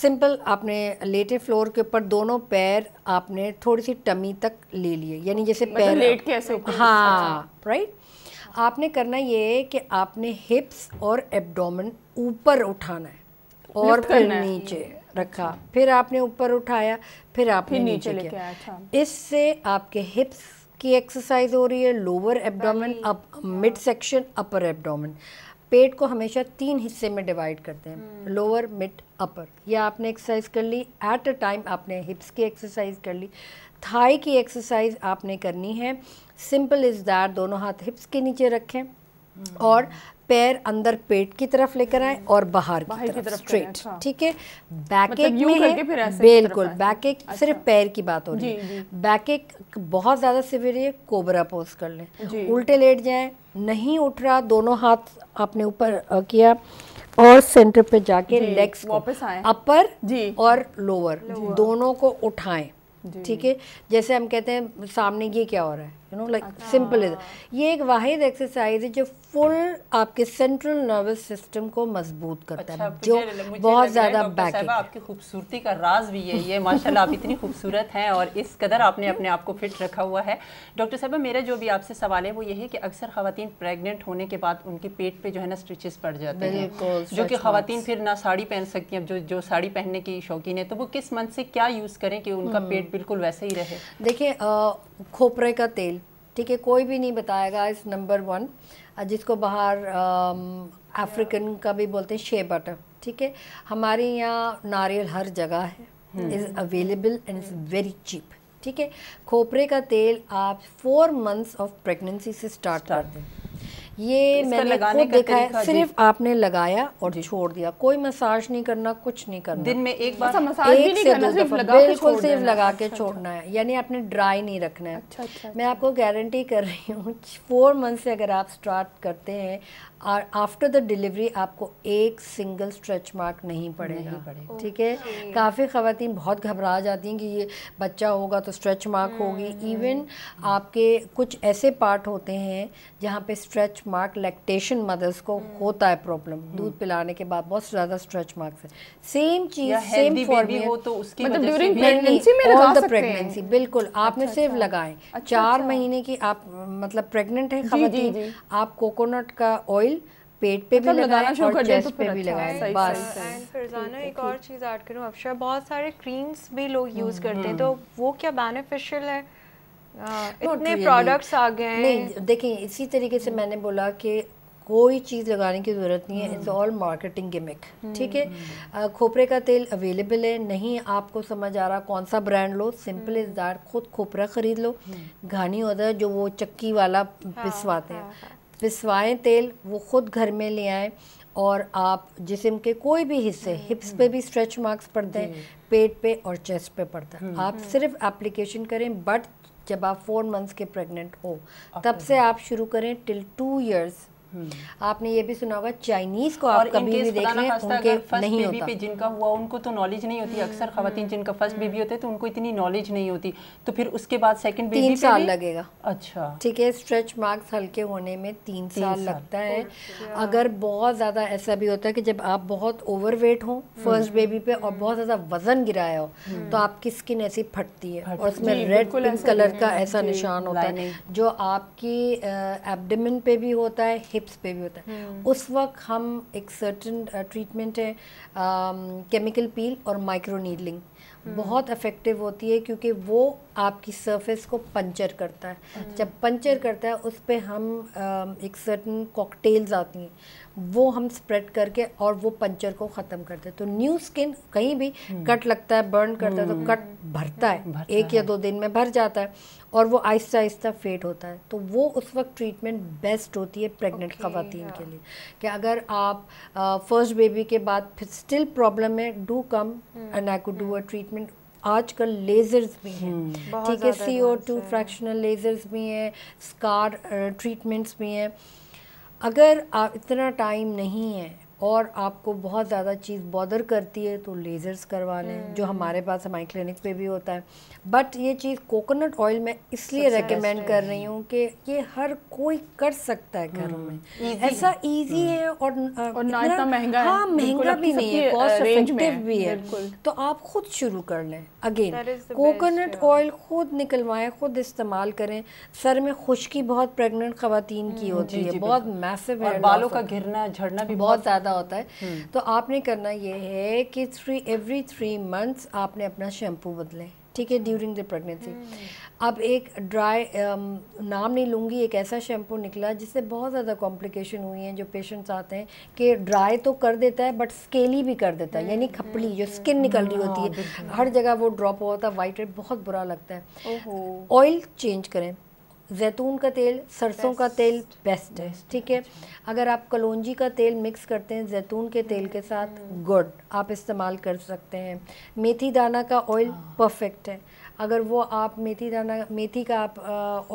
सिंपल आपने लेटे फ्लोर के ऊपर दोनों पैर आपने थोड़ी सी टमी तक ले लिए यानी जैसे मतलब पैर लेट के ऐसे हाँ राइट अच्छा। आपने करना ये है कि आपने हिप्स और एब्डोमेन ऊपर उठाना है और फिर नीचे रखा फिर आपने ऊपर उठाया फिर आपने फिर नीचे, नीचे किया अच्छा। इससे आपके हिप्स की एक्सरसाइज हो रही है lower abdomen up mid section upper abdomen पेट को हमेशा तीन हिस्से में डिवाइड करते हैं लोअर मिड अपर ये आपने एक्सरसाइज कर ली एट अ टाइम आपने हिप्स की एक्सरसाइज कर ली थाई की एक्सरसाइज आपने करनी है सिंपल इज़ दैट दोनों हाथ हिप्स के नीचे रखें और पैर अंदर पेट की तरफ लेकर आए और बाहर की तरफ, की तरफ स्ट्रेट हाँ। ठीक है बैक एक मतलब बिल्कुल बैक एक अच्छा। सिर्फ पैर की बात हो रही है बैक एक बहुत ज़्यादा सिवियर है कोबरा पोज कर ले उल्टे लेट जाए नहीं उठ रहा दोनों हाथ आपने ऊपर किया और सेंटर पे जाके लेग्स को अपर और लोअर दोनों को उठाएं ठीक है जैसे हम कहते हैं सामने ये क्या हो रहा है you know like simple is ये एक वाहिद एक्सरसाइज है जो फुल आपके सेंट्रल नर्वस सिस्टम को मजबूत करता अच्छा, है जो बहुत ज़्यादा बैक आपकी खूबसूरती का राज भी है माशाल्लाह आप इतनी खूबसूरत हैं और इस कदर आपने अपने आप को फिट रखा हुआ है डॉक्टर साहबा मेरा जो भी आपसे सवाल है वो ये है कि अक्सर खातन प्रेगनेंट होने के बाद उनके पेट पे जो है ना स्ट्रिचेस पड़ जाते हैं जो कि खातन फिर ना साड़ी पहन सकती हैं जो जो साड़ी पहनने की शौकीन है तो वो किस मंथ से क्या यूज़ करें कि उनका हम्म। पेट बिल्कुल वैसे ही रहे देखिए खोपरे का तेल ठीक है कोई भी नहीं बताएगा इस नंबर वन जिसको बाहर अफ्रीकन का भी बोलते हैं शे बटर ठीक है हमारे यहाँ नारियल हर जगह है is available and is very cheap ठीक है खोपरे का तेल आप फोर मंथ्स ऑफ प्रेगनेंसी से स्टार्ट करते हैं ये मैंने लगाने का देखा है सिर्फ आपने लगाया और छोड़ दिया कोई मसाज नहीं करना कुछ नहीं करना दिन में एक बार मसाज एक भी नहीं करना सिर्फ लगा बिल्कुल सिर्फ लगा के अच्छा, अच्छा। छोड़ना है यानी आपने ड्राई नहीं रखना है अच्छा, मैं आपको गारंटी कर रही हूँ फोर मंथ से अगर आप स्टार्ट करते हैं और आफ्टर द डिलीवरी आपको एक सिंगल स्ट्रेच मार्क नहीं पड़ेगा नहीं ठीक है काफ़ी ख़वातीन बहुत घबरा जाती हैं कि ये बच्चा होगा तो स्ट्रेच मार्क होगी इवन हम्म, हम्म। आपके कुछ ऐसे पार्ट होते हैं जहाँ पे स्ट्रेच मार्क लैक्टेशन मदर्स को हम्म। होता है प्रॉब्लम दूध पिलाने के बाद बहुत ज़्यादा स्ट्रेच मार्क्स है सेम चीज़ सेम फॉर्म तो प्रेगनेंसी मतलब में बिल्कुल आपने अच्छा, सिर्फ अच्छा। लगाएं अच्छा, चार महीने की आप मतलब प्रेगनेंट है खवतिन आप कोकोनट का ऑयल ऑयल पेट पे भी मतलब लगाना शुरू कर चेस्ट तो पे भी अच्छा लगाएं बस फरजाना एक और चीज़ ऐड करूँ अफशा बहुत सारे क्रीम्स भी लोग यूज़ हम्म, करते हैं हम्म। तो वो क्या बेनिफिशियल है इतने प्रोडक्ट्स आ गए हैं नहीं देखें इसी तरीके से हम्म। मैंने बोला कि कोई चीज़ लगाने की ज़रूरत नहीं है इट्स ऑल मार्केटिंग गिमिक ठीक है खोपरे का तेल अवेलेबल है नहीं आपको समझ आ रहा कौन सा ब्रांड लो सिंपल इज दैट खुद खोपरा ख़रीद लो घानी होता है जो वो चक्की वाला हाँ, पिसवाते हैं हाँ, हाँ। पिसवाएं तेल वो ख़ुद घर में ले आएँ और आप जिसम के कोई भी हिस्से हिप्स हम्म, हम्म। पे भी स्ट्रेच मार्क्स पड़ते हैं पेट पे और चेस्ट पे पड़ता है हम्म, आप सिर्फ एप्लीकेशन करें बट जब आप फोर मंथ्स के प्रेग्नेंट हो तब से आप शुरू करें टिल टू इयर्स आपने ये भी सुना होगा चाइनीज को आप कभी भी देख रहे हैं उनके नहीं होता पे जिनका हुआ उनको तो नॉलेज नहीं होती अक्सर हम्म। खातन जिनका फर्स्ट बेबी होता है तो उनको इतनी नॉलेज नहीं होती तो फिर उसके बाद सेकंड बेबी तीन साल लगेगा अच्छा ठीक है स्ट्रेच मार्क्स हल्के होने में तीन साल लगता है अगर बहुत ज़्यादा ऐसा भी होता है की जब आप बहुत ओवर हो फर्स्ट बेबी पे और हम्म। बहुत ज़्यादा वजन गिराया हो हम्म। तो आपकी स्किन ऐसी फटती है और उसमें रेड कलर का ऐसा निशान होता है जो आपकी एबडमिन पे भी होता है हिप्स पे भी होता है हम्म। उस वक्त हम एक सर्टन ट्रीटमेंट uh, है केमिकल um, पील और माइक्रो हम्म। नीडलिंग बहुत इफेक्टिव होती है क्योंकि वो आपकी सरफेस को पंचर करता है हम्म। जब पंचर करता है उस पर हम um, एक सर्टन कॉकटेल्स आती हैं वो हम स्प्रेड करके और वो पंचर को ख़त्म करते हैं तो न्यू स्किन कहीं भी कट लगता है बर्न करता है तो कट भरता है एक या दो दिन में भर जाता है और वो आहिस्ता आहिस्ता फेड होता है तो वो उस वक्त ट्रीटमेंट बेस्ट होती है प्रेग्नेंट okay, खातन yeah. के लिए कि अगर आप फर्स्ट uh, बेबी के बाद फिर स्टिल प्रॉब्लम है do come and I could do a treatment आजकल लेज़र्स भी हैं hmm. ठीक है C O two fractional lasers भी हैं स्कार ट्रीटमेंट्स भी हैं अगर इतना टाइम नहीं है और आपको बहुत ज़्यादा चीज़ बॉदर करती है तो लेज़र्स करवा लें जो हम्म। हमारे पास हमारी क्लिनिक पे भी होता है बट ये चीज़ कोकोनट ऑयल मैं इसलिए रेकमेंड कर रही हूँ कि ये हर कोई कर सकता है घरों हम्म, में ऐसा इजी हम्म। है और, और ना इतना महंगा हाँ महंगा भी नहीं है कॉस्ट इफेक्टिव भी है तो आप खुद शुरू कर लें अगेन कोकोनट ऑयल खुद निकलवाएं खुद इस्तेमाल करें सर में खुश्की बहुत प्रेगनेंट खुवान की होती है बहुत मैसेव है बालों का घिरना झड़ना भी बहुत ज़्यादा ज़्यादा होता है हम्म। तो आपने करना ये है कि थ्री एवरी थ्री मंथ्स आपने अपना शैम्पू बदलें ठीक है ड्यूरिंग द प्रेगनेंसी अब एक ड्राई um, नाम नहीं लूँगी एक ऐसा शैम्पू निकला जिससे बहुत ज़्यादा कॉम्प्लिकेशन हुई हैं जो पेशेंट्स आते हैं कि ड्राई तो कर देता है बट स्केली भी कर देता है यानी हम्म, खपली हम्म, जो स्किन निकल रही होती है हाँ, हर जगह वो ड्रॉप होता है वाइट रेड बहुत बुरा लगता है ऑयल चेंज करें जैतून का तेल सरसों का तेल बेस्ट है ठीक है अगर आप कलौजी का तेल मिक्स करते हैं जैतून के तेल के साथ गुड hmm. आप इस्तेमाल कर सकते हैं मेथी दाना का ऑयल परफेक्ट हाँ। है अगर वो आप मेथी दाना मेथी का आप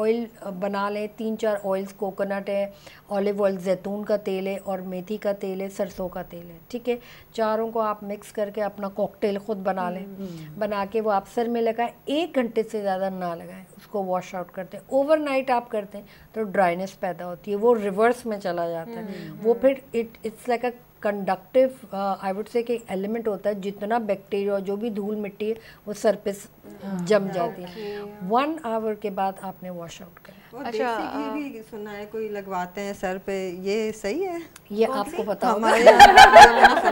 ऑयल बना लें तीन चार ऑयल्स कोकोनट है ऑलिव ऑयल जैतून का तेल है और मेथी का तेल है सरसों का तेल है ठीक है चारों को आप मिक्स करके अपना कॉकटेल ख़ुद बना लें हम्म, हम्म। बना के वो आप सर में लगाएं एक घंटे से ज़्यादा ना लगाएं उसको वॉश आउट करते हैं ओवर आप करते हैं तो ड्राइनेस पैदा होती है वो रिवर्स में चला जाता है हम्म, वो फिर it it's like a conductive I would say कि एलिमेंट होता है जितना बैक्टीरिया जो भी धूल मिट्टी है वो सरफेस हाँ, जम हाँ। जाती है वन आवर के बाद आपने वॉश आउट करना अच्छा आ, हाँ। भी सुना है कोई लगवाते हैं सर पे ये सही है ये आपको पता हमारे तो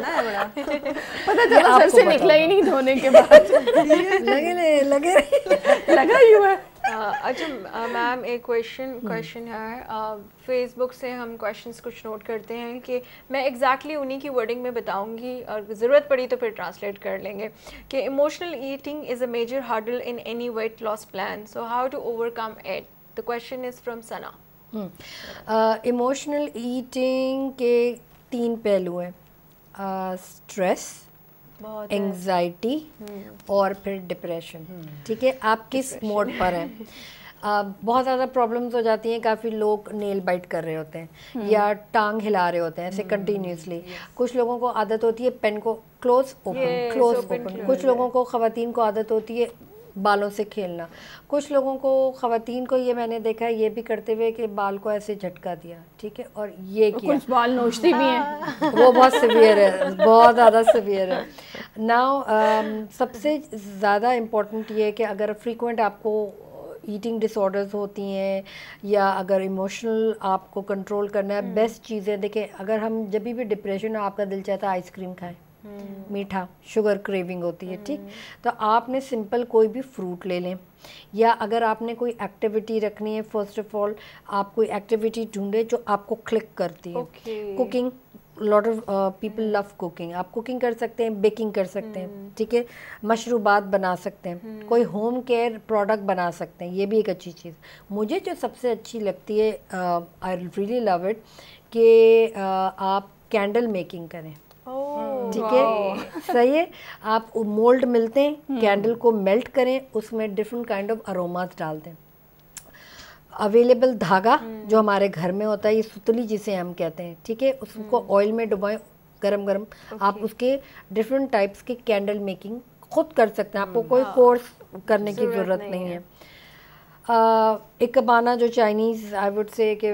पता चला सर से निकला ही नहीं धोने के बाद लगे तो लगे लगा ही हुआ Uh, अच्छा मैम uh, एक क्वेश्चन क्वेश्चन hmm. है फेसबुक uh, से हम क्वेश्चंस कुछ नोट करते हैं कि मैं एग्जैक्टली उन्हीं की वर्डिंग में बताऊंगी और ज़रूरत पड़ी तो फिर ट्रांसलेट कर लेंगे कि emotional eating is a major hurdle in any weight loss plan so how to overcome it the question is from Sana emotional eating के तीन पहलू हैं स्ट्रेस uh, एंगजाइटी हम्म। और फिर डिप्रेशन हम्म। ठीक है आप किस मोड पर हैं Uh, बहुत ज़्यादा प्रॉब्लम्स हो जाती हैं काफ़ी लोग नेल बाइट कर रहे होते हैं हम्म। या टांग हिला रहे होते हैं ऐसे कंटिन्यूसली कुछ लोगों को आदत होती है पेन को क्लोज ओपन क्लोज ओपन कुछ लोगों को ख़वातीन को आदत होती है बालों से खेलना कुछ लोगों को ख़वान को ये मैंने देखा है ये भी करते हुए कि बाल को ऐसे झटका दिया ठीक है और ये किया कुछ बाल नोचते भी हैं हाँ। वो बहुत सवियर है बहुत ज़्यादा सवियर है नाउ um, सबसे ज़्यादा इम्पोर्टेंट ये है कि अगर फ्रीकुंट आपको ईटिंग डिसऑर्डर्स होती हैं या अगर इमोशनल आपको कंट्रोल करना है बेस्ट हम्म। चीज़ें देखें अगर हम जब भी डिप्रेशन हो आपका दिल चाहता है आइसक्रीम खाएं हम्म। मीठा शुगर क्रेविंग होती है ठीक हम्म। तो आपने सिंपल कोई भी फ्रूट ले लें या अगर आपने कोई एक्टिविटी रखनी है फर्स्ट ऑफ ऑल आप कोई एक्टिविटी ढूंढे जो आपको क्लिक करती है cooking lot of people love cooking आप कुकिंग कर सकते हैं बेकिंग कर सकते हैं हम्म। ठीक है मशरूबात बना सकते हैं कोई होम केयर प्रोडक्ट बना सकते हैं ये भी एक अच्छी चीज़ मुझे जो सबसे अच्छी लगती है आई रियली लव इट कि uh, आप कैंडल मेकिंग करें ठीक है सही है आप मोल्ड मिलते हैं हम्म। कैंडल को मेल्ट करें उसमें डिफरेंट काइंड ऑफ अरोमास डाल दें अवेलेबल धागा हम्म। जो हमारे घर में होता है ये सुतली जिसे हम कहते हैं ठीक है उसको ऑयल हम्म। में डुबाएं गरम गरम आप उसके डिफरेंट टाइप्स के कैंडल मेकिंग खुद कर सकते हैं आपको कोई कोर्स हाँ। करने की ज़रूरत नहीं है एक माना जो चाइनीज़ आई वुड से कि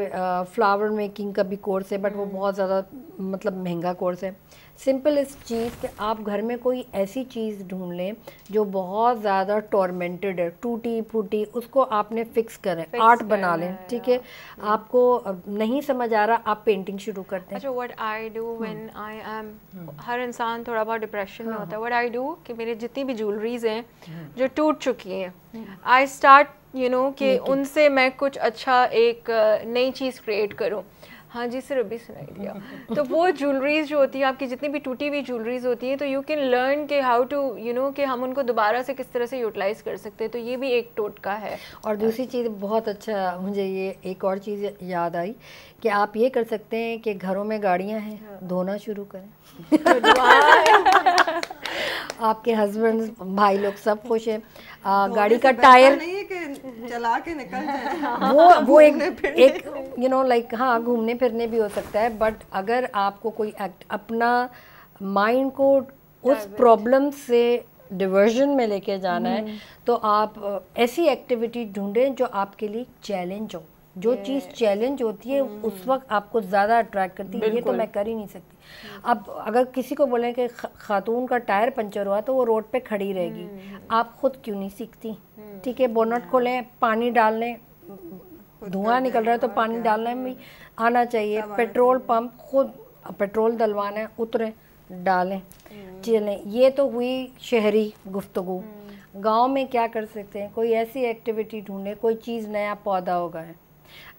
फ्लावर मेकिंग का भी कोर्स है बट वो hmm. बहुत ज़्यादा मतलब महंगा कोर्स है सिंपल इस चीज़ कि आप घर में कोई ऐसी चीज़ ढूंढ लें जो बहुत ज़्यादा टॉर्मेंटेड है टूटी फूटी उसको आपने फ़िक्स करें फिक्स आर्ट बना लें ठीक है hmm. आपको नहीं समझ आ रहा आप पेंटिंग शुरू करते हैं अच्छा what I do when I am हर इंसान थोड़ा बहुत डिप्रेशन में हाँ, होता है व्हाट आई डू कि मेरे जितनी भी ज्वेलरीज हैं hmm. जो टूट चुकी हैं आई स्टार्ट यू नो कि उनसे मैं कुछ अच्छा एक नई चीज़ क्रिएट करूँ हाँ जी सर अभी सुनाई दिया तो वो ज्वेलरीज जो होती है आपकी जितनी भी टूटी हुई ज्वेलरीज होती हैं तो यू कैन लर्न के हाउ टू यू नो कि हम उनको दोबारा से किस तरह से यूटिलाइज कर सकते हैं तो ये भी एक टोटका है और दूसरी चीज़ बहुत अच्छा मुझे ये एक और चीज़ याद आई कि आप ये कर सकते हैं कि घरों में गाड़ियां हैं हाँ। धोना शुरू करें आपके हस्बैंड भाई लोग सब खुश हैं गाड़ी का टायर नहीं है कि चला के निकल जाए वो वो एक एक यू नो लाइक हाँ घूमने फिरने भी हो सकता है बट अगर आपको कोई एक्ट अपना माइंड को उस प्रॉब्लम से डिवर्जन में लेके जाना है हम्म। तो आप ऐसी एक्टिविटी ढूंढें जो आपके लिए चैलेंज हो जो चीज़ चैलेंज होती है उस hmm. वक्त आपको ज़्यादा अट्रैक्ट करती है ये तो मैं कर ही नहीं सकती अब अगर किसी को बोलें कि खातून का टायर पंचर हुआ तो वो रोड पे खड़ी रहेगी hmm. आप खुद क्यों नहीं सीखती hmm. ठीक है बोनट खोलें पानी डाल लें धुआं निकल रहा है तो पानी डालने भी आना चाहिए पेट्रोल पंप खुद पेट्रोल डलवाना है उतरें डालें चलें ये तो हुई शहरी गुफ्तगु गांव में क्या कर सकते हैं कोई ऐसी एक्टिविटी ढूंढें कोई चीज़ नया पौधा होगा है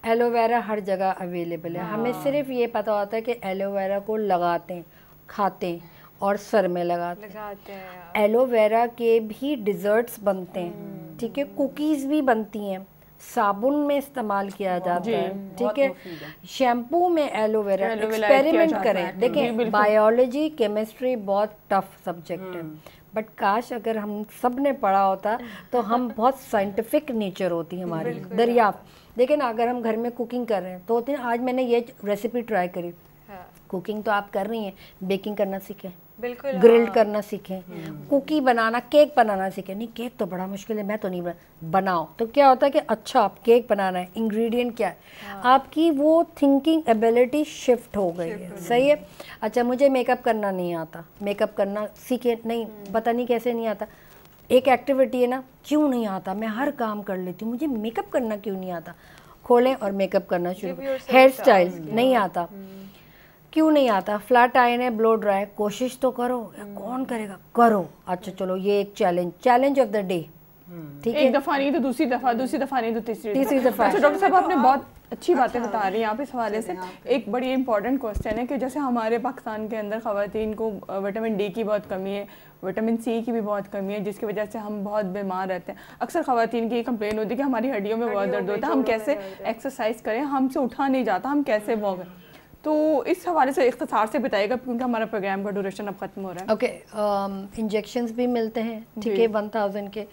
एलोवेरा हर जगह अवेलेबल है हमें हाँ। सिर्फ ये पता होता है कि एलोवेरा को लगाते हैं खाते हैं और सर में लगाते, हैं एलोवेरा के भी डिज़र्ट्स बनते हैं हम्म। ठीक है कुकीज़ भी बनती हैं साबुन में इस्तेमाल किया जाता है ठीक है शैम्पू में एलोवेरा एक्सपेरिमेंट अच्छा करें देखें बायोलॉजी केमिस्ट्री बहुत टफ सब्जेक्ट है हम्म। बट काश अगर हम सब ने पढ़ा होता तो हम बहुत साइंटिफिक नेचर होती हमारी दरिया लेकिन अगर हम घर में कुकिंग कर रहे हैं तो होते हैं आज मैंने ये रेसिपी ट्राई करी कुकिंग हाँ। तो आप कर रही हैं बेकिंग करना सीखें बिल्कुल ग्रिल्ड हाँ। करना सीखें कुकी हम्म। बनाना केक बनाना सीखें नहीं केक तो बड़ा मुश्किल है मैं तो नहीं बना बनाओ तो क्या होता है कि अच्छा आप केक बनाना है इंग्रेडिएंट क्या है हाँ। आपकी वो थिंकिंग एबिलिटी शिफ्ट हो गई है सही है अच्छा मुझे मेकअप करना नहीं आता मेकअप करना सीखे नहीं हम्म। पता नहीं कैसे नहीं आता एक एक्टिविटी है ना क्यों नहीं आता मैं हर काम कर लेती हूँ मुझे मेकअप करना क्यों नहीं आता खोलें और मेकअप करना शुरू हेयर स्टाइल नहीं आता hmm. क्यों नहीं आता फ्लैट आयन है ब्लो ड्राई कोशिश तो करो hmm. कौन करेगा करो अच्छा चलो ये एक challenge challenge of the day ठीक है एक दफा नहीं तो दूसरी दफा दूसरी दफा नहीं तो तीसरी तीसरी दफा अच्छा डॉक्टर साहब आपने हाँ। बहुत अच्छी बातें अच्छा। बता रही हैं आप इस हवाले से एक बड़ी इंपॉर्टेंट क्वेश्चन है कि जैसे हमारे पाकिस्तान के अंदर खातन को विटामिन डी की बहुत कमी है विटामिन सी की भी बहुत कमी है जिसकी वजह से हम बहुत बीमार रहते हैं अक्सर खातन की कंप्लेन होती है कि हमारी हड्डियों में बहुत दर्द होता है हम कैसे एक्सरसाइज करें हमसे उठा नहीं जाता हम कैसे वॉक तो इस हवाले से इख्तार से बताएगा क्योंकि हमारा प्रोग्राम का ड्यूरेशन अब ख़त्म हो रहा है ओके इंजेक्शन um, भी मिलते हैं ठीक है वन थाउजेंड के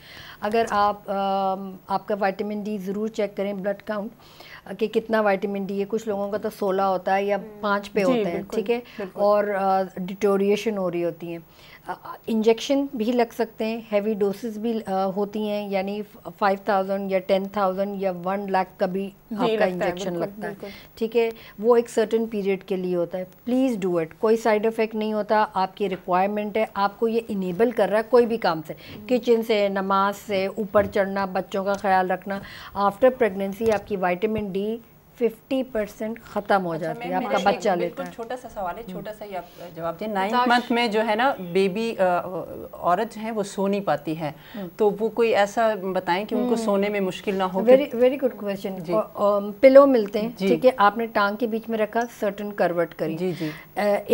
अगर आप um, आपका विटामिन डी ज़रूर चेक करें ब्लड काउंट कि कितना विटामिन डी है कुछ लोगों का तो सोलह होता है या हम्म। पाँच पे होता है ठीक है और डिटोरिएशन uh, हो रही होती हैं इंजेक्शन भी लग सकते हैं हैवी डोसेस भी होती हैं यानी फाइव थाउजेंड या टेन थाउजेंड या वन लाख का भी आपका इंजेक्शन लगता है ठीक है वो एक सर्टेन पीरियड के लिए होता है प्लीज़ डू इट कोई साइड इफ़ेक्ट नहीं होता आपकी रिक्वायरमेंट है आपको ये इनेबल कर रहा है कोई भी काम से किचन से नमाज से ऊपर चढ़ना बच्चों का ख्याल रखना आफ्टर प्रेगनेंसी आपकी वाइटामिन डी 50 परसेंट खत्म हो अच्छा, जाती है आपका बच्चा लेता है छोटा सा सवाल है हम्म। छोटा सा ही आप जवाब दें नाइन्थ मंथ में जो है ना बेबी औरत जो है वो सो नहीं पाती है हम्म। तो वो कोई ऐसा बताएं कि उनको हम्म। सोने में मुश्किल ना हो very very good question pillow मिलते हैं ठीक है आपने टांग के बीच में रखा सर्टन करवट करी जी जी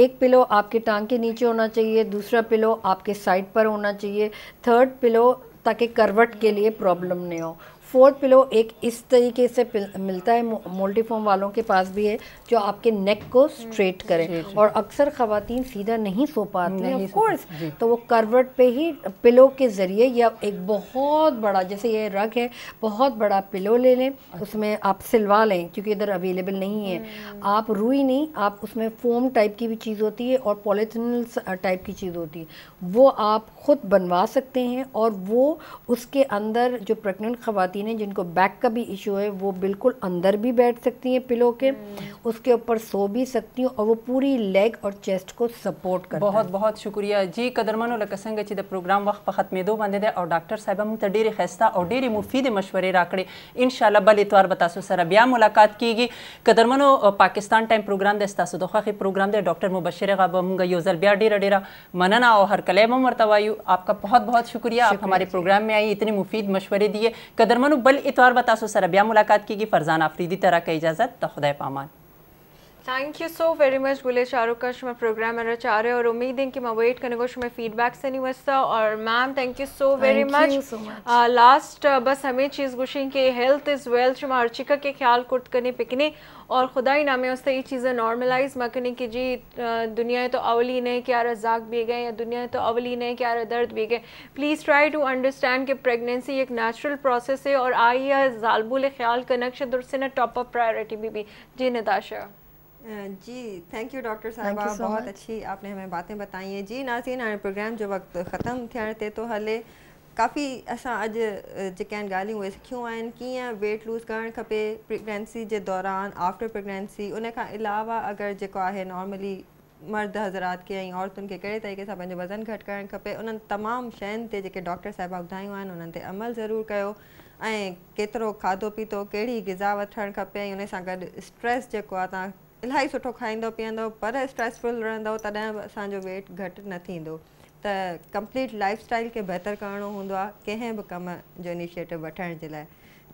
एक पिलो आपके टांग के नीचे होना चाहिए दूसरा पिलो आपके साइड पर होना चाहिए थर्ड पिलो ताकि करवट के लिए प्रॉब्लम नहीं हो फोर्थ पिलो एक इस तरीके से मिलता है मोल्टीफॉर्म वालों के पास भी है जो आपके नेक को स्ट्रेट हम्म, करें और अक्सर खातन सीधा नहीं सो पाती हैं कोर्स तो वो करवट पे ही पिलो के ज़रिए या एक बहुत बड़ा जैसे ये रग है बहुत बड़ा पिलो ले लें अच्छा। उसमें आप सिलवा लें क्योंकि इधर अवेलेबल नहीं है हम्म। आप रुई नहीं आप उसमें फोम टाइप की भी चीज़ होती है और पॉलिथिन टाइप की चीज़ होती है वो आप ख़ुद बनवा सकते हैं और वो उसके अंदर जो प्रेगनेंट खवतिन खातन हैं जिनको बैक का भी इशू है वो बिल्कुल अंदर भी बैठ सकती हैं पिलो के हम्म। उसके ऊपर सो भी सकती हूँ और वो पूरी लेग और चेस्ट को सपोर्ट कर बहुत बहुत शुक्रिया जी कदरमन कसंग प्रोग्राम वक्त बखत में दो बंदे और डॉक्टर साहबा मुंह डेरे खैस्ता और डेरे मुफीद मशवरे राकड़े इन शाह बल इतवार बतासु सर ब्याह मुलाकात की कदरमन पाकिस्तान टाइम प्रोग्राम दस्तासु दुखा प्रोग्राम दे डॉक्टर मुबशर गाबा योजल डेरा डेरा मनना और कलेम मरतवायु आपका बहुत बहुत शुक्रिया आप हमारे प्रोग्राम में आई इतने मुफीद मशवरे दिए कदरमन مېلمنو بل اتوار به تاسو سره بیا ملاقات کیږي فرزان افریدي ته راکړئ اجازت د خدای په امان thank so very much very much का ಆರುಕಾಶ್ प्रोग्राम मेरा चाह रहे और उम्मीद है कि मैं वेट करने को मैं फीडबैक से नहीं बचता और ma'am thank you so very much last बस हमें चीज़ गुशी के हेल्थ इज़ वेल्थ मैं अर्चिका के ख्याल कुर्त करने पिकने और खुदा ही नामे उससे ये चीज़ें नॉर्मलाइज कहने की जी दुनिया तो अवली नहीं क्या रजाक भी गए या दुनिया तो अवली नहीं क्या दर्द भी गए प्लीज़ ट्राई टू अंडरस्टैंड कि प्रेगनेंसी एक नेचुरल प्रोसेस है और आई या जालबुल ख्याल कनक्शन दुरुस्त ना टॉप अप प्रायोरिटी भी भी जी Natasha ji thank you doctor साहब so बहुत much. अच्छी आपने हमें बातें बताई हैं जी नाजीन हमारे प्रोग्राम जो वक्त ख़त्म थियण तो ते थो हले काफ़ी असां अॼु जेके आहिनि ॻाल्हियूं उहे वेट लूज़ करणु प्रेगनेंसी के दौरान आफ्टर प्रेगनेंसी उन खां अलावा अगरि जेको आहे नॉर्मली मर्द हज़रात खे ऐं औरतुनि खे तरीक़े से वज़न घट करणु खपे उन्हनि तमामु शयुनि ते जेके डॉक्टर साहिबा ॿुधायूं आहिनि अमल जरूर कयो ऐं खाधो पीतो कड़ी गिज़ा वठणु खपे उन सां स्ट्रेस जेको इलाही सुठो खाईंदो पीअंदो पर स्ट्रेसफुल रहंदो तॾहिं बि असांजो वेट घटि न थींदो त कंप्लीट लाइफ स्टाइल खे बहितर करिणो हूंदो आहे कंहिं बि कम जो इनिशिएटिव वठण जे लाइ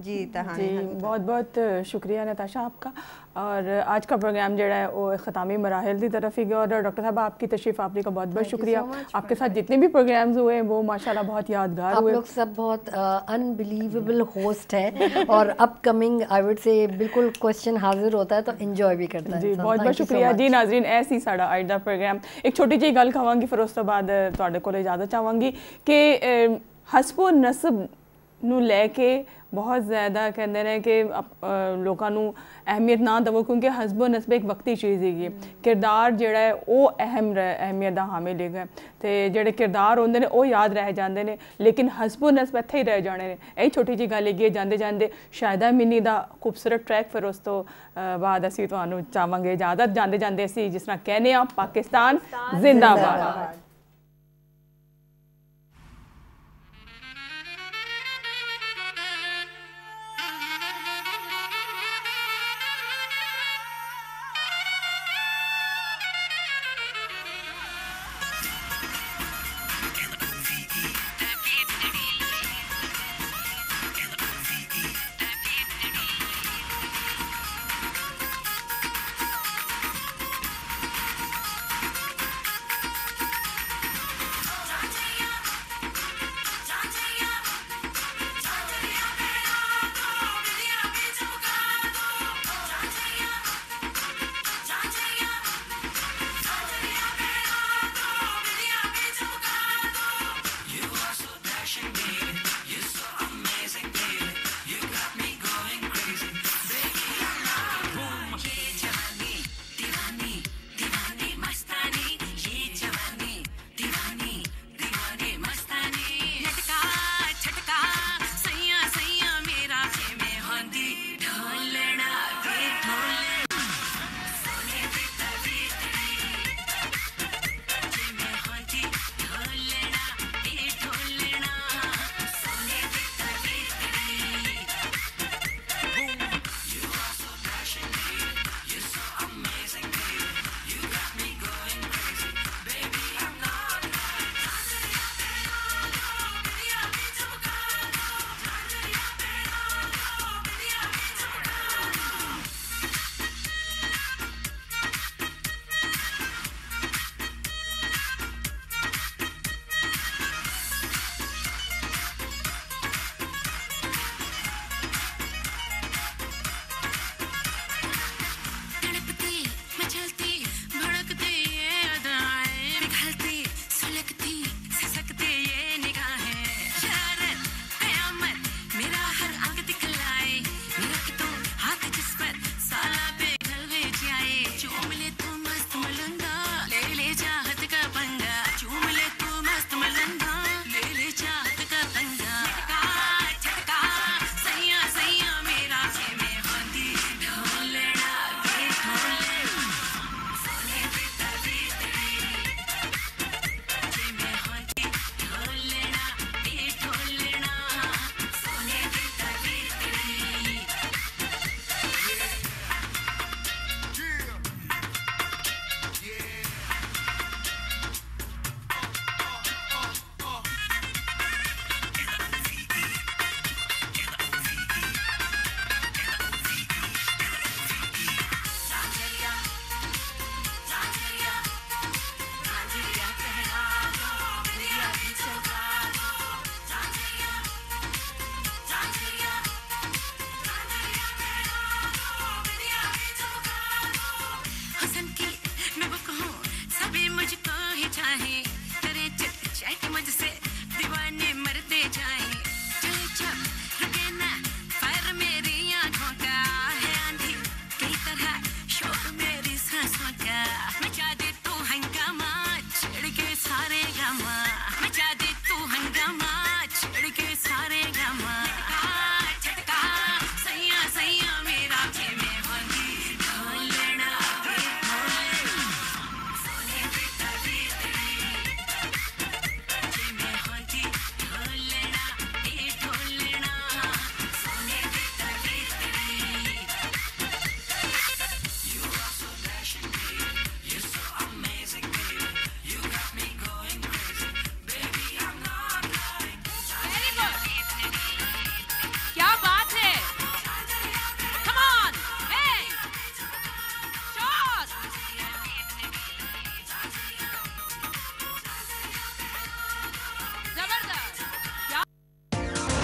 जी जी बहुत बहुत शुक्रिया नताशा आपका और आज का प्रोग्राम जोड़ा है वो ख़तामी मराहल की तरफ ही गया और डॉक्टर साहब आपकी तशरीफ़ आपने का बहुत बहुत शुक्रिया आपके साथ जितने भी प्रोग्राम्स हुए हैं वो माशाल्लाह बहुत यादगार हुए लोग सब बहुत अनबिलीवेबल होस्ट है और अपकमिंग आई वुड से बिल्कुल क्वेश्चन हाजिर होता है तो इन्जॉय भी करता है जी बहुत बहुत शुक्रिया जी नाजरीन ऐसी साढ़ा अज का प्रोग्राम एक छोटी जी गल खावांगी फिर उस तो बाद इजाजत चाहवागी कि हसबो नसब ਹਸਬੋ ਨਸਬ ਬਹੁਤ ਜ਼ਿਆਦਾ ਕਹਿੰਦੇ ਨੇ ਕਿ ਲੋਕਾਂ ਨੂੰ ਅਹਿਮੀਅਤ ਨਾ ਦਵੋ ਕਿਉਂਕਿ ਹਸਬ ਨਸਬ ਇੱਕ ਵਕਤੀ ਚੀਜ਼ ਹੈਗੀ ਕਿਰਦਾਰ ਜਿਹੜਾ ਹੈ ਉਹ ਅਹਿਮ ਅਹਿਮੀਅਤ ਦਾ ਹਾਮਿਲ ਹੈਗਾ ਤੇ ਜਿਹੜੇ ਕਿਰਦਾਰ ਹੁੰਦੇ ਨੇ ਉਹ ਯਾਦ ਰਹਿ ਜਾਂਦੇ ਨੇ ਲੇਕਿਨ ਹਸਬ ਨਸਬ ਇੱਥੇ ਹੀ ਰਹਿ ਜਾਣੇ ਨੇ ਇਹ ਛੋਟੀ ਜੀ ਗੱਲ ਹੈਗੀ ਜਾਂਦੇ ਜਾਂਦੇ ਸ਼ਾਇਦਾ ਮਿੰਨੀ ਦਾ ਖੂਬਸੂਰਤ ਟਰੈਕ ਫਿਰ ਉਸ ਤੋਂ ਬਾਅਦ ਅਸੀਂ ਤੁਹਾਨੂੰ ਚਾਹਾਂਗੇ ਜਿਆਦਾ ਜਾਂਦੇ ਜਾਂਦੇ ਅਸੀਂ ਜਿਸ ਤਰ੍ਹਾਂ ਕਹਿੰਦੇ ਆ ਪਾਕਿਸਤਾਨ ਜ਼ਿੰਦਾਬਾਦ